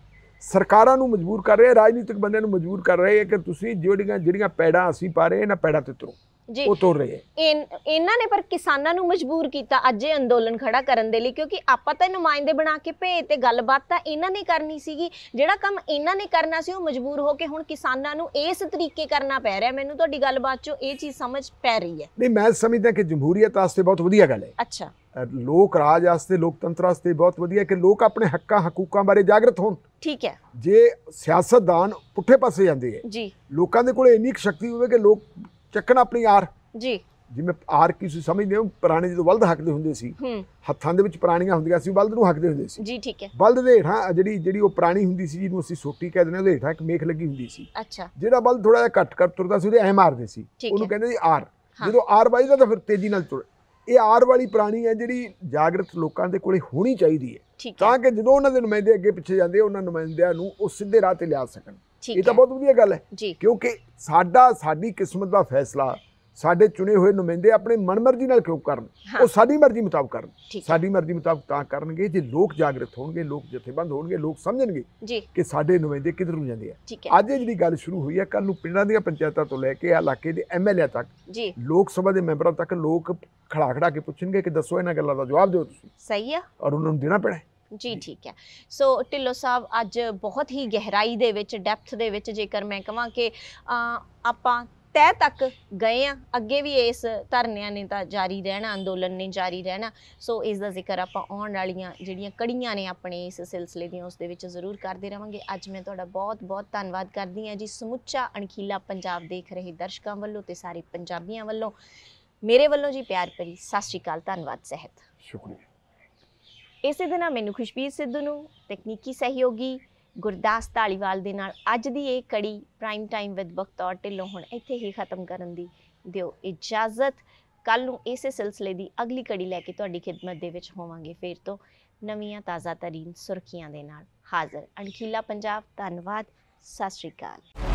ਸਰਕਾਰਾਂ ਨੂੰ ਮਜਬੂਰ ਕਰ ਰਹੇ ਰਾਜਨੀਤਿਕ ਬੰਦਿਆਂ ਨੂੰ ਮਜਬੂਰ ਕਰ ਰਹੇ ਕਿ ਤੁਸੀਂ ਜਿਹੜੀਆਂ ਜਿਹੜੀਆਂ ਪੈੜਾਂ ਅਸੀਂ ਪਾ ਰਹੇ ਇਹਨਾਂ ਪੈੜਾਂ ਤੇ ਤੁਰੋ ਜੀ ਉਹ ਤੋੜ ਰਹੇ ਇਹਨਾਂ ਨੇ ਪਰ ਕਿਸਾਨਾਂ ਨੂੰ ਮਜਬੂਰ ਕੀਤਾ ਅੱਜ ਇਹ ਅੰਦੋਲਨ ਖੜਾ ਕਰਨ ਦੇ ਲਈ ਕਿਉਂਕਿ ਆਪਾਂ ਤਾਂ ਨੁਮਾਇੰਦੇ ਬਣਾ ਕੇ ਭੇਜ ਤੇ ਗੱਲਬਾਤ ਤਾਂ ਇਹਨਾਂ ਨੇ ਕਰਨੀ ਸੀਗੀ ਜਿਹੜਾ ਕੰਮ ਇਹਨਾਂ ਨੇ ਕਰਨਾ ਸੀ ਉਹ ਮਜਬੂਰ ਹੋ ਕੇ ਹੁਣ ਕਿਸਾਨਾਂ ਨੂੰ ਇਸ ਤਰੀਕੇ ਕਰਨਾ ਪੈ ਰਿਹਾ ਮੈਨੂੰ ਤੁਹਾਡੀ ਗੱਲਬਾਤ ਚੋਂ ਇਹ ਚੀਜ਼ ਸਮਝ ਪੈ ਰਹੀ ਹੈ ਨਹੀਂ ਮੈਂ ਸਮਝਦਾ ਕਿ ਜਮਹੂਰੀਅਤ ਆਸਤੇ ਬਹੁਤ ਵਧੀਆ ਗੱਲ ਹੈ ਅੱਛਾ ਲੋਕ ਰਾਜ ਆਸਤੇ ਲੋਕਤੰਤਰ ਆਸਤੇ ਬਹੁਤ ਵਧੀਆ ਕਿ ਲੋਕ ਆਪਣੇ ਹੱਕਾਂ ਹਕੂਕਾਂ ਬਾਰੇ ਜਾਗਰਤ ਹੋਣ ਠੀਕ ਹੈ ਜੇ ਸਿਆਸਤਦਾਨ ਪੁੱਠੇ ਪਾਸੇ ਜਾਂਦੇ ਹੈ ਜੀ ਲੋਕਾਂ ਦੇ ਕੋਲ ਇੰਨੀ ਸ਼ਕਤੀ ਹੋਵੇ ਕਿ ਲੋਕ ਚੱਕਣਾ ਆਪਣੀ ਆਰ ਜੀ ਜਿਵੇਂ ਆਰ ਕੀ ਤੁਸੀਂ ਸਮਝਦੇ ਹੋ ਪੁਰਾਣੇ ਜਦੋਂ ਬਲਦ ਹੱਕਦੇ ਹੁੰਦੇ ਸੀ ਹੱਥਾਂ ਦੇ ਵਿੱਚ ਪੁਰਾਣੀਆਂ ਹੁੰਦੀਆਂ ਸੀ ਬਲਦ ਨੂੰ ਹੱਕਦੇ ਹੁੰਦੇ ਸੀ ਜੀ ਠੀਕ ਹੈ ਬਲਦ ਦੇ ਹੇਠਾਂ ਜਿਹੜੀ ਜਿਹੜੀ ਉਹ ਪੁਰਾਣੀ ਹੁੰਦੀ ਸੀ ਜਿਹਨੂੰ ਅਸੀਂ ਸੋਟੀ ਕਹਿ ਦਿੰਦੇ ਉਹਦੇ ਹੇਠਾਂ ਇੱਕ ਮੇਖ ਲੱਗੀ ਹੁੰਦੀ ਸੀ ਅੱਛਾ ਜਿਹੜਾ ਬਲਦ ਥੋੜਾ ਜਿਹਾ ਘੱਟ ਘੱਟ ਤੁਰਦਾ ਸੀ ਉਹਦੇ ਐ ਮਾਰਦੇ ਸੀ ਉਹਨੂੰ ਕਹਿੰਦੇ ਸੀ ਆਰ ਜਦੋਂ ਆਰ ਵੱਜਦਾ ਤਾਂ ਫਿਰ ਤੇਜ਼ੀ ਨਾਲ ਤੁਰ ਇਹ ਆਰ ਵਾਲੀ ਪ੍ਰਾਣੀ ਹੈ ਜਿਹੜੀ ਜਾਗਰਤ ਲੋਕਾਂ ਦੇ ਕੋਲੇ ਹੋਣੀ ਚਾਹੀਦੀ ਹੈ ਤਾਂ ਕਿ ਜਦੋਂ ਉਹਨਾਂ ਦੇ ਨੁਮਾਇੰਦੇ ਅੱਗੇ ਪਿੱਛੇ ਜਾਂਦੇ ਉਹਨਾਂ ਨੁਮਾਇੰਦਿਆਂ ਨੂੰ ਉਹ ਸਿੱਧੇ ਰਾਹ ਤੇ ਲਿਆ ਸਕਣ ਇਹ ਤਾਂ ਬਹੁਤ ਵਧੀਆ ਗੱਲ ਹੈ ਕਿਉਂਕਿ ਸਾਡਾ ਸਾਡੀ ਕਿਸਮਤ ਦਾ ਫੈਸਲਾ ਸਾਡੇ ਚੁਣੇ ਹੋਏ ਨੁਮਾਇੰਦੇ ਆਪਣੇ ਮਨਮਰਜ਼ੀ ਨਾਲ ਕਿਉਂ ਕਰਨ ਉਹ ਸਾਡੀ ਮਰਜ਼ੀ ਮੁਤਾਬਕ ਕਰਨ ਸਾਡੀ ਮਰਜ਼ੀ ਮੁਤਾਬਕ ਤਾਂ ਕਰਨਗੇ ਜੇ ਲੋਕ ਜਾਗਰਤ ਹੋਣਗੇ ਲੋਕ ਜਥੇਬੰਦ ਹੋਣਗੇ ਲੋਕ ਸਮਝਣਗੇ ਕਿ ਸਾਡੇ ਨੁਮਾਇੰਦੇ ਕਿੱਧਰ ਨੂੰ ਜਾਂਦੇ ਆ ਅੱਜ ਇਹ ਜਿਹੜੀ ਗੱਲ ਸ਼ੁਰੂ ਹੋਈ ਹੈ ਕੱਲ ਨੂੰ ਪਿੰਡਾਂ ਦੀਆਂ ਪੰਚਾਇਤਾਂ ਤੋਂ ਲੈ ਕੇ ਇਲਾਕੇ ਦੇ ਐਮਐਲਏ ਤੱਕ ਲੋਕ ਸਭਾ ਦੇ ਮੈਂਬਰਾਂ ਤੱਕ ਲੋਕ ਖੜਾ ਖੜਾ ਕੇ ਪੁੱਛਣਗੇ ਕਿ ਦੱਸੋ ਇਹਨਾਂ ਗੱਲਾਂ ਦਾ ਜਵਾਬ ਦਿਓ ਤੁਸੀਂ ਸਹੀ ਆ ਔਰ ਉਹਨਾਂ ਨੂੰ ਦੇਣਾ ਪੈਣਾ ਜੀ ਠੀਕ ਹੈ ਸੋ ਢਿੱਲੋ ਸਾਹਿਬ ਅੱਜ ਬਹੁਤ ਹੀ ਗਹਿਰਾਈ ਦੇ ਵਿੱਚ ਡੈਪਥ ਦੇ ਵਿੱਚ ਜੇਕਰ ਮੈਂ ਕਹਾਂ ਕਿ ਆਪਾਂ ਤੈ ਤੱਕ ਗਏ ਆ ਅੱਗੇ ਵੀ ਇਸ ਧਰਨਿਆਂ ਨੇ ਤਾਂ ਜਾਰੀ ਰਹਿਣਾ ਅੰਦੋਲਨ ਨੇ ਜਾਰੀ ਰਹਿਣਾ ਸੋ ਇਸ ਦਾ ਜ਼ਿਕਰ ਆਪਾਂ ਆਉਣ ਵਾਲੀਆਂ ਜਿਹੜੀਆਂ ਕੜੀਆਂ ਨੇ ਆਪਣੇ ਇਸ ਸਿਲਸਿਲੇ ਦੀਆਂ ਉਸ ਦੇ ਵਿੱਚ ਜ਼ਰੂਰ ਕਰਦੇ ਰਵਾਂਗੇ ਅੱਜ ਮੈਂ ਤੁਹਾਡਾ ਬਹੁਤ ਬਹੁਤ ਧੰਨਵਾਦ ਕਰਦੀ ਹਾਂ ਜੀ ਸਮੁੱਚਾ ਅਣਖੀਲਾ ਪੰਜਾਬ ਦੇਖ ਰਹੇ ਦਰਸ਼ਕਾਂ ਵੱਲੋਂ ਤੇ ਸਾਰੇ ਪੰਜਾਬੀਆਂ ਵੱਲੋਂ ਮੇਰੇ ਵੱਲੋਂ ਜੀ ਪਿਆਰ ਭਰੀ ਸਤਿ ਸ਼੍ਰੀ ਅਕਾਲ ਧੰਨਵਾਦ ਸਹਿਤ ਸ਼ੁਕਰੀਆ ਇਸੇ ਦਿਨਾਂ ਮੈਨੂੰ ਖੁਸ਼ਬੀਰ ਸਿੱਧੂ ਨੂੰ ਤਕਨੀਕੀ ਸਹਿਯੋਗੀ ਗੁਰਦਾਸ ਢਾਲੀਵਾਲ ਦੇ ਨਾਲ ਅੱਜ ਦੀ ਇਹ ਕੜੀ prime time with Bakhtaur Dhillon ਹੁਣ ਇੱਥੇ ਹੀ ਖਤਮ ਕਰਨ ਦੀ ਦਿਓ ਇਜਾਜ਼ਤ ਕੱਲ ਨੂੰ ਇਸੇ ਸਿਲਸਿਲੇ ਦੀ ਅਗਲੀ ਕੜੀ ਲੈ ਕੇ ਤੁਹਾਡੀ ਖਿਦਮਤ ਦੇ ਵਿੱਚ ਹੋਵਾਂਗੇ ਫੇਰ ਤੋਂ ਨਵੀਆਂ ਤਾਜ਼ਾ ਤਰੀਨ ਸੁਰਖੀਆਂ ਦੇ ਨਾਲ ਹਾਜ਼ਰ ਅਣਖੀਲਾ ਪੰਜਾਬ ਧੰਨਵਾਦ ਸਤਿ ਸ਼੍ਰੀ ਅਕਾਲ